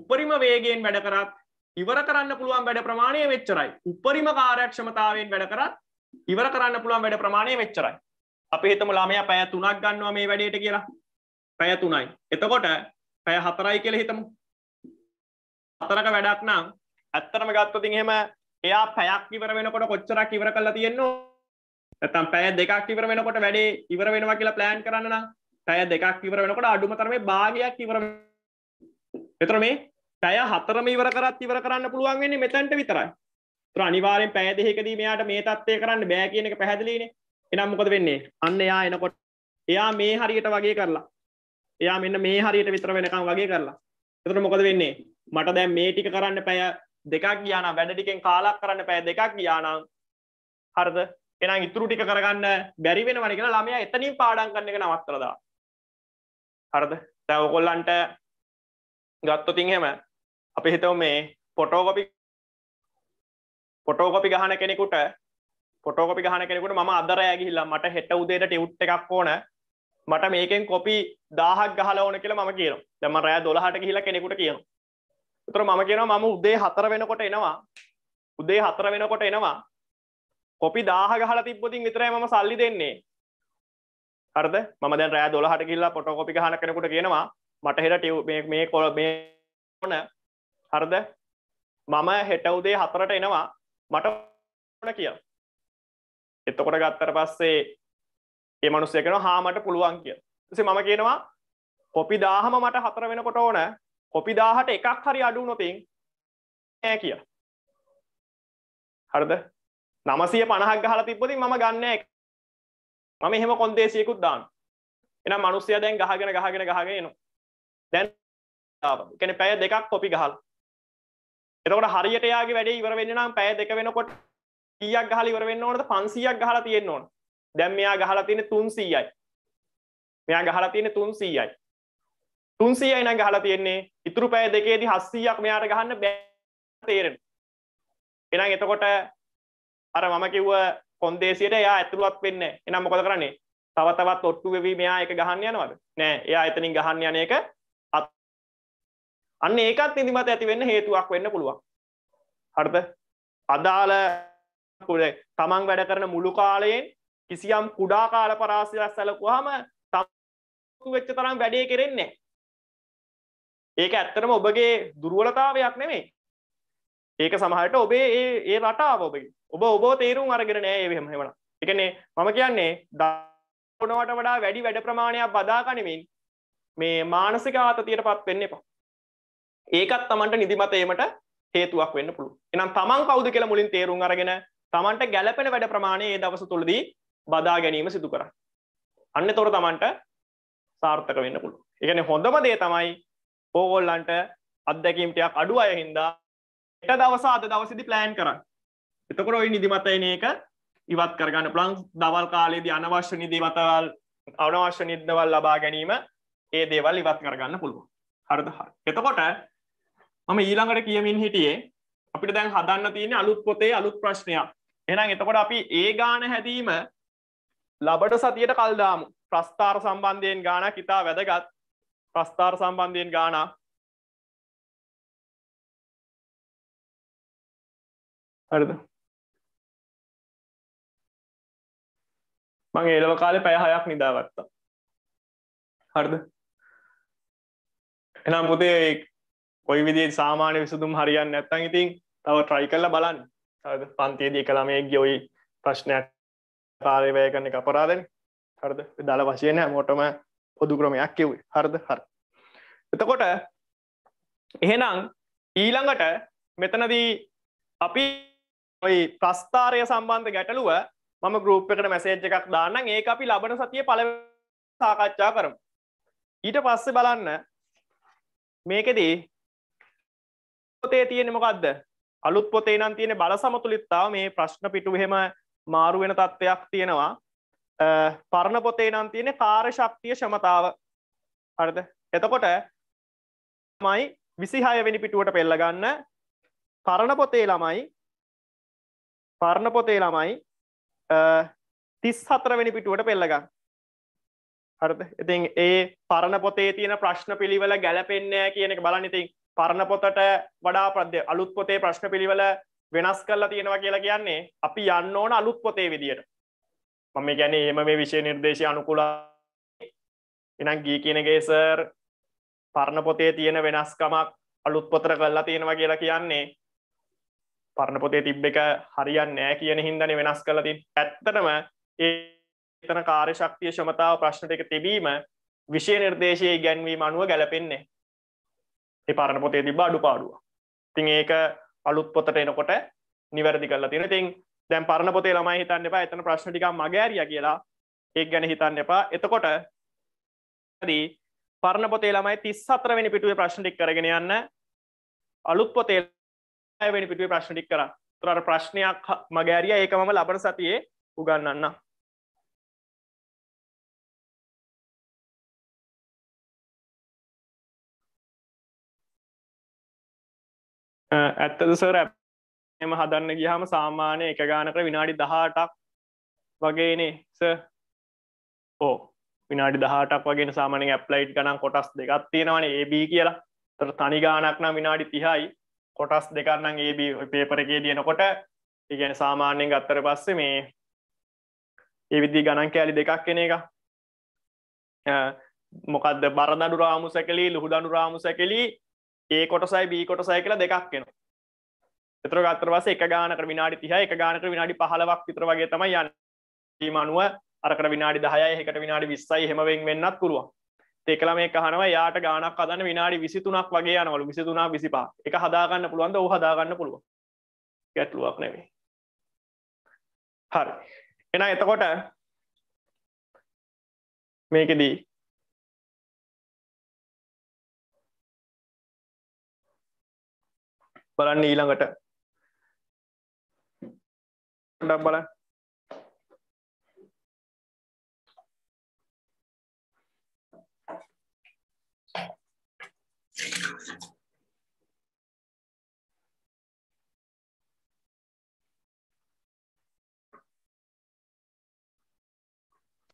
Speaker 1: උපරිම වේගයෙන් වැඩ කරත් ඉවර කරන්න පුළුවන් වැඩ ප්‍රමාණය වෙච්චරයි උපරිම කාර්යක්ෂමතාවයෙන් වැඩ කරත් ඉවර කරන්න පුළුවන් වැඩ ප්‍රමාණය වෙච්චරයි අපි හිතමු ළමයා පැය තුනක් ගන්නවා මේ වැඩේට කියලා පැය තුනයි එතකොට පැය හතරයි කියලා හිතමු හතරක වැඩක් නම් ඇත්තටම ගත්තොත් එහෙම එයා පැයක් ඉවර වෙනකොට කොච්චරක් ඉවර කරලා තියෙන්නේ නැත්නම් පැය දෙකක් ඉවර වෙනකොට වැඩේ ඉවර වෙනවා කියලා ප්ලෑන් කරන්න නම් පැය දෙකක් ඉවර වෙනකොට අඩුම තරමේ භාගයක් ඉවර එතන මේ පැය හතරම ඉවර කරත් ඉවර කරන්න පුළුවන් වෙන්නේ මෙතනට විතරයි. ඒතර අනිවාර්යෙන් පැය දෙකකදී මෙයාට මේ தත්ත්වය කරන්න බෑ කියන එක පැහැදිලිනේ. එහෙනම් මොකද වෙන්නේ? අන්න එයා එනකොට එයා මේ හරියට වගේ කරලා එයා මෙන්න මේ හරියට විතර වෙනකම් වගේ කරලා. එතකොට මොකද වෙන්නේ? මට දැන් මේ ටික කරන්න පැය දෙකක් ගියා නම් වැඩ ටිකෙන් කාලක් කරන්න පැය දෙකක් ගියා නම් හරිද? එහෙනම් ඉතුරු ටික කරගන්න බැරි වෙනවනේ කියලා ළමයා එතනින් පාඩම් කරන එක නවත්තලා දානවා. හරිද? දැන් ඔයගොල්ලන්ට ගත්තොත් එහෙම අපි හිතව මේ පොටෝකොපි පොටෝකොපි ගහන කෙනෙකුට පොටෝකොපි ගහන කෙනෙකුට ම අදරෑ ගිහිල්ලා මට හෙට උදේට ටවුට් එකක් ඕන මට මේකෙන් කොපි දාහක් ගහල ඕන කියලා මම කියන දම රෑ දොලහට ගිහිලා කෙනෙකුට කියන උතුර මම කියනවා මම උදේ හතර වෙනකොට එනවා උදේ හතර වෙනකොට එනවා කොපි දාහ ගහලා තිබ්බොතින් විතරයි මම සල්ලි දෙන්නේ හරද මම දැන් රෑ දොලහට ගිල්ලා පොටෝකොපි ගහන කෙනෙකුට කියනවා මට හෙට මේ කොල මේ ඕන හරද මම හෙට උදේ හතරට එනවා මට කිය එතකොට ගත්තර පස්සේ ඒ මනුස්සයකෙන හාමට පුළුවන් කිය සේ මම කියනවා කොපි දාහම මට හතර වෙනකොට ඕන කොපි දාහට එකක් හරි අඩු නොතින් නෑ කිය හරද නමසය පණහක් ගහල තිබ්බති ම ගන්න මම එහෙම කොන්දේසියකුත් දාන්න එන මනුස්සය දැන් ගහගෙන ගහගෙන ගහගෙන එනවා දැන් කෙන පැය දෙකක් කොපි ගහල් එතකොට හරියට යාගේ වැඩේ ඉවර වෙන්න නම් පැය දෙක වෙනකොට 100ක් ගහලා ඉවර වෙන්න ඕනද 500ක් ගහලා තියෙන්න ඕන. දැන් මෙයා ගහලා තියෙන්නේ 300යි. මෙයා ගහලා තියෙන්නේ 300යි. 300යි නම් ගහලා තියෙන්නේ. ඉතුරු පැය දෙකේදී 700ක් මෙයාට ගහන්න බෑ තේරෙන. එහෙනම් එතකොට අර මම කිව්ව කොන්දේසියට එයා ඇතුළත් වෙන්නේ. එහෙනම් මොකද කරන්නේ? තව තවත් ඔට්ටු වෙවි මෙයා එක ගහන්න යනවද? නෑ. එයා එතනින් ගහන්න යන එක අන්න ඒකත් නිදිමත ඇති වෙන්න හේතුවක් වෙන්න පුළුවන් හරිද අදාළ තමන් වැඩ කරන මුළු කාලයෙන් කිසියම් කුඩා කාල පරාසයක් සැලකුවාම වෙච්ච තරම් වැඩේ කෙරෙන්නේ ඒක ඇත්තටම ඔබගේ දුර්වලතාවයක් නෙමෙයි ඒක සමහරට ඔබේ ඒ ඒ රටාව ඔබගේ ඔබ ඔබ තේරුම් අරගෙන නෑ ඒ එහෙම එහෙමනම් ඒ කියන්නේ මම කියන්නේ දානවට වඩා වැඩි වැඩ ප්‍රමාණයක් බදා ගනිමින් මේ මානසික ආතතියට පත් වෙන්න එපා ඒකත් තමන්ට නිදිමත ඒමට හේතුවක් වෙන්න පුළු එනම් තමන් කවුද කියලා මුලින් තේරුම් අරගෙන තමන්ට ගැලපෙන වැඩ ප්‍රමාණය ඒ දවස තුළදී බදා ගැනීම සිදු කර අන්න තොර තමන්ට සාර්ථක වෙන්න පුළු එකන හොඳම දේ තමයි ඕගොල්ලන්ට අත්දැකීමටයක් අඩු අය හින්දා එක දවස අද දවසිදි ප්ලෑන් කරන්න එතකොට ඔයි නිදිමතයන එක ඉවත් කරගන්න ප්ලං දවල් කාලයේදී අනවශ්‍ය නිදිමතවල් අවනවශ්‍ය නිද්දවල් ලබා ගැනීම ඒ දේවල් ඉවත් කරගන්න පුළුවන් හරදහ එතකොට මම ඊළඟට කියමින් හිටියේ අපිට දැන් හදන්න තියෙන අලුත් පොතේ අලුත් ප්‍රශ්නයක් එහෙනම් එතකොට අපි ඒ ගාන හැදීම ලබට සතියට කල්දාමු ප්‍රස්ථාර සම්බන්ධයෙන් ගාන කිතා වැදගත්
Speaker 2: ප්‍රස්ථාර සම්බන්ධයෙන් ගානා හරිද මං ඒලව කාලෙ පැය හයක් නිදාගත්තා හරිද
Speaker 1: එනම් පුතේ කොයි විදි සාමාන්‍ය විසුදුම් හරියන්න නැත්තන් ඉතින් තව ට්‍රයි කල්ල බලන්න පන්තියේදී කළමේ ගොයි ප්‍රශ්නයක් කාරවය කරන එක අපරාදෙන හරද දල වශයන මෝටම පොදු ක්‍රමයක් කිව් හරද හර එතකොට එහෙනම් ඊළඟට මෙතනදී අපි ඔයි ප්‍රස්ථාරය සම්බන්ධ ගැටලුව මම ගරුප්කට මැසේජ් එකක් දාන්න ඒ අපි ලබන සතිය පල සාකච්ඡා කරම ඊට පස්සෙ බලන්න මේකෙදී පොතේ තියෙන මොකක්ද අලුත් පොතේ නම් තියෙන බල සමතුලිත්තාව මේ ප්‍රශ්න පිටු එහෙම මාරු වෙන තත්ත්වයක් තියෙනවා පරණ පොතේ නම් තියෙන කාර්ය ශක්තිය ක්ෂමතාව හරිද එතකොට තමයි 26 වෙනි පිටුවට පෙළ ගන්න පරණ පොතේ ළමයි පරණ පොතේ ළමයි 34 වෙනි පිටුවට පෙළ ගන්න හරිද ඉතින් ඒ පරණ පොතේ තියෙන ප්‍රශ්න පිළිවෙල ගැලපෙන්නේ නැහැ කියන එක බලන්න ඉතින් පරණ පොතට වඩා ප්‍රද අලුත් පොතේ ප්‍රශ්න පිළිවල වෙනස් කරලා තියෙනවා කියලා කියන්නේ අපි යන්න ඕන අලුත් පොතේ විදියට මම ගැන එම මේ විෂය නිර්දේශය අනුකුලා එනම් ගී කියනගේ සර් පරණ පොතේ තියෙන වෙනස්කමක් අලුත් පොතර කරලා තියෙනවා කියලා කියන්නේ පරණ පොතේ තිබ්බ එක හරියන් නෑ කියන හින්දන වෙනස් කලතින් ඇත්තටම ඒතන කාර්ශක්තිය ශමතාව ප්‍රශ්න එක තිබීම විෂය නිර්දේශය ගැන්වීම අනුව ගැලපෙන්නේ ඒ පරණ පොතේ තිබ අඩු පාඩුව තින් ඒක අලුත් පොතට එනකොට නිවැරදි කරලා තියෙන තින් දැන් පරණ පොතේ ළමයි හිතන්න එපා එතන ප්‍රශ්න ටිකක් මගෑරිය කියලා ඒක ගැන හිතන්න එපා එතකොට දී පරණ පොතේ ළමයි 34 වෙනි පිටුවේ ප්‍රශ්න ටික කරගෙන යන්න අලුත් පොතේ වෙනි පිටුවේ ප්‍රශ්න ටික කරා. ඒතර ප්‍රශ්නයක් මගෑරිය ඒක මම ලබන සතියේ උගන්වන්නම්.
Speaker 3: ඇත්තද සර
Speaker 1: එම හදන්න ගියහම සාමාන්‍ය එක ගානක විනාඩි දහටක් වගේනේ ස ඕ විනාඩි දහටක් වගේ සාමනෙන් ඇප්ලයිට් ගනම් කොටස් දෙකක් තියෙනවන AB කියලා තර තනි ගානක් නම් විනාඩි තිහයි කොටස් දෙකරන්නම් AB පේපරකේ දයනකොට ඉගැන සාමාන්‍යයෙන් ගත්තර පස්සේ මේ ඒවිදි ගණන් කෑලි දෙකක් කෙන එක මොකක්ද බරදඩු රාමු සැකලි ලුහුඩනු රාමු සැකලි ඒ කොටසයි බී කොටසයි කියලා දෙකක් එනවා එතර ගත්තර පස්සේ එක ගානකට විනාඩි 30 එක ගානකට විනාඩි 15ක් විතර වගේ තමයි යන්නේ ඊම අනුව අරකට විනාඩි 10යි එකකට විනාඩි 20යි එහෙම වෙන් වෙන්නත් පුළුවන් ඉතින් එකලා මේක අහනවා යාට ගානක් හදන්න විනාඩි 23ක් වගේ යනවලු 23 25 එක හදා ගන්න පුළුවන්ද ඕක හදා ගන්න පුළුවන් ගැටලුවක් නෙවෙයි හරි එහෙනම් එතකොට
Speaker 3: මේකෙදී බලන්න ඊළඟට ඩම් බල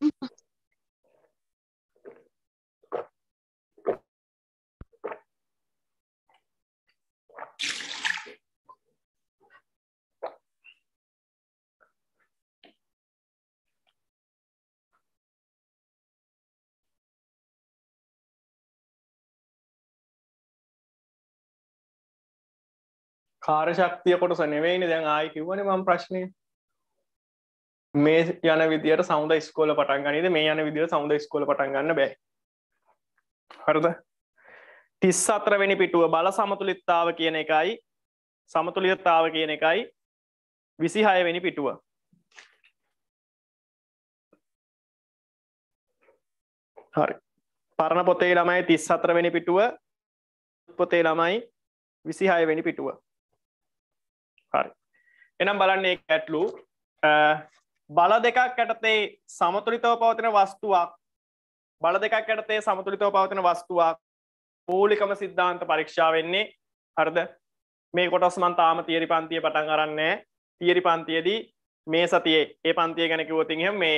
Speaker 3: Thank you. කාර්ශක්තිය
Speaker 1: කොට සනෙවෙයිනි දැන් ආයි කිවන මම ප්‍රශ්නය මේ යන විදිට සෞද ස්කෝල පටන් ගනිද මේ යන විදිර සෞද ස්කෝල පටන් ගන්න බැ හරද තිස් අතරවෙනි පිටුව බල සමතුලිත්තාව කියන එකයි සමතුලියත්තාව කියන එකයි විසි හයවෙනි පිටුව
Speaker 2: හරි පරණ පොතේ ළමයි තිස් අතරවෙනි
Speaker 1: පිටුව පොතේ ළමයි විසිහයවෙනි පිටුව හරි එනම් බලන්නේ ඇටලු බල දෙකක් ඇටතේ සමතුලිතව පවතින වස්තුවක් බල දෙකක් ඇටතේ සමතුලිතව පවතින වස්තුවක් මූලිකම සිද්ධාන්ත පරීක්ෂා වෙන්නේ හරිද මේ කොටස් මන් තාම තියරි පන්තිය පටන් අරන්නේ තියරි පන්තියේදී මේ සතියේ ඒ පන්තිය ගැන කිව්වොතින් එහෙම මේ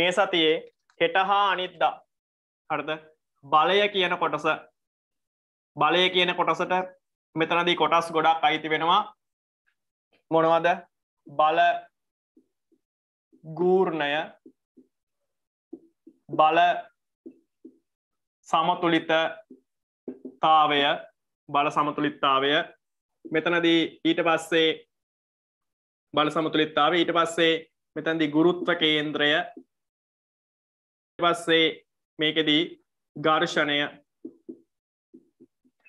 Speaker 1: මේ සතියේ හෙට හා අනිද්දා හරිද බලය කියන කොටස බලය කියන කොටසට මෙතනදී කොටස් ගොඩක් අයිති වෙනවා
Speaker 2: මොනවද බල ගූර්ණය
Speaker 1: බල සමතුලිතතාවය බල සමතුලිත්තාවය මෙතනදී ඊට පස්සේ බල සමතුලිත්තාව ඊට පස්සේ මෙතැදි ගුරුත්ව කේන්ද්‍රය පස්සේ මේකෙදී ගර්ෂණය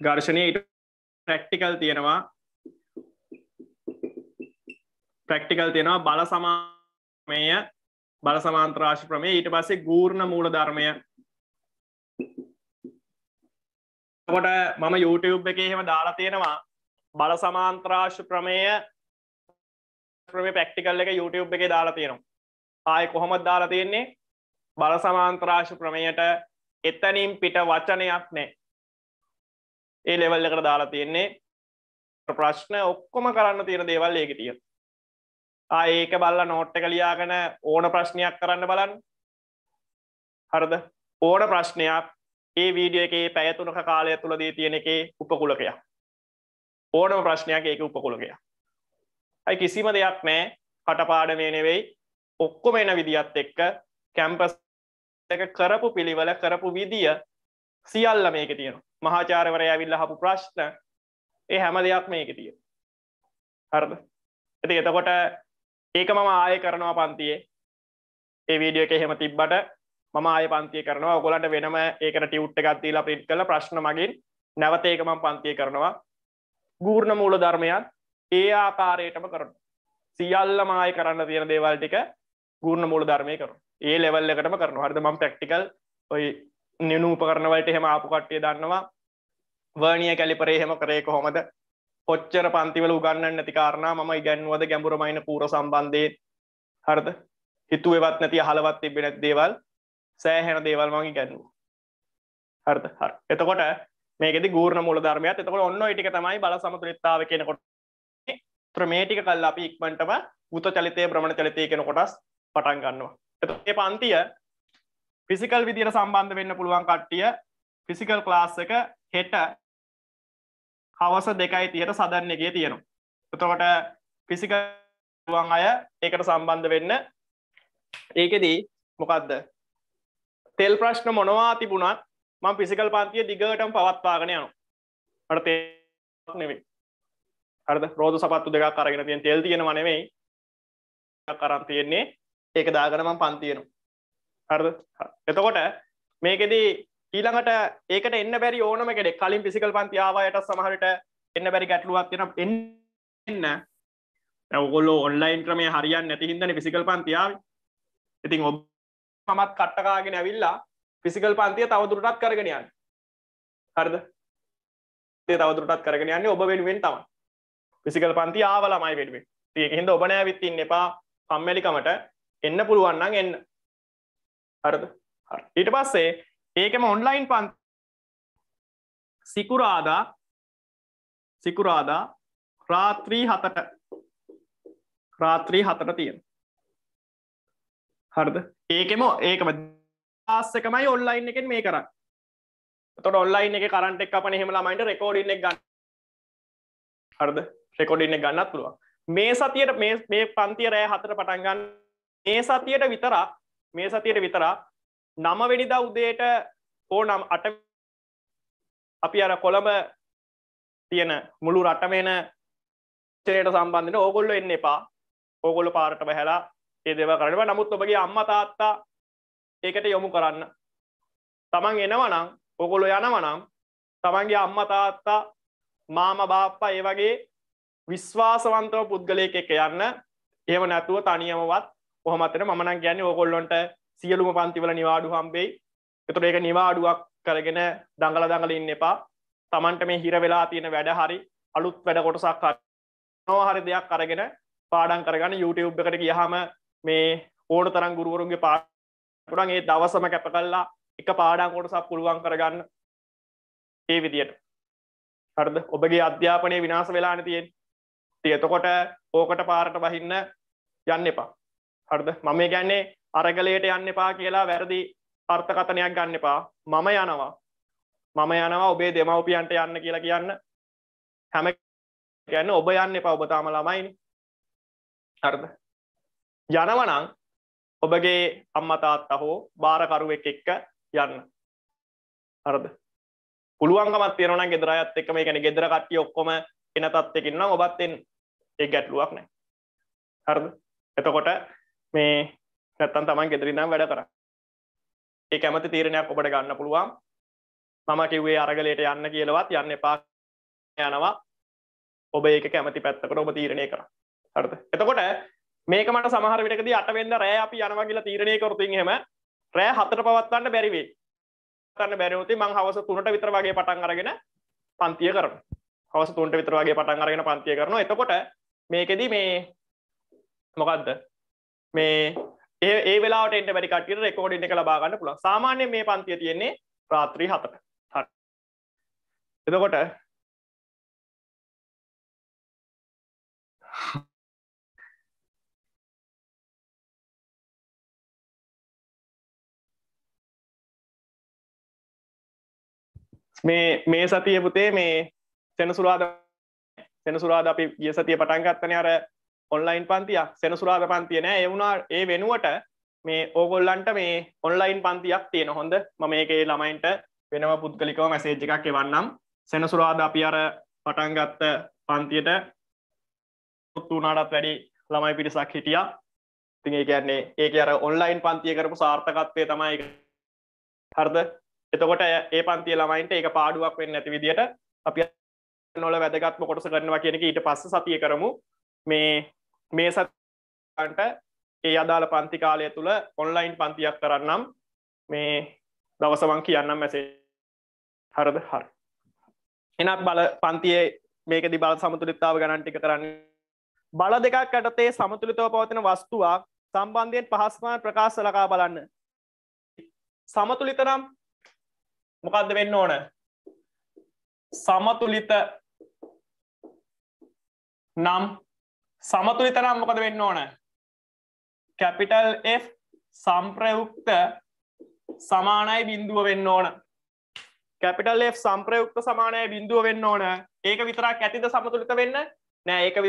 Speaker 1: ගර්ෂණය ට්‍රක්ටිකල් තියෙනවා ප්‍රක්ටිකල් තියෙනවා බල සමාමය බල සමාන්ත්‍රාශි ප්‍රමේ ඊට පස්සේ ගූර්ණ මූල ධර්මය කොට මම YouTube එක එහෙම දාලා තියෙනවා බල සමාන්ත්‍රාශ ප්‍රමය ප්‍රමේ පැක්ටිකල් එක YouTube එක දාලා තියෙනවා ආය කොහොමද දාලා තියෙන්නේ බල සමාන්ත්‍රාශ ප්‍රමේයට එතනින් පිට වචනයක් නෑ ඒ ලෙවල් එකට දාලා තියෙන්නේ ප්‍රශ්න ඔක්කොම කරන්න තියෙන දේවල් ඒකටිය ඒක බල්ල නෝට්ට කලියාගෙන ඕන ප්‍රශ්නයක් කරන්න බලන්න හරද ඕන ප්‍රශ්නයක් ඒ වීඩිය එකේ පැයතුනක කාලය තුළ දී තියෙන එකේ උපකුලකය ඕනම ප්‍රශ්නයක් ඒක උපකුලකය ඇයි කිසිම දෙයක් නෑ කටපාඩමේ නෙවෙයි ඔක්කොම එන විදිත් එක්ක කැම්පස් එක කරපු පිළිවල කරපු විදිය සියල්ල මේක තියෙන මහාචාරවරය ඇවිල්ල හපු ප්‍රශ්න ඒ හැම දෙයක් මේක තිය හරද ඇති එතකොට ඒක මම ආය කරනවා පන්තියේ ඒ වීඩියෝ එක එහෙම තිබ්බට මම ආය පන්තිය කරනවා ඔගොලන්ට වෙනම ඒකට ටියුට් එකක් දීලා print කරලා ප්‍රශ්න මගින් නැවත ඒක මම පන්තිය කරනවා ගූර්ණ මූල ධර්මයන් ඒ ආකාරයටම කරනවා සියල්ලම ආය කරන්න තියෙන දේවල් ටික ගූර්ණ මූල ධර්මය කරනවා ඒ ලෙවල් එකටම කරනවා හරිද මම ප්‍රැක්ටිකල් ඔය නිනු උපකරණ වලට එහෙම ආපු කට්ටිය දන්නවා වර්ණිය කැලිපරේ එහෙම කරේ කොහොමද ඔච්චර පන්තිවල උගන්න නැති කාරණා මම ඉගැන්වුවද ගැඹුරමයින පූර සම්බන්ධය හරද හිතුවවත් නැති අහලවත් තිබෙන දේවල් සෑහැන දේවල් මගේ ගැන්වූ හරද හර එතකොට මේකෙද ගූර්ණ මුල ධර්මයක් එතකොට ඔන්න ටික තමයි බල සමතුලිත්තාව කෙනකොට ත්‍රමේටික කල් අපි ඉක්මටම ගුත චලිතය බ්‍රමණ චලිතය කෙන කොටස් පටන් ගන්නවා එතඒ පන්තිය ෆිසිකල් විදිර සම්බන්ධ වෙන්න පුළුවන් කට්ටිය ෆිසිකල් ක්ලාස් එක හෙට හවස දෙකයි තියට සදන්න එකේ තියෙනවා. එතකොට ෆිසික ුවන් අය ඒකට සම්බන්ධ වෙන්න ඒකෙදී මොකක්ද තෙල් ප්‍රශ්න මොනවා තිබුණත් මං පිසිකල් පන්තිය දිගටම පවත්වාගෙන යනු අට තේක් නෙවෙයි අරද රෝධ සපත්තු දෙක කරගෙන තියෙන් තෙල් තියෙන වනෙවෙයි කරන් තියෙන්නේ ඒක දාගනමම් පන්තියනු හරද එතකොට මේකෙදී ඊළඟට ඒකට එන්න බැරි ඕනම කෙනෙක් කලින් ෆිසිකල් පන්ති ආවායට සමහරට එන්න බැරි ගැටලුවක් තියෙනවා එන්න ඔයගොල්ලෝ ඔන්ලයින් ක්‍රමය හරියන්නේ නැති හින්දානේ ෆිසිකල් පන්ති ආවේ ඉතින් ඔබ මමත් කට්ට කාගෙන ඇවිල්ලා ෆිසිකල් පන්තිය තවදුරටත් කරගෙන යන්න හරිද ඒ තවදුරටත් කරගෙන යන්නේ ඔබ වෙනුවෙන් තමයි ෆිසිකල් පන්ති ආවා ළමයි වෙනුවෙන් ඉතින් ඒක හින්දා ඔබ නෑවිත් ඉන්න එපා කම්මැලිකමට එන්න පුළුවන් නම් එන්න හරිද හරි ඊට පස්සේ ඒකම ඔන්ලයින් පන්ති
Speaker 2: සිකුරාදා සිකුරාදා රාත්‍රී හතට රාත්‍රී හතට තියෙන හරද ඒකෙම ඒකම
Speaker 1: ආස්සකමයි ඔන්ලයින් එකෙන් මේ කරන්න තොට ඔන්ලයින් එක කරන්ට එක් අපන හෙමලා මයිට රෙකෝඩින්න එක ගන්න හරද රෙකෝඩින්න එක ගන්නත් පුළුවන් මේ සතියට මේ පන්තිය රෑ හතර පටන්ගන්න මේ සතියට විතරා මේ සතියට විතරා නමවෙනිද උදේට හෝ නම් අට අපි අර කොළඹ තියෙන මුළු රටමෙන චරයට සම්බන්ධන ඕගොල්ලො එන්න එපා ඕගොල්ලො පාරට බැහැලා ඒදව කරනවා නමුත් ඔබගේ අම්ම තාත්තා ඒකට යොමු කරන්න තමන් එනවනම් ඔගොලො යනවනම් තමන්ගේ අම්ම තාත්තා මාම බාප්පා ඒ වගේ විශ්වාසවන්තව පුද්ගලයක එක යන්න ඒව නැතුව තනියමවත් කොහමතන මනන් ගැන්නේ ඕකොල්ලොන්ට සියලුම පන්තිවල නිවාඩු හම්බෙයි එතුට ඒක නිවාඩුවක් කරගෙන දඟල දඟල ඉන්න එපා තමන්ට මේ හිර වෙලා තියෙන වැඩ හරි අලුත් වැඩ කොටසක් නොහරි දෙයක් කරගෙන පාඩන් කරගන්න YouTube එකට කියහම මේ ඕන තරම් ගුරුවරුන්ගේ පාටන් ඒ දවසම කැප කල්ලා එක පාඩන් කොටසක් පුළුවන් කරගන්න ඒ විදියට හරද ඔබගේ අධ්‍යාපනය විනාස වෙලාන තියෙන් තියතකොට ඕකට පාරට බහින්න යන්න එපා හරද මම ගැන්නේ අරගලයට යන්න එපා කියලා වැරදි අර්ථකතනයක් ගන්න එපා මම යනවා මම යනවා ඔබේ දෙමවපියන්ට යන්න කියලා කියන්න හැම කියන්න ඔබ යන්න එපා ඔබ තාම ළමයිනි
Speaker 2: හරිද යනවනං ඔබගේ
Speaker 1: අම්මතාත්තා හෝ බාරකරුවෙක් එක්ක යන්න හරද පුළුවන්ගමත් තියෙනවන ගෙදරයත් එක්ම මේ ගැන ගෙදර කට්ටිය ඔක්කොම එන තත්යකින්නම් ඔබත් එන් ඒ ගැටලුවක් නෑ හරද එතකොට මේ නැත්තන් තමන් ගෙදරින්නම් වැඩ කර ඒ ඇමති තීරණයක් ඔබට ගන්න පුළුවන් මම කිව්වේ අරගලයට යන්න කියලවත් යන්න එපා යනවා ඔබ ඒක කැමති පැත්තකට ඔබ තීරණය කර හරද එතකොට මේක මට සමහර විටකද අටවෙන්ද රෑ අපි යනවා කියලා තීරණය කරතින් හෙම රෑ හතර පවත්වන්න බැරිවේ කරන්න බැරිවති මං හවස තුනට විතර වගේ පටන් අරගෙන පන්තිය කරන හවස තුන්ට විතර වගේ පටන් අරගෙන පන්තිය කරන එතකොට මේකෙදී මේ මොකක්ද මේ ඒ ඒ වෙලාවට එන්න බැරි කට්ටියට රෙකෝඩින් එක ලබා ගන්න පුළුවන්. සාමාන්‍යයෙන් මේ පන්තිය තියෙන්නේ රාත්‍රී 7ට. හරි.
Speaker 2: එතකොට මේ
Speaker 1: මේ සතිය පුතේ මේ සෙනසුරාදා සෙනසුරාදා අපි ගිය සතිය පටන් ගත්තනේ අර ඔන්ලයින් පන්තියක් සෙනසුරාද පන්තිය නෑ එවුණා ඒ වෙනුවට මේ ඕගොල්ලන්ට මේ ඔන්ලයින් පන්තියක් තියෙන හොඳ මම ඒකේ ළමයින්ට වෙනම පුද්ගලිකව මැසේජ් එකක් එවන්නම් සෙනසුරාද අපි අර පටන්ගත්ත පන්තියට තුනාටත් වැඩි ළමයි පිරිසක් හිටිය තින් ඒ කියන්නේ ඒක අර ඔන්ලයින් පන්තිය කරපු සාර්ථකත්වය තමයි හරද එතකොට ඒ පන්තිය ළමයින්ට ඒක පාඩුවක් වෙන්න ඇති විදිහට අපි නොල වැදගත්ම කොටස කරනවා කියනක ඊට පස්ස සතිය කරමු මේ මේ සතන්ට ඒ අදාළ පන්ති කාලය තුළ ඔන්ලයින් පන්තියක් කරන්නම් මේ දවසවන් කියන්නම් ඇසේ හරද හර එනත් බල පන්තියේ මේක දිබල සමතුලිත්තාව ගණන්ටික කරන්න බල දෙකක් ඇටතේ සමතුලිතව පවතින වස්තුවක් සම්බන්ධයෙන් පහස්මාන ප්‍රකාශ සලකා බලන්න සමතුලිත නම් මොකක්ද වෙන්න ඕන
Speaker 2: සමතුලිත නම්
Speaker 1: සමතුලිතනම් මොකද වෙන්න ඕන කැපිටල් F සම්ප්‍රයුක්ත සමානයි බිින්දුව වෙන්න ඕන කැපිටල් F සම්ප්‍රයුක්ත සමානය බිින්දුව වෙන්න ඕන ඒක විතරක් ඇතිද සමතුලිත වෙන්න නෑ ඒක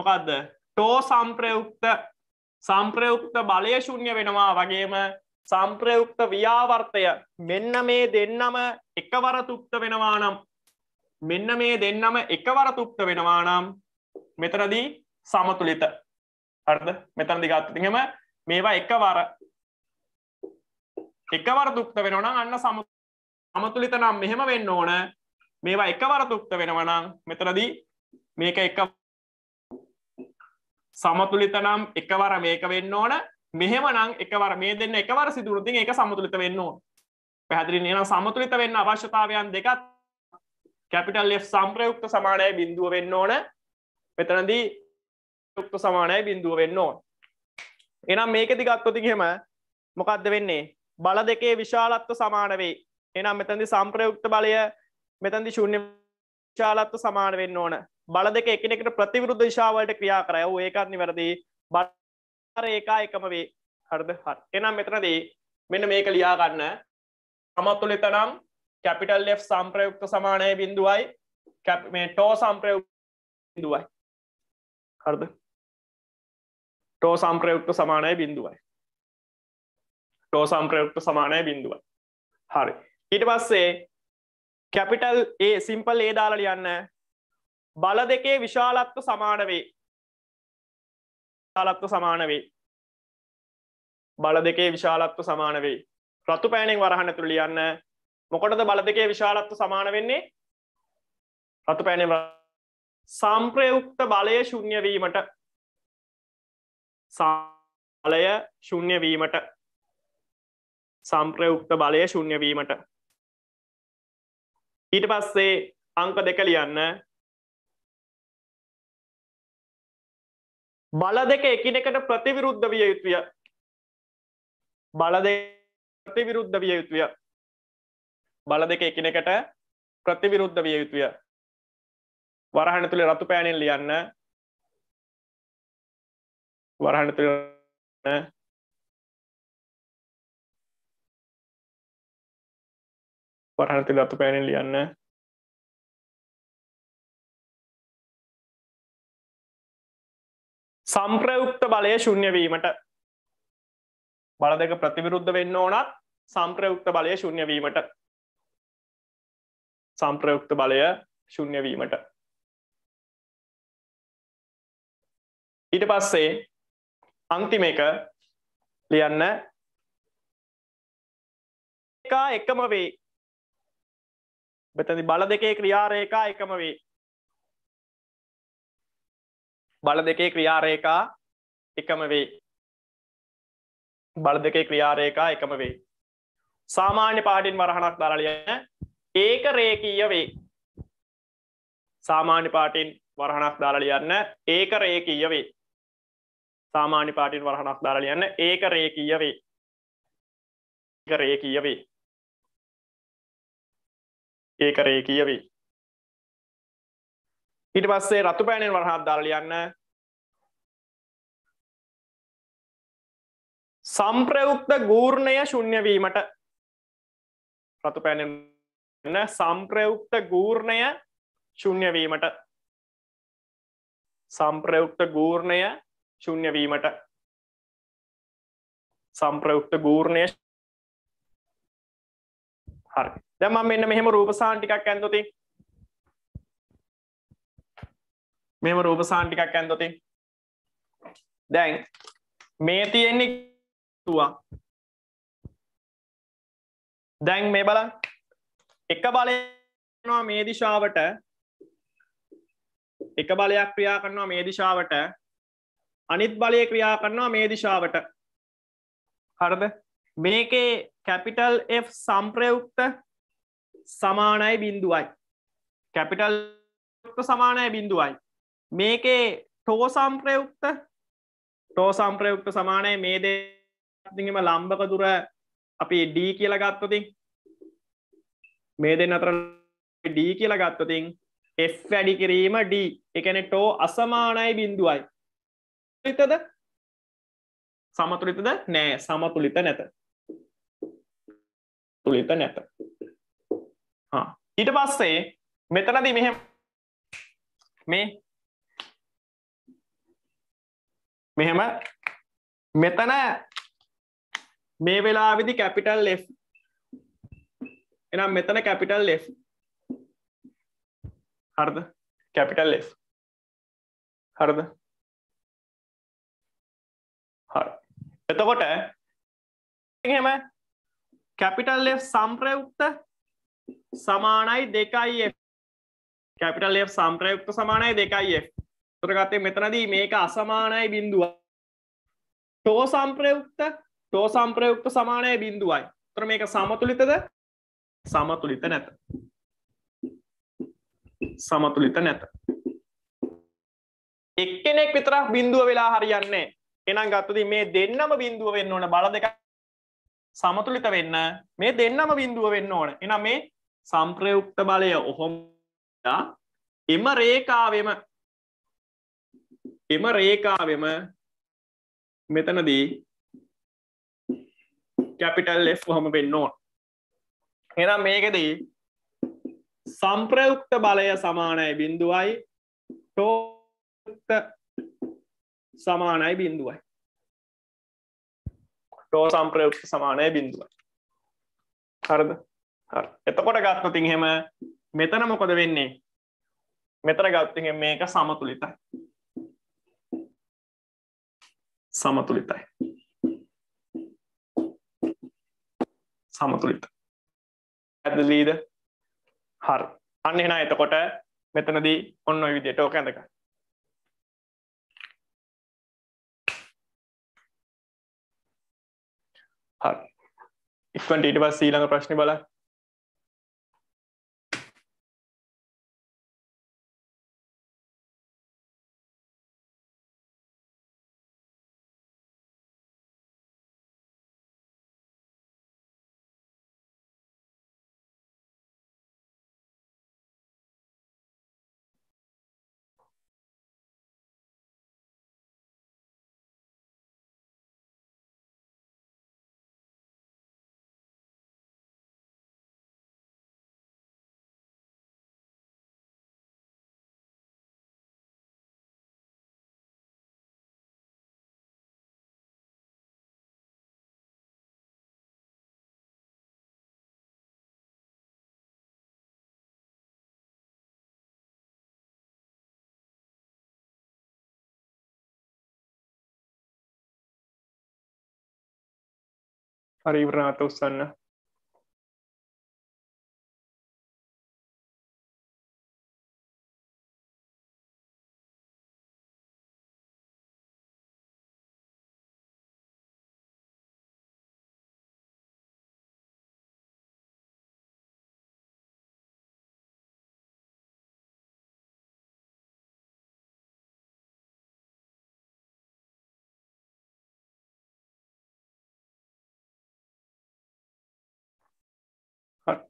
Speaker 1: මොකක්ද ටෝ සම්ප්‍රයුක්ත සම්ප්‍රයුක්ත බලය ශුන්්‍ය වෙනවා වගේම සම්ප්‍රයුක්ත ව්‍යාවර්තය මෙන්න මේ දෙන්නම එකවර තුක්ත වෙනවා නම් මෙන්න මේ දෙන්නම එකවර තුක්ත වෙනවා නම් මෙතරදී සමතුලිත හරද මෙතන දිගත්තිහම මේවා එක වර එකවර දුක්ත වෙනවන අන්න සමතුලිත නම් මෙහෙම වෙන්න ඕන මේවා එකවර දුක්ත වෙනවනම් මෙතරදී මේක එක සමතුලිත නම් එකවර මේක වෙන්න ඕන මෙහෙම නම් එකවර මේ දෙන්න එකවර සිදුරතින් එක සමතුලිත වෙන්න ඕන පැහදිරි නම් සමතුලිත වෙන්න අවශ්‍යතාවයන් දෙකත් කැපිටල් F සම්ප්‍රයුක්ත සමානය බිඳුව වෙන්න ඕන මෙතනදී යුක්ත සමානයි බිඳුව වෙන්න ඕන එනම් මේකෙදි ගත්තොතිකහෙම මොකක්ද වෙන්නේ බල දෙකේ විශාලත්ව සමාන වෙයි එනම් මෙතැදි සම්ප්‍රයුක්ත බලය මෙතැදි ශුන්‍ය විශාලත්ව සමාන වෙන්න ඕන බල දෙක එකනෙකට ප්‍රතිවිරුද්ධ විශාවලට ක්‍රියා කරය ඒකත් නිවැරදි බර ඒකා එකම වේ හරද හර එනම් මෙතනදී මෙන්න මේක ලියාගන්න අමත්තුල එතනම් කැපිටල් F සම්ප්‍රයුක්ත සමානය බිඳුවයි කැප්මේ ටෝ සම්ප්‍රයුක්ත බිඳුවයි
Speaker 2: හරද ටෝ සම්ප්‍රයුක්ත සමානය බිඳුවයි
Speaker 1: ටෝ සම්ප්‍රයුක්ත සමානය බිඳුවයි හරි ඊට පස්සේ කැපිටල් ඒ සිම්පල් ඒ දාලට යන්න බල දෙකේ විශාලත්ව සමාන
Speaker 2: වේ විශාලත්ව සමාන වේ බල දෙකේ
Speaker 1: විශාලත්ව සමාන වේ රතු පෑණෙන් වරහන තුළ ලියන්න මොකොටද බල දෙකේ විශාලත්ව සමාන වෙන්නේ රතු පෑණෙන් සම්ප්‍රයුක්ත බලය
Speaker 2: ශුන්්‍යවීමට සාලය ශුන්්‍යවීමට සම්ප්‍රයුක්ත බලය ශුන්්‍යවීමට ඊට පස්සේ අංක දෙක ලියන්න බල දෙක එකිනෙකට ප්‍රතිවිරුද්ධ විය යුතුය බල ප්‍රතිවිරුද්ධ විය යුතුය බල දෙක එකිනෙකට ප්‍රතිවිරුද්ධ විය යුතුය වරහණ තුළ රතු පෑනෙන් ලියන්න
Speaker 3: වරහණ තුළ වරහණ තුළ රතු පෑනෙන් ලියන්න
Speaker 2: සම්ප්‍රයුක්ත බලය ශුන්‍ය වීමට බල දෙක ප්‍රතිවිරුද්ධ වෙන්න ඕනත් සම්ප්‍රයුක්ත බලය ශුන්‍ය වීමට සම්ප්‍රයුක්ත බලය ශුන්‍ය වීමට ඊට පස්සේ අන්තිම එක ලියන්න එකා එකම වේ මෙතනදි බල දෙකේ ක්‍රියාරේඛා එකම වේ
Speaker 1: බල දෙකේ ක්‍රියාරේඛා එකම වේ බල දෙකේ ක්‍රියාරේඛා එකම වේ සාමාන්‍ය පාඩින් වරහණක් දාලා ලියන්න ඒක රේකීය වේ සාමාන්‍ය පාටින් වරහණක් දාලා ලියන්න ඒක රේකීය වේ සාමාන්‍ය පාටින් වරහනක් දාලා ලියන්න ඒක රේකීය වේ
Speaker 2: ඒක රේකීය වේ
Speaker 3: ඒක රේකීය වේ ඊට පස්සේ රතු පෑනෙන් වරහක් දාලා ලියන්න සම්ප්‍රයුක්ත
Speaker 2: ගූර්ණය ශුන්‍ය වීමට රතු පෑනෙන් සම්ප්‍රයුක්ත ගූර්ණය ශුන්‍ය වීමට සම්ප්‍රයුක්ත ගූර්ණය ශුන්්‍යවීමට සම්ප්‍රයුක්ත ගූර්ණය හරි දැම මෙන්න මෙහෙම රූපසාන් ටිකක් ඇන්දති මෙම රූපසාන් ටිකක් ඇන්දති දැන් මේ තියෙන්නේ තුවා දැන් මේ බල එක බලනවා
Speaker 1: මේ දිශාවට එක බලයක් ක්‍රියා කරනවා මේ දිශාවට අනිත් බලය ක්‍රියා කරනවා මේ දිශාවට හරද මේකේ කැපිටල් F සම්ප්‍රයුක්ත සමානයි බිින්දුවයි කැපිටල් සමානය බිින්දුවයි මේකේ ටෝ සම්ප්‍රයුක්ත ටෝ සම්ප්‍රයුක්ත සමානය මේ දේම ලම්බක දුර අපි ඩී කියල ගත්තතින් මේ දෙන්න අතර ඩී කියල ගත්තතින් F වැඩි කිරීම ඩ එකන ටෝ අසමානයි බිින්දුවයි සමතුලිතද සමතුලිතද නෑ සමතුලිත
Speaker 2: නැත තුළිත නැත ඊට පස්සේ මෙතනදී මෙහෙම මේ
Speaker 1: මෙහෙම මෙතන මේ වෙලාවිදි කැපිටල් F එනම් මෙතන කැපිටල් F
Speaker 2: හරද කැපිටල් F හරද හරි. එතකොට
Speaker 1: එහෙම කැපිටල් F සම්ප්‍රයුක්ත සමානයි 2F කැපිටල් F සම්ප්‍රයුක්ත සමානයි 2F. උතර ගත්තේ මෙතනදී මේක අසමානයි බිඳුව. ටෝ සම්ප්‍රයුක්ත ටෝ සම්ප්‍රයුක්ත සමානයි බිඳුවයි. උතර මේක සමතුලිතද? සමතුලිත නැත. සමතුලිත නැත. එක්කෙනෙක් විතරක් බිඳුව වෙලා හරියන්නේ එනම් ගත්තදී මේ දෙන්නම බින්දුව වෙන්න ඕන බල දෙක සමතුලිත වෙන්න මේ දෙන්නම බින්දුව වෙන්න ඕන එනම් මේ සම්ප්‍රයුක්ත බලය ඔහොම එම රේකාවෙම එම රේකාවෙම මෙතනදී කැපිටල් F හොම වෙන්න ඕන එනම් මේකෙදී සම්ප්‍රයුක්ත බලය සමානයි බිඳුවයි ටෝක්ත සමානයි බිඳුවයි ටෝ සම්ප්‍රයුක්ත සමානය බිඳුවයි හරද එතකොට ගත්න තින්හෙම මෙතන මොකොද වෙන්නේ මෙතන ගත්තිහ මේක සමතුලිතයි
Speaker 3: සමතුලිතයි
Speaker 2: සමතුලිත ඇදලීද හරි අන්න එෙන එතකොට මෙතනදී ඔන්න විදියට ඕක ඇඳකයි
Speaker 3: හ ඉක්වට ඊට පස් ඊළඟ ප්‍රශ්න බල Fari Pranata Usana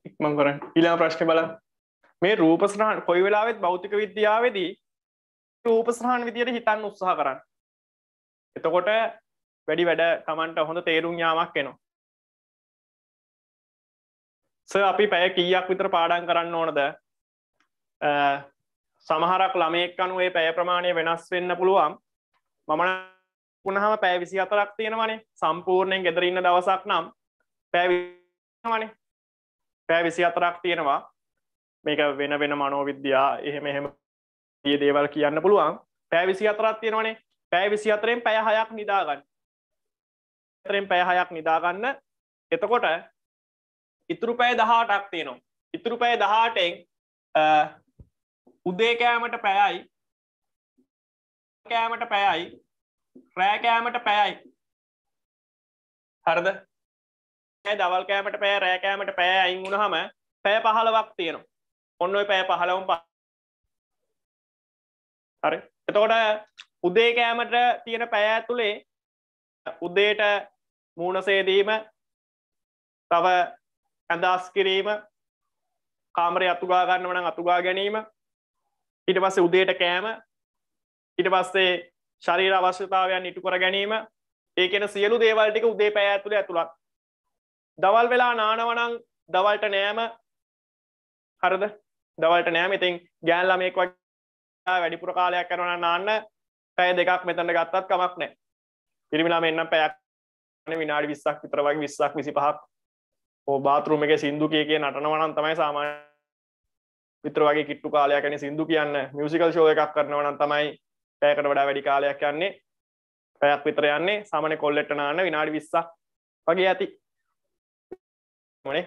Speaker 2: ඉක්මන් කර ඉලා ප්‍රශ්න බල
Speaker 1: මේ රූපස්රහන් කොයි වෙලාවෙත් බෞතික විද්‍යාවේදී රූපස්රහන් විදියට හිතන්න උත්සාහ කරන්න එතකොට වැඩි වැඩ තමන්ට හොඳ තේරුම් යාමක් එනවා ස අපි පැය කීයක් විතර පාඩන් කරන්න ඕනද සමහරක් ළමෙක් අනුව ඒ පැය ප්‍රමාණය වෙනස් වෙන්න පුළුවන් මමන පුනහම පැය විසි අතරක් තියෙනවනේ සම්පූර්ණයෙන් ගෙදරඉන්න දවසක් නම් පැවිවනේ පෑ විසි අතරක් තියෙනවා මේක වෙන වෙන මනෝවිද්‍යා එහෙම එහෙම ඒ දේවල් කියන්න පුළුවන් පෑ විසි අතරත් තියෙනවනේ පෑ විසි අතරෙන් පැය හයක් නිදාගන්න තරෙන් පැය හයක් නිදාගන්න එතකොට ඉතුරු පැය දහටක් තියෙනවා ඉතුරු පැය දහටෙන් උදේකෑමට පැයයි කෑමට පැයයි රෑකෑමට පැයයි හරද නෑ දවල් කෑමට පෑ රෑකෑමට පෑ අයින් වුණහම පෑ පහලවක් තියෙනවා
Speaker 2: ඔන්න ඔය පෑ පහලවම් පහ හරි එතකොට
Speaker 1: උදේ කෑමට තියෙන පෑ ඇතුළේ උදේට මූුණසේදීම තව ඇඳස් කිරීම කාමරය අතුගා ගන්න වන අතුගා ගැනීම ඊට පස්සේ උදේට කෑම ඊට පස්සේ ශරීර අවශ්‍යතාවයන් ඉටු කර ගැනීම ඒකෙන සියලු දේවල්ටික උදේ පෑ ඇතුළ ඇතුළත් දවල් වෙලා නානවනං දවල්ට නෑම හරද දවල්ට නෑම ඉතින් ගෑල්ලමෙක් වගේ වැඩිපුර කාලයක් කරන නාන්න පැය දෙකක් මෙතැට ගත්තත් කමක් නෑ පිරිමිලා මෙන්න පැයක් විනාඩි විස්සක් විතර වගේ විස්සක් විසි පහක් ඕ බාතරුම එක සින්දු කිය කිය නටනවනන් තමයි සාමාන්‍ය විතර වගේ කිට්ටු කාලයක් ඇන සින්දු කියන්න මියසිකල් ශෝය එකක් කරනවනන් තමයි පැයකට වඩා වැඩි කාලයක් යන්නේ පැයක් විතර යන්නේ සාමන කොල්ලෙට නාන්න විනාඩි විස්සක් වගේ ඇති මොනේ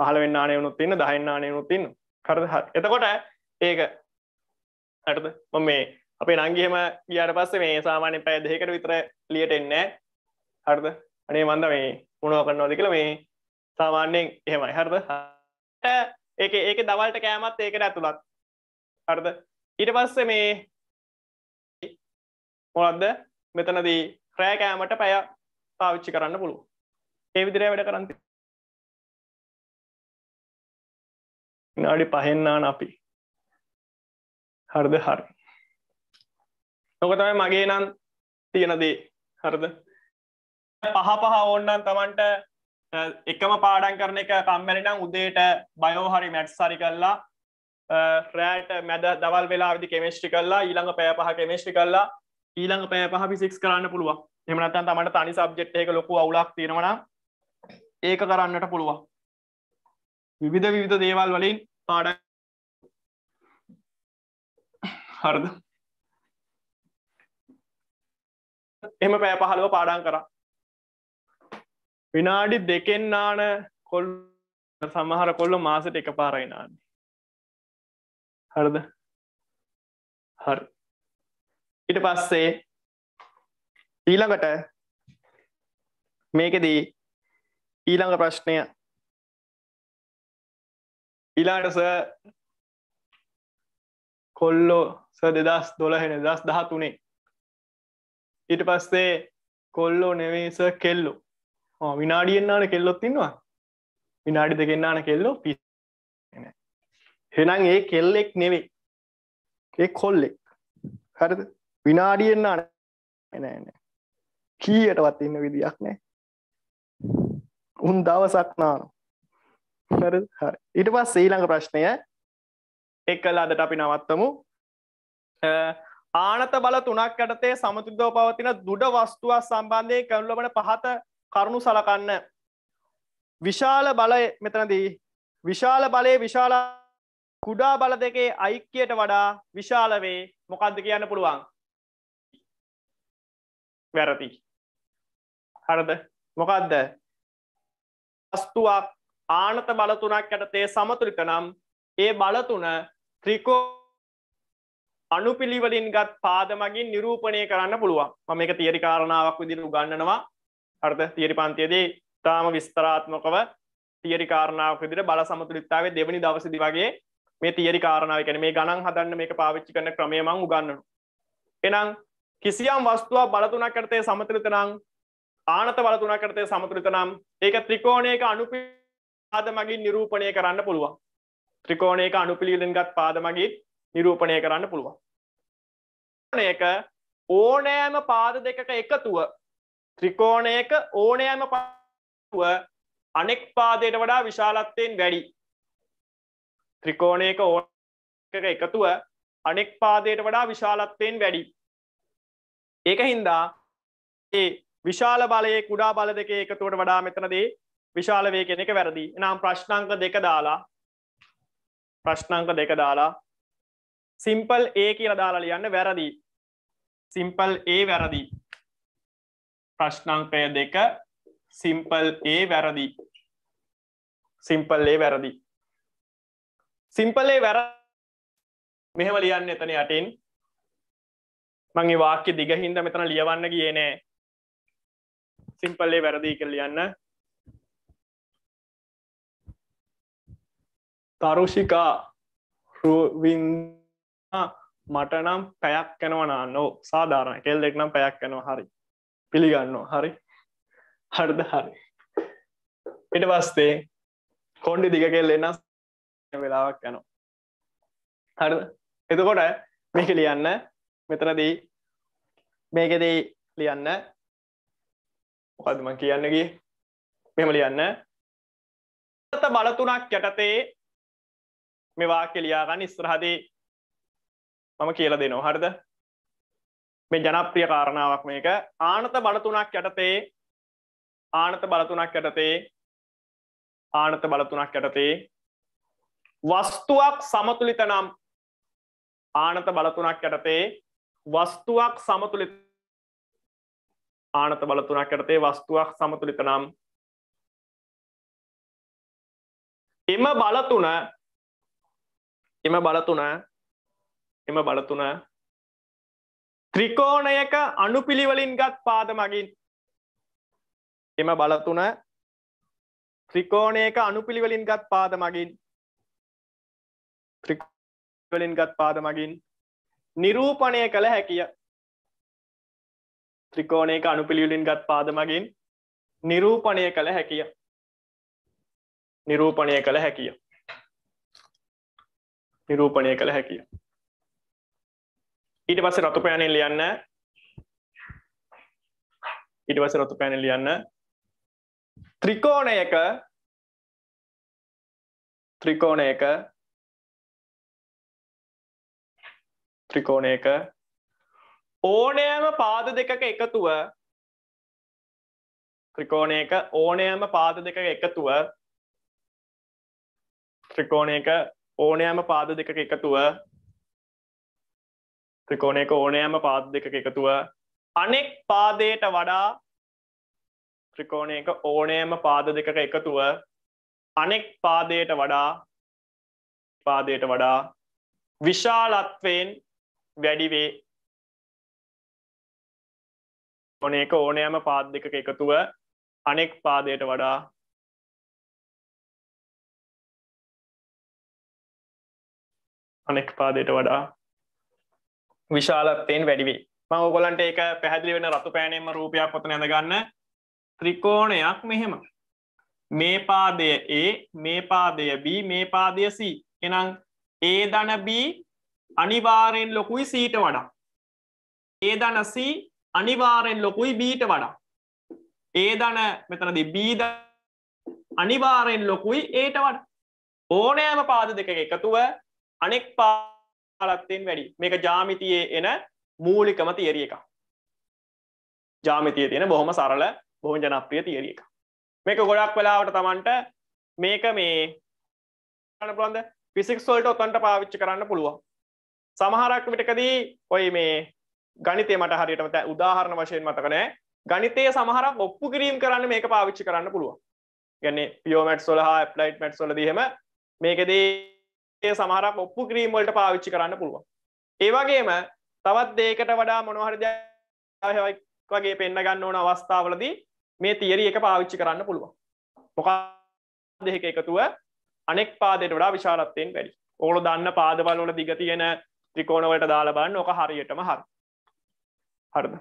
Speaker 1: පහල වෙන්නානයවුත් ඉන්න දහන්නානයවුත් ඉන්න කරද එතකොට ඒක ඇටද ම මේ අපේ නංගිහම ගියට පස්ස මේ සාමාන්‍ය පැය දෙකට විතර ලියට එන්නෑ හරද අනේ මන්ද මේ මුණෝ කරන්නෝද කියල මේ සාමාන්‍යයෙන් එහෙමයි හරද ඒ ඒක දවල්ට කෑමත් ඒකට ඇතුළත් හරද ඊට පස්ස මේ මොලද්ද මෙතනදී රෑකෑමට පැය පාවිච්චි කරන්න පුළුව
Speaker 2: ඒ විදිරය වැඩ කරන්ති නාඩි පහෙන්නාන අපි හරිද හරි
Speaker 1: නොකතමයි මගේ නම් තියෙනදේ හරද පහ පහ ඕන්නන් තමන්ට එකම පාඩන් කරන එක කම්මැලිනම් උදේට බයෝහරි මැට්ස් හරි කල්ලා රෑට මැද දවල් වෙලා විදි කෙමිෂ්ටි කල්ලා ඊළඟ පෑ පහ කෙමිෂ්ටි කල්ලා ඊළඟ පෑ පහ පිසික්ස් කරන්න පුළුව එමනත්තන් තමට තනි සබ්ජෙට් එක ලොකු අවුලක් තියෙනවන ඒක කරන්නට පුළුවන් විවිධ විවිධ දේවල් වලින්
Speaker 2: පාඩ හරද
Speaker 1: එම පෑ පහළුව පාඩන් කරා විනාඩි දෙකෙන් නාන කොල් සමහර කොල්ල මාසට එක පාරයිනාන්නේ
Speaker 2: හරද හරි ඉට පස්සේ ඊළඟට මේකෙදී ඊළඟ ප්‍රශ්නය ඊලාට ස කොල්ලෝ ස දෙදස් දොළහෙන දස් දහතුනේ ඊට පස්සේ කොල්ලෝ නෙවේස කෙල්ලෝ
Speaker 1: විනාඩියෙන්න්නාන කෙල්ලොත් තින්නවා විනාඩි දෙකෙන්න්නාන කෙල්ලෝ පි හෙනම් ඒ කෙල්ලෙක් නෙවේ ඒ කොල්ලෙක් හරද විනාඩියෙන්න්නාන එනන කීයටවත් ඉන්න විදියක් නෑ උන් දවසක් නානවා හරි ඊට පස් ඊළඟ ප්‍රශ්නය එක්කල අදට අපි නවත්තමු ආනත බල තුනක් යටතේ සමතුදෝ පවතින දුඩ වස්තුවක් සම්බන්ධය කැවුලබන පහත කරුණු සලකන්න විශාල බලය මෙතනදී විශාල බලය විශාල කුඩා බල දෙකේ අයික්කයට වඩා විශාල වේ මොකක්ද කියන්න පුළුවන්
Speaker 2: වැරදි හරද මොකක්ද
Speaker 1: වස්තුවක් ආනත බලතුනක් ඇටතේ සමතුලිත නම් ඒ බලතුන ත්‍රිකෝ අනුපිළිවලින් ගත් පාද මගින් නිරූපණය කරන්න පුළුවන් මම එක තියරි කාරණාවක් විදිර උගන්නනවා අර්ථ තියරි පන්තියේදී තාම විස්තරාත්මකව තියරි කාරණාවක් විදිර බල සමතුලිතාවේ දෙවනි දවසදි වගේ මේ තියරි කාරණාව ගැන මේ ගණන් හදන්න මේක පාවිච්චි කරන ක්‍රමය මං උගන්නනවා එනම් කිසියම් වස්තුවක් බලතුනක් කරතේ සමතුලිත නම් ආනත බලතුනක් කරතේ සමතුලිත නම් ඒක ත්‍රිකෝණයක අනුපිළි පාද මගින් නිරූපණය කරන්න පුළුවන් ත්‍රිකෝණයක අනුපිළිවෙලින් ගත් පාද මගින් නිරූපණය කරන්න පුළුවන් ත්‍රිකෝණයක ඕනෑම පාද දෙකක එකතුව ත්‍රිකෝණයක ඕනෑම පාදුව අනෙක් පාදයට වඩා විශාලත්වයෙන් වැඩි ත්‍රිකෝණයක ඕ එකතුව අනෙක් පාදයට වඩා විශාලත්වයෙන් වැඩි ඒක හින්දා ඒ විශාල බලයේ කුඩා බල දෙකේ එකතුවට වඩා මෙතනදී විශාල වේ කෙනෙක වැරදි නම් ප්‍රශ්නංක දෙක දාලා ප්‍රශ්නංක දෙක දාලා සිම්පල් ඒ කියල දාලා ලියන්න වැරදි සිම්පල් ඒ වැරදි ප්‍රශ්නංකය දෙක සිම්පල්
Speaker 2: ඒ වැරදි සිම්පල් ඒ වැරදි සිම්පලේ වැර මෙහෙම ලියන්න එතන යටින් මගේ වාක්‍ය දිගහින්ද මෙතන ලියවන්න කියනෑ සිම්පල්ලේ වැරදි කර ලියන්න තරුෂිකා
Speaker 1: රුවින්නා මටනම් පැයක් කැනවනාන්නෝ සාධාරණ කෙල් දෙක්නම් පැයක් කැනවා හරි පිළිගන්නවා හරි හරිද හරි පිට පස්තේ කොන්්ඩි දිග කෙල් එන්න
Speaker 2: වෙලාවක් යනවා හරි එතකොට මේක ලියන්න මෙතනදී මේකෙදී ලියන්න මොකදම කියන්නගේ මෙම ලියන්න බලතුනක් යටතේ
Speaker 1: මේ වාක්‍ය ලියාගන්න ඉස්රහදී මම කියලා දෙනවා හරිද මේ ජනප්‍රිය කාරණාවක් මේක ආනත බලතුනක් යටතේ ආනත බලතුනක් යටතේ ආනත බලතුනක් යටතේ වස්තුවක් සමතුලිත නම් ආනත බලතුනක් යටතේ වස්තුවක් සමතුලිත ආනත බලතුනක් යටතේ වස්තුවක් සමතුලිත නම්
Speaker 2: එම බලතුන එම බලතුනා එම බලතුනා
Speaker 1: ත්‍රිකෝණයක අනුපිළිවලින් ගත් පාද මගින් එම බලතුන ත්‍රිකෝණයක අනුපිළිවලින් ගත් පාද මගින්
Speaker 2: ත්‍රිකවලින් ගත් පාද මගින් නිරූපණය කළ හැකිය ත්‍රිකෝණයක අනුපිළිවලින් ගත් පාද මගින් නිරූපණය කළ හැකිය නිරූපණය කළ හැකිය නිරූපණය කළ හැකිය. ඊට පස්සේ රතු පෑනෙන් ලියන්න ඊට පස්සේ රතු පෑනෙන් ලියන්න ත්‍රිකෝණයක ත්‍රිකෝණයක ත්‍රිකෝණයක ඕනෑම පාද දෙකක එකතුව ත්‍රිකෝණයක ඕනෑම පාද දෙකක එකතුව ත්‍රිකෝණයක
Speaker 1: ඕනෑම පාද දෙක එකතුව ත්‍රිකෝණයක ඕනෑම පාද දෙක එකතුව අනෙක් පාදයට වඩා ත්‍රිකෝණයක ඕනෑම පාද දෙක එකතුව අනෙක් පාදයට වඩා
Speaker 2: පාදයට වඩා විශාලත්වයෙන් වැඩිවේ ඕනක ඕනෑම පාද දෙක එකතුව අනෙක්
Speaker 3: පාදයට වඩා
Speaker 1: අනෙක් පාදයට වඩා විශාලත්තයෙන් වැඩිවේ මං ඔගොලන්ට ඒක පැහැදිලි වෙන රතු පෑනේම රූපයක් පොත නැඳගන්න ත්‍රිකෝණයක් මෙහෙම මේ පාදය ඒ මේ පාදය B මේ පාදය C එනම් ඒ දන B අනිවාරයෙන් ලොකුයි සීට වඩා ඒ දන C අනිවාරයෙන් ලොකුයි බීට වඩා ඒ දන මෙතනද බීද අනිවාරයෙන් ලොකුයි ඒට වඩ ඕනෑම පාද දෙක එකතුව අනෙක් පාලත්වයෙන් වැඩි මේක ජාමිතියේ එන මූලිකම තියරිය එක ජාමිතිය තියෙන බොහොම සරල බොහොම ජනප්‍රිය තියරිය එක මේක ගොඩක් වෙලාවට තමන්ට මේක මේ පුළන්ද ෆිසික්ස් වලට ඔතන්ට පාවිච්චි කරන්න පුළුවන් සමහරක් විටකදී ඔය මේ ගනිතේ මට හරියට උදාහරණ වශයෙන් මතකනෑ ගනිතය සමහරක් ඔප්පු කිරීම් කරන්න මේක පාවිච්චි කරන්න පුළුවන් ගැන්නේ පියෝමට් සොලහා ප්ලයිට් මට් සොලදීම මේකෙදී ඒ සමහරක් ඔප්පු ක්‍රීම්වලට පාවිච්චි කරන්න පුළුවන් ඒවගේම තවත් දේකට වඩා මොනහරි දෙයක් වගේ පෙන්න්න ගන්න ඕන අවස්ථාවලදී මේ තියරි එක පාවිච්චි කරන්න පුළුවන් මොකක් දෙක එකතුව අනෙක් පාදයට වඩා විශාලත්වයෙන් වැඩි ඕලු දන්න පාදවල්වල දිග තියෙන ත්‍රිකෝණවලට දාලබන්න ඕක හරියටම හර
Speaker 3: හරද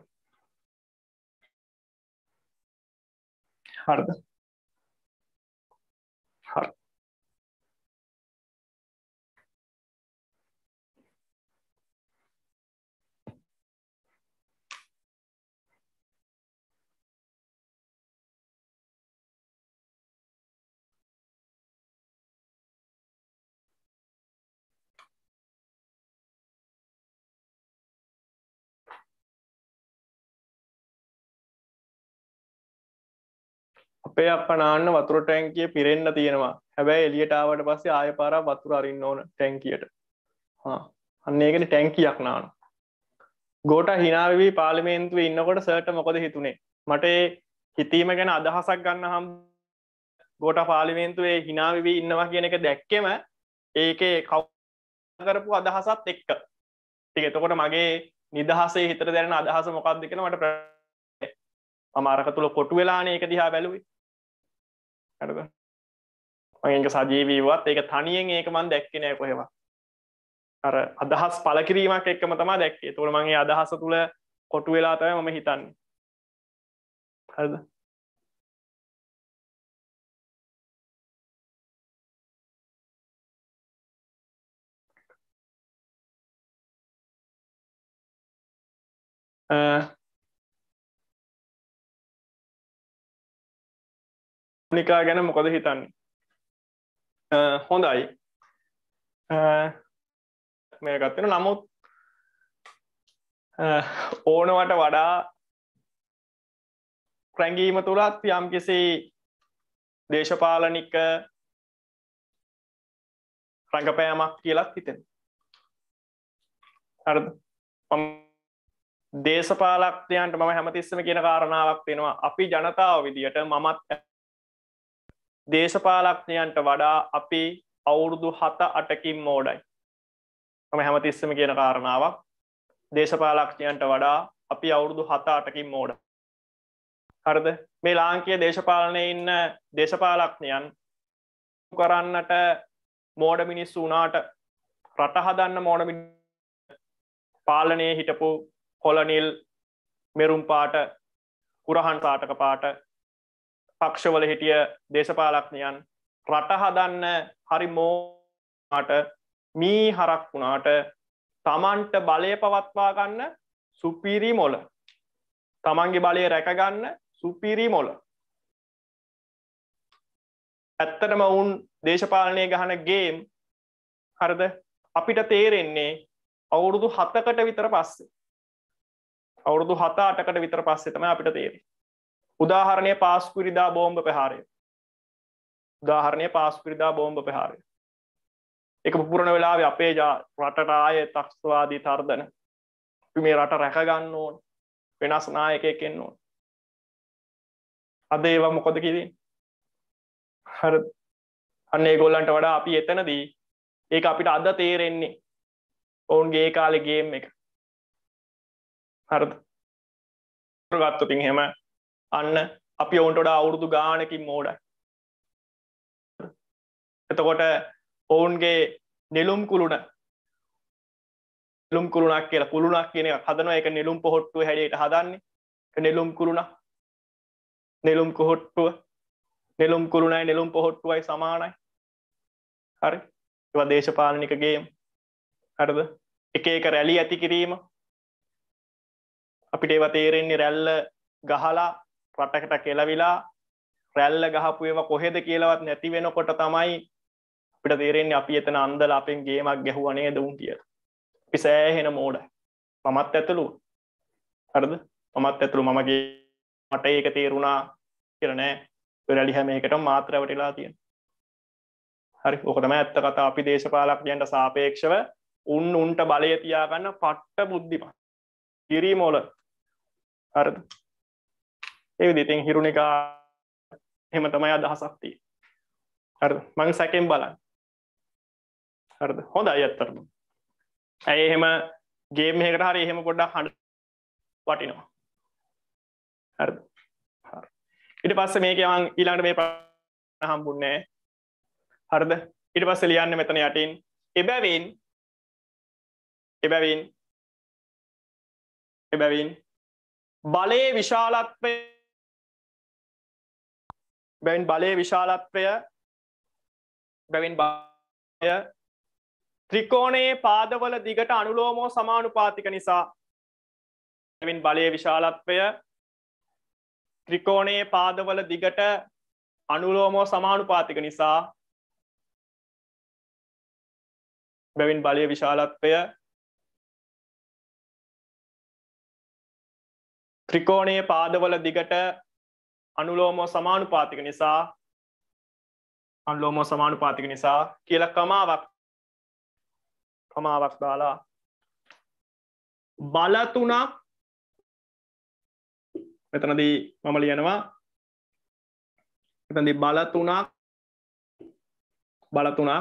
Speaker 3: හරද
Speaker 2: අපේ
Speaker 1: අපනාන්න වතුර ටැංකිය පිරෙන්න්න තියෙනවා හැබැයි එලියටාවට පස්සේ ආය පාර වතුර අරින්න ඕන ටැංකියට අන්න ඒකට ටැංකියක් නානු ගෝට හිනාවී පාලිමේන්තුව ඉන්නකොට සර්ට මොකද හිතුනේ මට හිතීම ගැන අදහසක් ගන්න හම් ගෝට පාලිමේන්තුවේ හිනාවී ඉන්නවා කියන එක දැක්කෙම ඒක කවකරපු අදහසත් එක්ක ටික එතකොට මගේ නිදහසේ හිතර දැන අදහස මොකක්ද දෙකෙන මට අමාරක තුළ කොටු වෙලාන ඒක දිහා බැලුවේ ඇරද මගේක සජීවීවත් ඒක තනියෙන් ඒක මන් දැක්කනය කොහෙවා අර අදහස් පලකිරීමක් එක්කම තමා දැක්කේ තුළ මගේ අදහස තුළ
Speaker 2: කොටු වෙලා තම මම හිතන්නේ හරිද නිකා ගැන මොකද හිතන්නේ හොඳයි
Speaker 1: මේ ගත්තෙන නමුත් ඕනවට වඩා ක්‍රැඟීම තුළත් යම් කිසි
Speaker 2: දේශපාලනික රඟපෑමක්
Speaker 1: කියලත් හිතෙන හරද දේශපාලක්තියන්ට මම හැමතිස්සම කියන කාරණාවක් වෙනවා අපි ජනතාව විදිහට මමත් දේශපාලක්ඥයන්ට වඩා අපි අවුරුදු හත අටකින් මෝඩයි ම හැමතිස්සම කියන කාරණාවක් දේශපාලක්ඥයන්ට වඩා අපි අවුරුදු හත අටකින් මෝඩ හරද මේ ලාංකය දේශපාලනය ඉන්න දේශපාලක්ඥයන් කරන්නට මෝඩ මිනිස්සු වනාට රටහදන්න මෝඩමි පාලනය හිටපු හොලනිල් මෙරුම් පාට කුරහන් පාටක පාට පක්ෂවල හිටිය දේශපාලක්නයන් රට හදන්න හරි මෝට මී හරක් වුණාට තමන්ට බලය පවත්වා ගන්න සුපිරි මොල තමන්ගේ බලය රැකගන්න සුපිරි මොල
Speaker 2: ඇත්තටම ඔවුන් දේශපාලනය ගහන ගේම්
Speaker 1: හරද අපිට තේරෙන්නේ අවුරුදු හතකට විතර පස්සේ අවුරුදු හතා අටකට විතර පස්සෙතම අපිට තේරේ උදාහරණය පාස්කුරිදා බෝම්භ ප්‍රහාරය උදාහරණය පාස්කුරිදා බෝම්භ ප්‍රහාරය එක පුරණ වෙලාව අපේ රටටාය තක්ස්වාදී තර්දන මේ රට රැකගන්න ඕන් වෙනස් නායක එකෙන්න ඕන්
Speaker 2: අද ඒවා මොකොද කිදී හර අන්නේ ගොල්ලන්ට වඩා අපි එතනදී ඒක අපිට අද තේරෙන්නේ ඔවුන්ගේ කාලෙ ගේම් එක හරද ගත්තු පින් හෙම අන්න අපි ඔවුන්ටොඩ අවුරුදු ගානකින් මෝඩයි එතකොට ඔවුන්ගේ නෙලුම්
Speaker 1: කුළුණ ෙලුම් කුළුණක් කියලා කුළුණක් කියන හදන එක නෙලුම් පොහොට්ටුව හැඩට හදන්නේ නෙලුම් කුළුණ නෙලුම් කොහොට්ටුව නෙලුම් කුළුණයි නෙලුම් පොහොට්ටුවයි සමානයි හරි ඒවා දේශපාලනිකගේම්
Speaker 2: හරද එක එක රැලි ඇති කිරීම
Speaker 1: අපිට ඒවා තේරෙන්නේ රැල්ල ගහලා රටකට කෙලවිලා රැල්ල ගහපු ඒවා කොහෙද කියලවත් නැති වෙනකොට තමයි අපිට තේරෙන්නේ අපි එතන අන්දල අපෙන් ගේමක් ගැහුවා නේද උන් කියලා. අපි සෑහෙන මෝඩයි. මමත් ඇතුළු. හරිද? මමත් ඇතුළු මමගේ මට ඒක තේරුණා කියලා නෑ. රැලි හැම එකටම මාත්‍ර වැටිලා තියෙනවා. හරි ඕක තමයි ඇත්ත කතාව. අපි දේශපාලකයන්ට සාපේක්ෂව උන් උන්ට බලය තියාගන්න පට්ට බුද්ධිමත්. කිරිමොල. හරිද? ඒ විදිහට හිරුණිකා එහෙම
Speaker 2: තමයි අදහසක් තියෙන්නේ හරිද මම සැකෙන් බලන්න හරිද
Speaker 1: හොඳයි ඇත්තටම ඇයි එහෙම ගේම් එකකට හරි එහෙම පොඩ්ඩක් හඬ වටිනවා හරිද හරි ඊට පස්සේ මේකේ මම ඊළඟට මේ හම්බුන්නේ හරිද ඊට පස්සේ ලියන්න මෙතන යටින්
Speaker 2: එබැවින් එබැවින් එබැවින් බලයේ විශාලත්වය
Speaker 1: බැවින් බලය විශාලත්වය බැවින් බය ත්‍රිකෝණයේ පාදවල දිගට අනුලෝමෝ සමානුපාතික නිසා බැවින් බලය විශාලත්වය ත්‍රිකෝණයේ පාදවල දිගට
Speaker 2: අනුලෝමෝ සමානුපාතික නිසා බැවින් බලය විශාලත්වය ත්‍රිකෝණයේ පාදවල දිගට අනුලෝමෝ සමානුපාතික නිසා අනුලෝමෝ සමානුපාතික නිසා කියලා කමාවක් කමාවක් දාලා බල තුනක් මෙතනදී මම ලියනවා මෙතනදී බල තුනක් බල තුනක්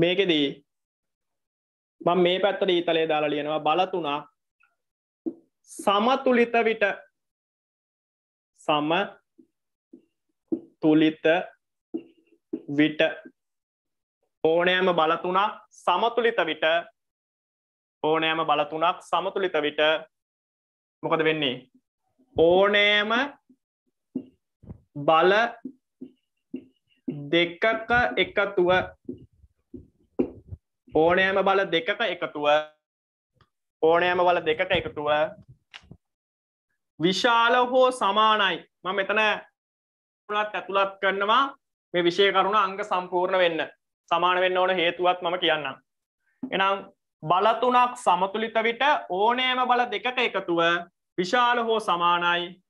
Speaker 2: මේකෙදී
Speaker 1: මම මේ පැත්තට ඊතලයේ දාලා ලියනවා බල තුනක් සමතුලිත විට සම තුලිත විට ඕනෑම බලතුනක් සමතුලිත විට ඕනෑම බලතුනක් සමතුලිත විට මොකද වෙන්නේ ඕනෑම බල දෙකක එකතුව ඕනෑම බල දෙකක එකතුව ඕනෑම බල දෙකක එකතුව විශාල හෝ සමානයි ම මෙතන පුළත් ඇතුළත් කන්නවා මේ විෂය කරුණ අංග සම්පූර්ණ වෙන්න සමාන වෙන්න ඕන හේතුවත් මම කියන්න එනම් බලතුනක් සමතුලිත විට ඕනෑම බල දෙකට එකතුව විශාල හෝ සමානයි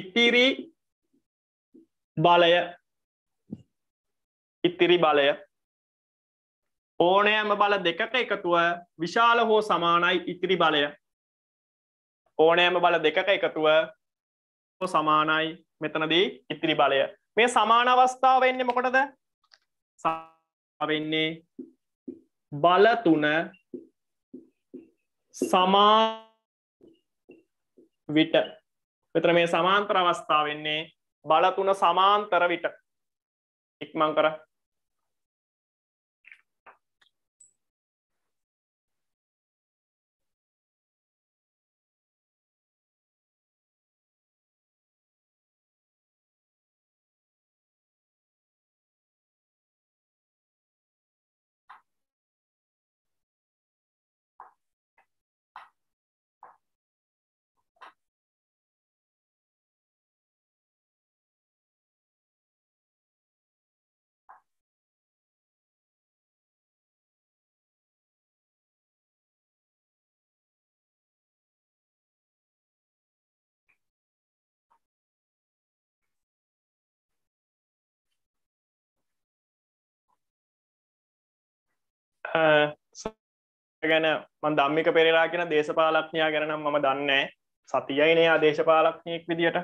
Speaker 1: ඉතිරි බලය ඉතිරි බලය ඕනෑම බල දෙකට එකතුව විශාල හෝ සමානයි ඉතිරි බලය ඕනෑම බල දෙකක එකතුව සමානයි මෙතනදී ඉතිරි බලය මේ සමාන අවස්ථාව වෙන්න මොකටද වෙන්නේ බලතුන සමා විට මෙතන මේ සමාන්තර අවස්ථාව වෙන්නේ බලතුන සමාන්තර විට ඉක්මං කර ගැන මන් දම්මික පෙරලා කියෙන දේශපාලක්ඥයා ගැනම් මම දන්නේ සතියයිනය දේශපාලක්ඥයෙක් විදිට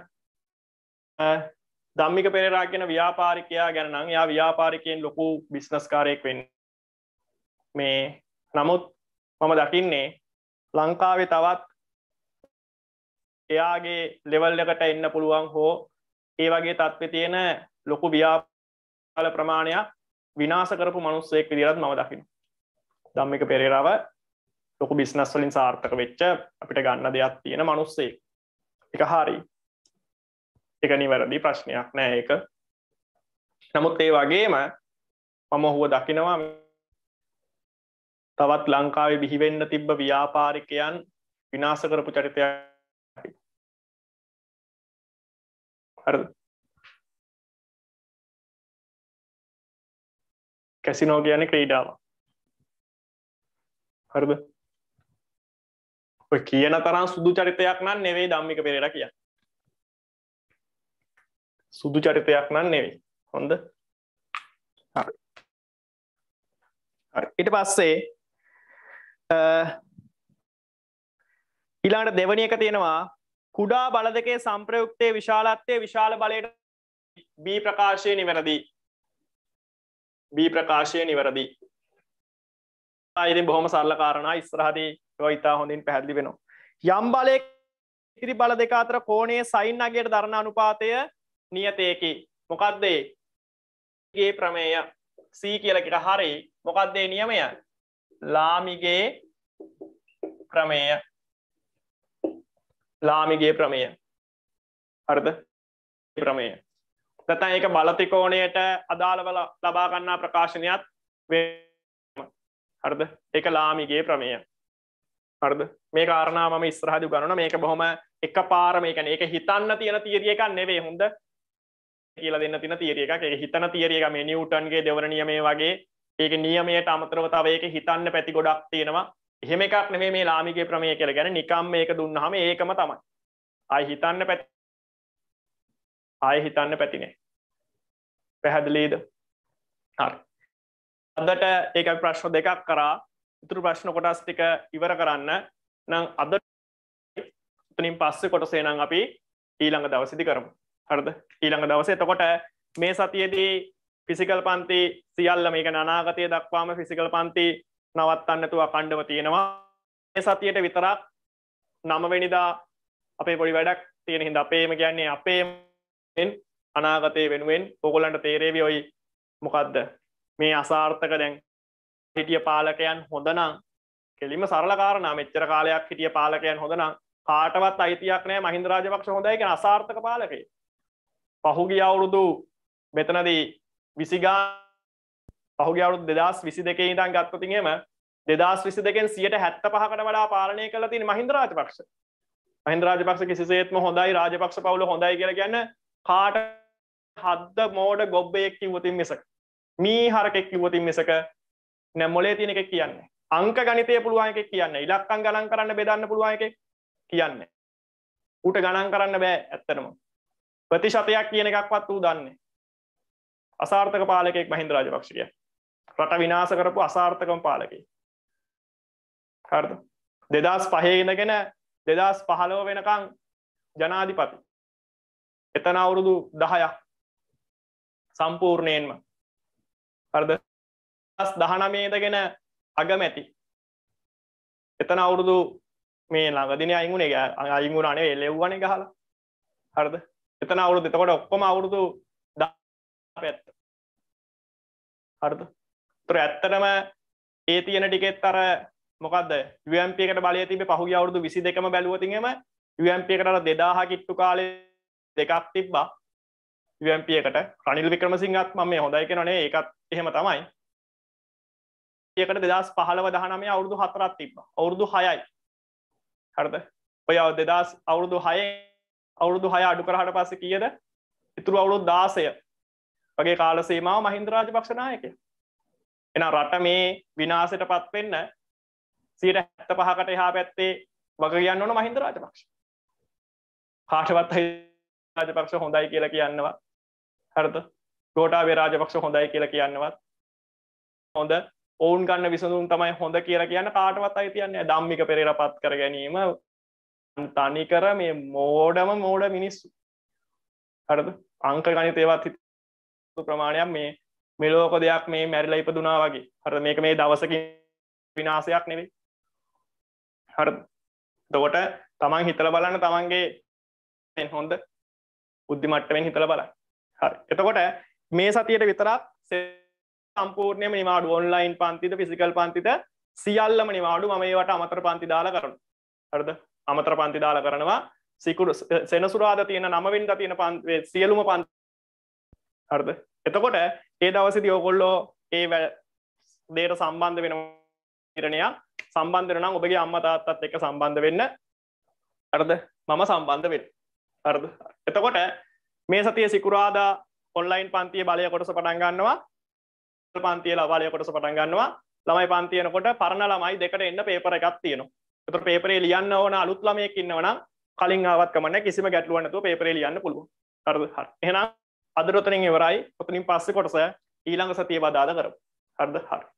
Speaker 1: දම්මික පෙරලා කියෙන ව්‍යාපාරිකයා ගැනම් යා ව්‍යාපාරිකයෙන් ලොකු බිස්නස්කාරයෙක් වෙන් මේ නමුත් මම දකින්නේ ලංකාවේ තවත් එයාගේ ලෙවල් එකට එන්න පුළුවන් හෝ ඒ වගේ තත්ව තියෙන ලොකු ව්‍යාපාල ප්‍රමාණයක් විනාස කරපු මනුස්සෙක් විදිරත් මම දකිනවා දම් එක පෙරේරාව ලොකු බිස්නස් වලින් සාර්ථක වෙච්ච අපිට ගන්න දෙයක් තියෙන මනුස්සේ එක හාරි එක නිවැරදි ප්‍රශ්නයක් නෑ එක නමුත් ඒ වගේම මම හුව දකිනවා තවත් ලංකාවේ බිහිවෙන්න තිබ්බ ව්‍යාපාරිකයන් විනාස
Speaker 2: කරපු චරිතයක්
Speaker 4: හරද
Speaker 3: කැසිනෝ කියන
Speaker 2: ක්‍රීඩාවක් හරද කියන
Speaker 1: තරම් සුදු චරිතයක් නම් නෙවෙයි ධම්මික පෙරේරා කියන්නේ.
Speaker 2: සුදු චරිතයක් නම් නෙවෙයි. හොඳ? හරි.
Speaker 1: හරි. ඊට පස්සේ අ ඊළඟට දෙවෙනි එක තියෙනවා කුඩා බල දෙකේ සම්ප්‍රයුක්තයේ විශාලත්වයේ විශාල බලයට B ප්‍රකාශයේ නිවැරදි. B ප්‍රකාශයේ නිවැරදි. ඉතින් බොහොම සරල කාරණා ඉස්රහදී ඉතා හොඳින් පැහැදිලි වෙනවා යම් බලය ඉතිරි බල දෙක අතර කෝණයේ සයින් අගයට දරණ අනුපාතය නියතයකි මොකක්දේ ගේ ප්‍රමේය සී කියලකට හරි මොකක්දේ නියමය ලාමිගේ ප්‍රමේය ලාමිගේ ප්‍රමේය හරද ප්‍රමේය තතන් ඒක බලතිකෝණයට අදාළව ලබාගන්නා ප්‍රකාශනයත් වේ හරද එක ලාමිගේ ප්‍රමේය හරද මේ කාරණාවම ඉස්්‍රහදු ගණන මේක බොහොම එක පාරමයකන එක හිතන්න තියෙන තීරිය එකක් නෙවේ හොඳ කියල දෙන්න තින තීරිය එකක් එක හිතන තීරියක මේ නිියවටන්ගේ දෙවරනිය මේ වගේ ඒක නියමයට අමතරව තව ඒක හිතන්න පැති ගොඩක් තියෙනවා එහෙම එකක් නෙමේ මේ ලාමිගේ ප්‍රමේය කියලා ගැන නිකම් මේක දුන්නහම ඒකම තමයි. ආයි හිතන්න පැති ආයි හිතන්න පැතිනේ. පැහැදිලිද? හරි. අදට ඒක ප්‍රශ්න දෙකක් කරා ඉතුරු ප්‍රශ්න කොටස් ටික ඉවර කරන්න නම් අද තනින් පස්සේ කොටසේනම් අපි ඊළඟ දවසදි කරමු හරද ඊළඟ දවස එතකොට මේ සතියේදී ෆිසිකල් පන්ති සියල්ල මේක අනාගතය දක්වාම ෆිසිකල් පන්ති නවත්තන්නතුව කණ්ඩව තියෙනවා මේ සතියට විතරක් නමවෙනිදා අපේ පොඩි වැඩක් තියෙන හිද අපේම කියන්නේ අපේ අනාගතය වෙනුවෙන් ඔගොලන්ට තේරේවි ඔයි මොකක්ද මේ අසාර්ථක දැන් හිටිය පාලකයන් හොඳනම් කෙලිම සරල කාරණා මෙච්චර කාලයක් හිටිය පාලකයන් හොඳනම් කාටවත් අයිතියක් නෑ මහින්ද රාජපක්ෂ හොඳයි කියන අසාර්ථක පාලකේ. පහුගිය අවුරුදු මෙතනදී විසිගා පහුගිය අවුරුදු 2022 ඉඳන් ගත්තොත් එහෙම 2022න් 175කට වඩා පාලනය කරලා තියෙන මහින්ද රාජපක්ෂ. මහින්ද රාජපක්ෂ කිසිසේත්ම හොඳයි රාජපක්ෂ පවුල හොඳයි කියලා කියන්නේ කාට හද්ද මෝඩ ගොබ්බෙක් කිව්වොතින් මිසක්. මී හරකෙක් කිවතින් මිසක නැ මොලේ තියෙන එකෙක් කියන්නේ අංක ගණිතය පුළුවන් එකෙක් කියන්නේ ඉලක්කම් ගණන් කරන්න බෙදන්න පුළුවන් එකෙක් කියන්නේ ඌට ගණන් කරන්න බෑ ඇත්තටම ප්‍රතිශතයක් කියන එකක්වත් ඌ දන්නේ අසාර්ථක පාලකෙක් මහින්ද රාජපක්ෂ කිය රට විනාශ කරපු අසාර්ථකම පාලකෙක් හරිද 2005 ඉඳගෙන 2015 වෙනකන් ජනාධිපති එතන අවුරුදු 10ක්
Speaker 2: සම්පූර්ණයෙන්ම අර්ද ස්
Speaker 1: දහනමේදගෙන අගමැති එතන අවුරුදු මේ ළඟදින අයිගුණේ අයිගුණනේ එලෙව්වනේ ගහලා හරද එතන අවුරුදු එතකොට ඔක්කොම අවුරුදු පැත්ත හරද තුර ඇත්තටම ඒ තියෙන ටිකෙත් අර මොකක්ද යම්පියකට බලය තිබේ පහු අවුරුදු විසි දෙකම බැලුවතින්ම යම්පියකට දෙදාහ කිට්ටු කාලේ දෙකක් තිබ්බා වියම්පියකට රනිල් වික්‍රමසිංහත් මම මේ හොඳයි කෙනනේ ඒකත් එහෙම තමයි ඒකට දෙදස් පහළව දහනමේ අවුරුදු හතරත් තිබ්බ අවුරුදු හයයි හරද ඔය දෙදස් අවුරුදු හය අවුරුදු හය අඩු කරහට පස්ස කියද ඉතුරු අවුරුදු දාසය වගේ කාල සේමාව මහින්ද්‍රරාජ පක්ෂනායක එන රට මේ විනාසට පත්වෙන්න සීට ඇත්ත පහකට එහා පැත්තේ වග කියන්න ඕන මහින්දරාජ පක්ෂ කාටවත් රාජපක්ෂ හොඳයි කියලා කියන්නවත් හරද ගෝටාවේ රාජපක්ෂ හොඳයි කියලා කියන්නවත් හොඳ ඔවුන් ගන්න විසඳුම් තමයි හොඳ කියලා කියන්න කාටවත් අයිතියන්නේ ධම්මික පෙරේර පත් කර ගැනීම තනිකර මේ මෝඩම මෝඩ මිනිස්සු හරද අංක ගනිතේවත් ප්‍රමාණයක් මේ මෙලෝක දෙයක් මේ මැරිලා ඉපදුනා වගේ හර මේක මේ දවසකින් විනාසයක් නෙවෙයි හර දොකොට තමන් හිතල බලන්න තමන්ගේ හොඳ බුද්ධිමට්ටමෙන් හිතල බලන්න හරි එතකොට මේ සතියට විතරක් සම්පූර්ණයම නිවාඩු ඔන්ලයින් පන්තිද ෆිසිකල් පන්තිද සියල්ලම නිවාඩු මම ඒවට අමතර පන්ති දාලා කරන හරද අමතර පන්ති දාලා කරනවා සිකුරු සෙනසුරාද තියෙන නමවින්ද තියෙන පන්ේ සියලුම පන් හරද එතකොට ඒ දවසිති ඔකොල්ලෝ ඒ දේට සම්බන්ධ වෙන ඉරණයක් සම්බන්ධ නම් ඔබගේ අම්මතාත්තත් එක සම්බන්ධ වෙන්න අරද මම සම්බන්ධ වෙන්න අර්ද එතකොට මේ සතිය සිකුරාදා ඔන්ලයින් පන්තිය බලය කොටස පටන්ගන්නවා පන්තිය ලබාලය කොටස පටන්ගන්නවා ළමයි පන්තියනකොට පරණ ළමයි දෙකට එන්න පේපර එකක් තියෙනවා එතර පේපරේ ලියන්න ඕන අලුත් ළමයෙක් ඉන්නවනම් කලින් ආවත් කමන්න කිසිම ගැටලුව නැතුව පේපරේ ලියන්න පුළුවන් හරිද හරි එහෙනම් අද රොතනින් ඉවරයි ඔතනින් පස්සේ කොටස ඊළඟ සතිය බදාදා කරමු හරිද හරි